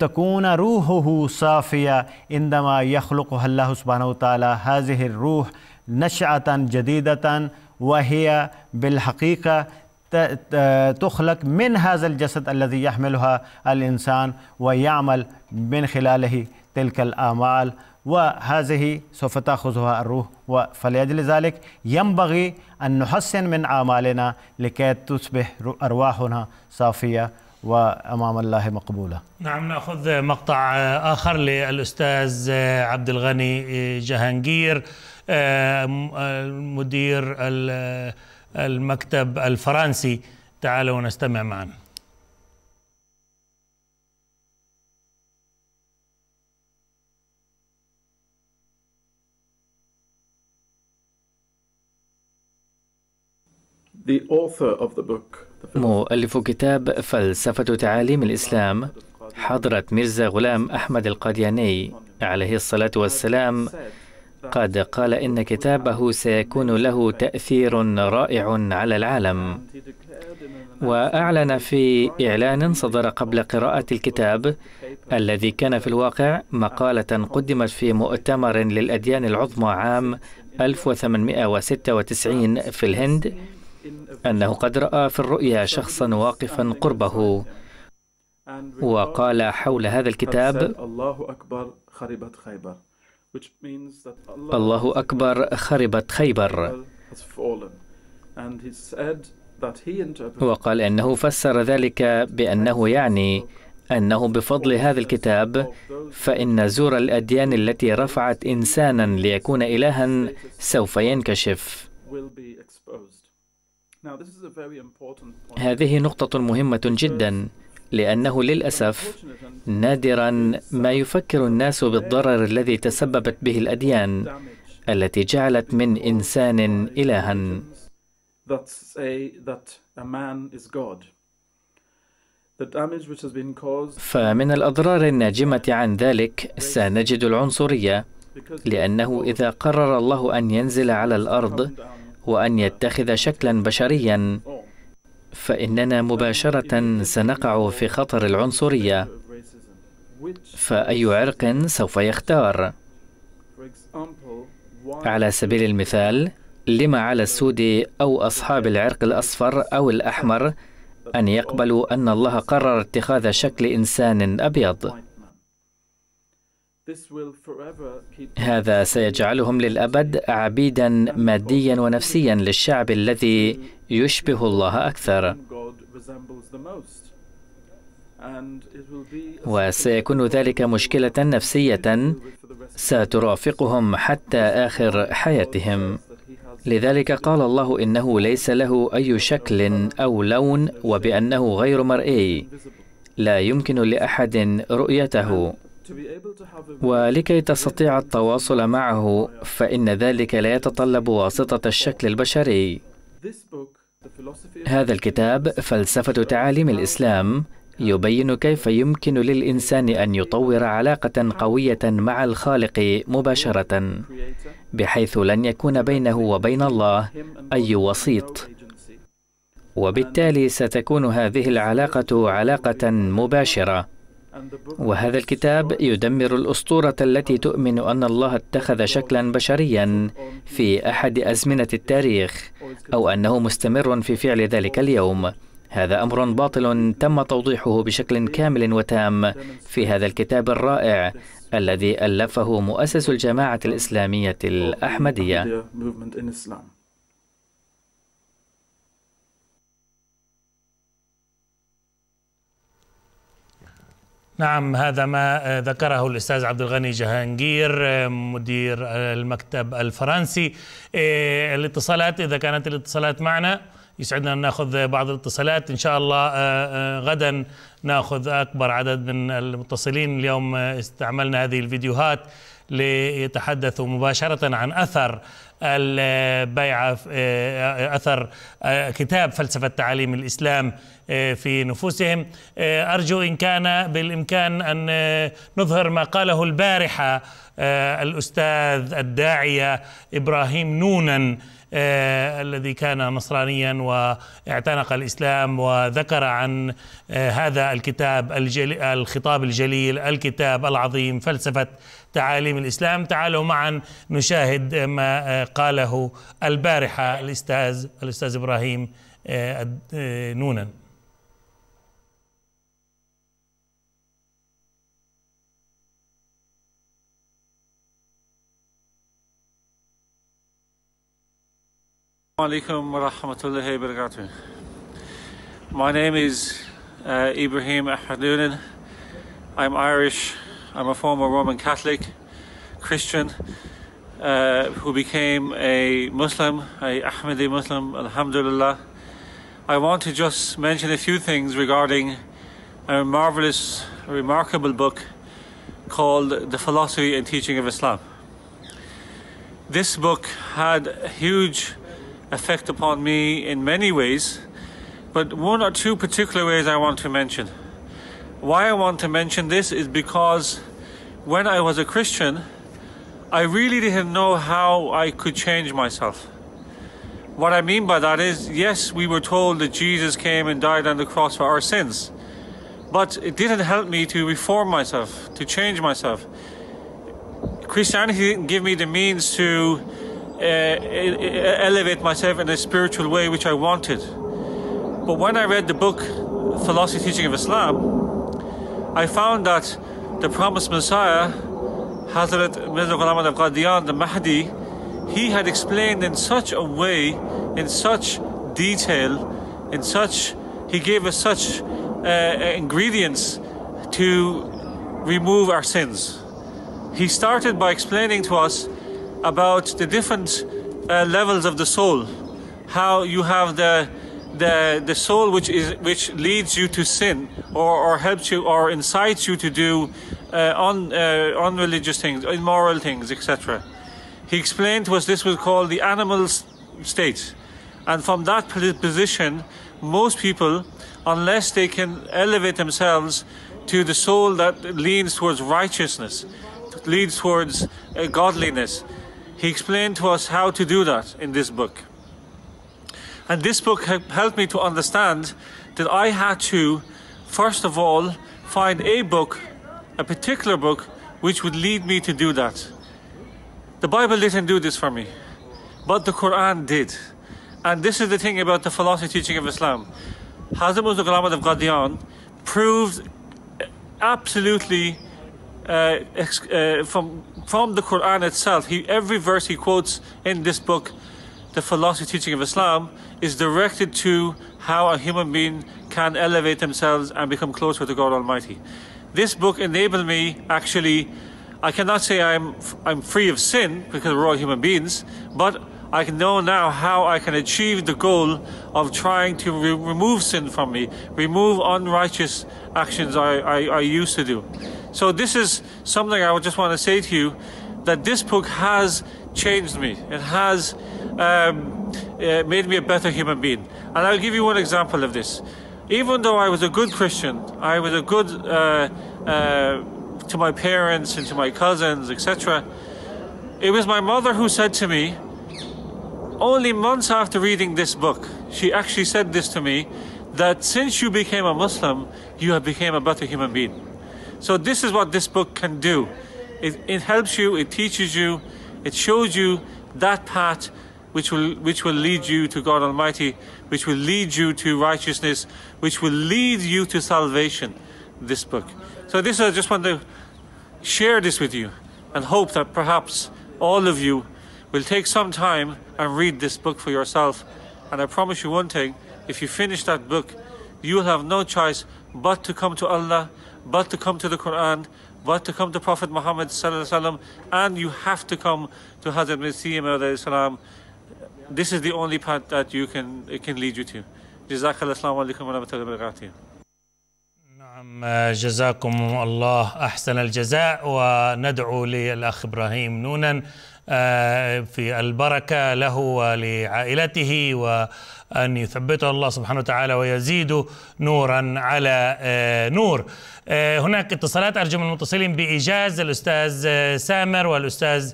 تكون روحه صافية عندما يخلقها الله سبحانه وتعالى هذه الروح نشأة جديدة وهي بالحقيقة تخلق من هذا الجسد الذي يحملها الإنسان ويعمل من خلاله تلك الأعمال وهذه سوف تأخذها الروح فلأجل ذلك ينبغي أن نحسن من أعمالنا لكي تصبح أرواحنا صافية وأمام الله مقبولة نعم نأخذ مقطع آخر للأستاذ عبد الغني جهانجير مدير المكتب الفرنسي تعالوا نستمع معنا مؤلف كتاب فلسفة تعاليم الإسلام حضرة ميرزا غلام أحمد القادياني عليه الصلاة والسلام قد قال إن كتابه سيكون له تأثير رائع على العالم وأعلن في إعلان صدر قبل قراءة الكتاب الذي كان في الواقع مقالة قدمت في مؤتمر للأديان العظمى عام 1896 في الهند أنه قد رأى في الرؤيا شخصا واقفا قربه وقال حول هذا الكتاب الله أكبر خربت خيبر الله أكبر خربت خيبر وقال أنه فسر ذلك بأنه يعني أنه بفضل هذا الكتاب فإن زور الأديان التي رفعت إنسانا ليكون إلها سوف ينكشف هذه نقطة مهمة جدا لأنه للأسف نادرا ما يفكر الناس بالضرر الذي تسببت به الأديان التي جعلت من إنسان إلها فمن الأضرار الناجمة عن ذلك سنجد العنصرية لأنه إذا قرر الله أن ينزل على الأرض وأن يتخذ شكلا بشريا فإننا مباشرة سنقع في خطر العنصرية فأي عرق سوف يختار على سبيل المثال لما على السود أو أصحاب العرق الأصفر أو الأحمر أن يقبلوا أن الله قرر اتخاذ شكل إنسان أبيض هذا سيجعلهم للابد عبيدا ماديا ونفسيا للشعب الذي يشبه الله اكثر وسيكون ذلك مشكله نفسيه سترافقهم حتى اخر حياتهم لذلك قال الله انه ليس له اي شكل او لون وبانه غير مرئي لا يمكن لاحد رؤيته ولكي تستطيع التواصل معه فإن ذلك لا يتطلب واسطة الشكل البشري هذا الكتاب فلسفة تعاليم الإسلام يبين كيف يمكن للإنسان أن يطور علاقة قوية مع الخالق مباشرة بحيث لن يكون بينه وبين الله أي وسيط وبالتالي ستكون هذه العلاقة علاقة مباشرة وهذا الكتاب يدمر الأسطورة التي تؤمن أن الله اتخذ شكلا بشريا في أحد أزمنة التاريخ أو أنه مستمر في فعل ذلك اليوم هذا أمر باطل تم توضيحه بشكل كامل وتام في هذا الكتاب الرائع الذي ألفه مؤسس الجماعة الإسلامية الأحمدية نعم هذا ما ذكره الاستاذ عبد الغني جهانجير مدير المكتب الفرنسي الاتصالات اذا كانت الاتصالات معنا يسعدنا ان ناخذ بعض الاتصالات ان شاء الله آه، آه، غدا ناخذ اكبر عدد من المتصلين اليوم استعملنا هذه الفيديوهات ليتحدثوا مباشره عن اثر البيعة آه، أثر آه، كتاب فلسفة تعاليم الإسلام آه، في نفوسهم أرجو إن كان بالإمكان أن نظهر ما قاله البارحة الأستاذ الداعية إبراهيم نونا آه، الذي كان نصرانيا واعتنق الإسلام وذكر عن آه، هذا الكتاب الجلي الخطاب الجليل الكتاب العظيم فلسفة تعاليم الإسلام تعالوا معا نشاهد ما آه، قاله البارحة الأستاذ الأستاذ إبراهيم نونا Assalamualaikum wa rahmatullahi My name is uh, Ibrahim Ahmadunin. I'm Irish. I'm a former Roman Catholic Christian uh, who became a Muslim, a Ahmadi Muslim, Alhamdulillah. I want to just mention a few things regarding a marvelous, remarkable book called The Philosophy and Teaching of Islam. This book had huge effect upon me in many ways, but one or two particular ways I want to mention. Why I want to mention this is because when I was a Christian, I really didn't know how I could change myself. What I mean by that is, yes, we were told that Jesus came and died on the cross for our sins, but it didn't help me to reform myself, to change myself. Christianity didn't give me the means to uh, uh, elevate myself in a spiritual way, which I wanted. But when I read the book Philosophy Teaching of Islam, I found that the promised Messiah, Hazrat Mirza Ghulam of Qadian, the Mahdi, he had explained in such a way, in such detail, in such, he gave us such uh, ingredients to remove our sins. He started by explaining to us about the different uh, levels of the soul. How you have the the the soul which is which leads you to sin or, or helps you or incites you to do uh, un, uh, unreligious things, immoral things, etc. He explained to us this was called the animal state, and from that position, most people, unless they can elevate themselves to the soul that leans towards righteousness, leads towards uh, godliness, he explained to us how to do that in this book. And this book helped me to understand that I had to, first of all, find a book, a particular book, which would lead me to do that. The Bible didn't do this for me, but the Quran did. And this is the thing about the philosophy teaching of Islam. Hazrat Musa of Qadian proved uh, absolutely uh, uh, from from the Quran itself. He, every verse he quotes in this book, the philosophy teaching of Islam, is directed to how a human being can elevate themselves and become closer to God Almighty. This book enabled me actually. I cannot say I'm I'm free of sin because we're all human beings, but I can know now how I can achieve the goal of trying to re remove sin from me, remove unrighteous actions I, I, I used to do. So this is something I would just want to say to you that this book has changed me. It has um, uh, made me a better human being. And I'll give you one example of this. Even though I was a good Christian, I was a good uh, uh, to my parents and to my cousins, etc. It was my mother who said to me, only months after reading this book, she actually said this to me, that since you became a Muslim, you have become a better human being. So this is what this book can do. It, it helps you, it teaches you, it shows you that path which will, which will lead you to God Almighty, which will lead you to righteousness, which will lead you to salvation, this book. So this I just want to share this with you and hope that perhaps all of you will take some time and read this book for yourself. And I promise you one thing, if you finish that book, you will have no choice but to come to Allah but to come to the Quran, but to come to Prophet Muhammad وسلم, and you have to come to Hazrat Masih salam. This is the only path that you can it can lead you to. Jazakallah, Assalamu alaikum wa rahmatullahi wa barakatuh. نعم جزاكم الله احسن الجزاء وندعو للاخ ابراهيم نونا آه، في البركة له ولعائلته وأن يثبته الله سبحانه وتعالى ويزيد نورا على آه، نور آه، هناك اتصالات أرجو من المتصلين بإيجاز الأستاذ سامر والأستاذ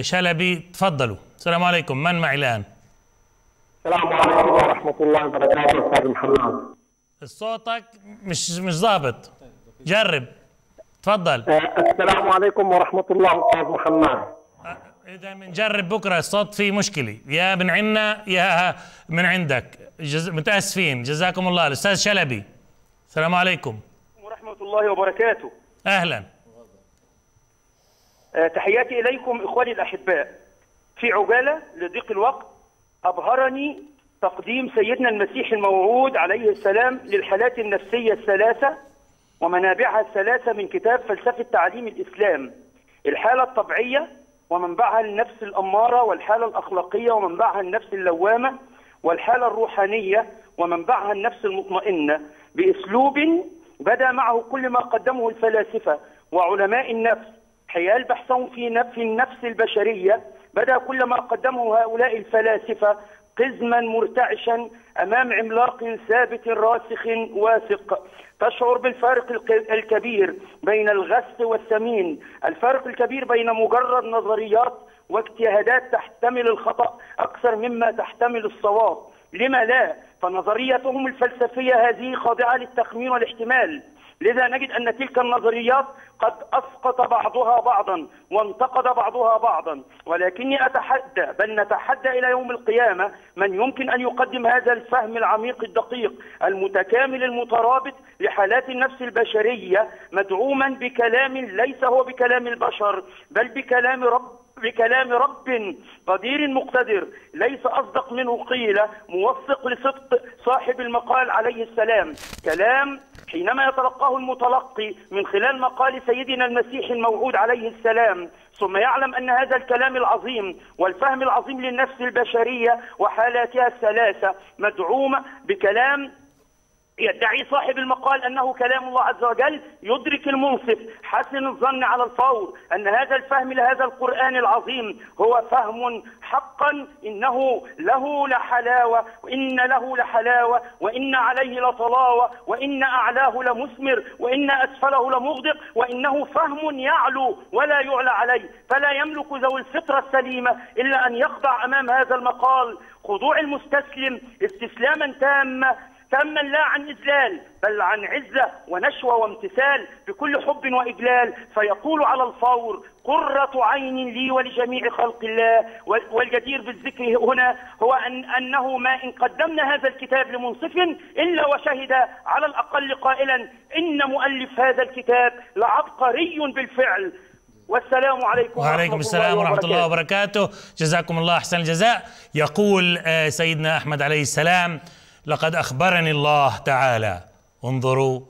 شلبي تفضلوا السلام عليكم من معي الآن السلام عليكم ورحمة الله وبركاته أستاذ محمد صوتك مش مش ظابط جرب تفضل آه، السلام عليكم ورحمه الله استاذ محمد آه، اذا بنجرب بكره الصوت فيه مشكله يا من عنا يا من عندك جز... متاسفين جزاكم الله الاستاذ شلبي السلام عليكم ورحمه الله وبركاته اهلا آه، تحياتي اليكم اخواني الاحباء في عجاله لضيق الوقت ابهرني تقديم سيدنا المسيح الموعود عليه السلام للحالات النفسيه الثلاثه ومنابعها الثلاثة من كتاب فلسفة تعليم الإسلام الحالة الطبيعية ومنبعها النفس الأمارة والحالة الأخلاقية ومنبعها النفس اللوامة والحالة الروحانية ومنبعها النفس المطمئنة بأسلوب بدا معه كل ما قدمه الفلاسفة وعلماء النفس حيال بحثهم في نفس النفس البشرية بدا كل ما قدمه هؤلاء الفلاسفة قزما مرتعشا أمام عملاق ثابت راسخ واثق تشعر بالفرق الكبير بين الغث والثمين الفرق الكبير بين مجرد نظريات واجتهادات تحتمل الخطأ أكثر مما تحتمل الصواب لما لا فنظريتهم الفلسفية هذه خاضعة للتخمين والاحتمال لذا نجد أن تلك النظريات قد أسقط بعضها بعضا وانتقد بعضها بعضا ولكني أتحدى بل نتحدى إلى يوم القيامة من يمكن أن يقدم هذا الفهم العميق الدقيق المتكامل المترابط لحالات النفس البشرية مدعوما بكلام ليس هو بكلام البشر بل بكلام رب بكلام رب قدير مقتدر ليس أصدق منه قيل موثق لصدق صاحب المقال عليه السلام كلام حينما يتلقاه المتلقي من خلال مقال سيدنا المسيح الموعود عليه السلام ثم يعلم أن هذا الكلام العظيم والفهم العظيم للنفس البشرية وحالاتها الثلاثة مدعومة بكلام يدعي صاحب المقال انه كلام الله عز وجل يدرك المنصف حسن الظن على الفور ان هذا الفهم لهذا القران العظيم هو فهم حقا انه له لحلاوه وان له لحلاوه وان عليه لطلاوه وان اعلاه لمثمر وان اسفله لمغدق وانه فهم يعلو ولا يعلى عليه فلا يملك ذوي الفطره السليمه الا ان يخضع امام هذا المقال خضوع المستسلم استسلاما تاما تاما لا عن إذلال بل عن عزة ونشوة وامتثال بكل حب وإجلال فيقول على الفور قرة عين لي ولجميع خلق الله والجدير بالذكر هنا هو أن أنه ما إن قدمنا هذا الكتاب لمنصف إلا وشهد على الأقل قائلا إن مؤلف هذا الكتاب لعبقري بالفعل والسلام عليكم وعليكم السلام ورحمة الله وبركاته جزاكم الله أحسن الجزاء يقول آه، سيدنا أحمد عليه السلام لقد اخبرني الله تعالى انظروا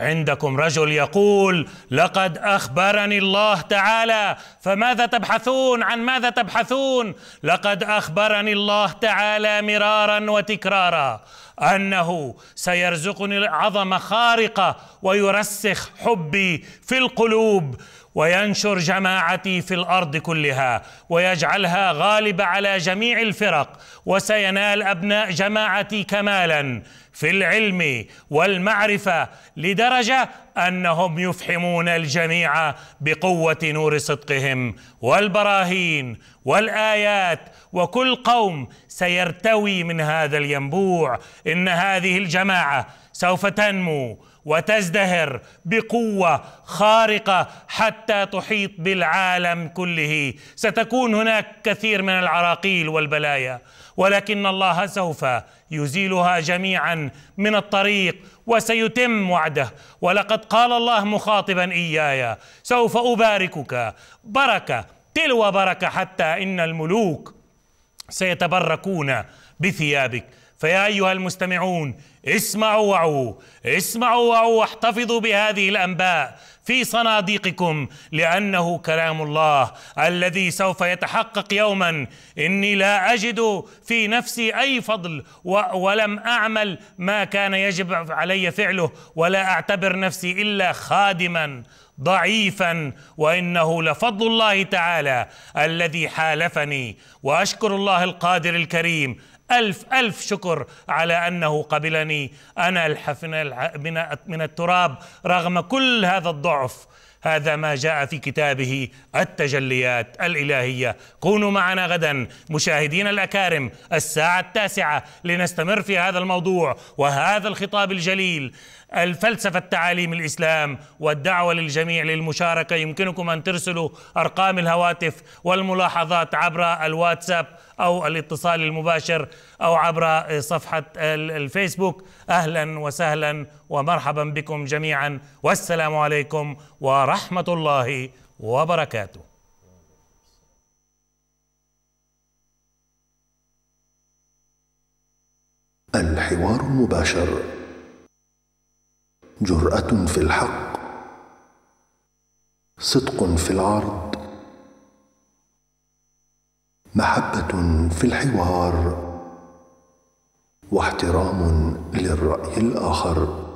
عندكم رجل يقول لقد اخبرني الله تعالى فماذا تبحثون عن ماذا تبحثون لقد اخبرني الله تعالى مرارا وتكرارا انه سيرزقني عظمه خارقه ويرسخ حبي في القلوب وينشر جماعتي في الارض كلها ويجعلها غالبه على جميع الفرق وسينال ابناء جماعتي كمالا في العلم والمعرفه لدرجه انهم يفحمون الجميع بقوه نور صدقهم والبراهين والايات وكل قوم سيرتوي من هذا الينبوع ان هذه الجماعه سوف تنمو وتزدهر بقوه خارقه حتى تحيط بالعالم كله ستكون هناك كثير من العراقيل والبلايا ولكن الله سوف يزيلها جميعا من الطريق وسيتم وعده ولقد قال الله مخاطبا اياي سوف اباركك بركه تلو بركه حتى ان الملوك سيتبركون بثيابك فيا ايها المستمعون اسمعوا وعوا اسمعوا وعوا واحتفظوا بهذه الانباء في صناديقكم لانه كلام الله الذي سوف يتحقق يوما اني لا اجد في نفسي اي فضل ولم اعمل ما كان يجب علي فعله ولا اعتبر نفسي الا خادما ضعيفا وانه لفضل الله تعالى الذي حالفني واشكر الله القادر الكريم ألف ألف شكر على أنه قبلني أنا الحفن من من التراب رغم كل هذا الضعف هذا ما جاء في كتابه التجليات الإلهية كونوا معنا غدا مشاهدين الأكارم الساعة التاسعة لنستمر في هذا الموضوع وهذا الخطاب الجليل الفلسفة التعاليم الإسلام والدعوة للجميع للمشاركة يمكنكم أن ترسلوا أرقام الهواتف والملاحظات عبر الواتساب أو الاتصال المباشر أو عبر صفحة الفيسبوك أهلا وسهلا ومرحبا بكم جميعا والسلام عليكم ورحمة الله وبركاته الحوار المباشر جراه في الحق صدق في العرض محبه في الحوار واحترام للراي الاخر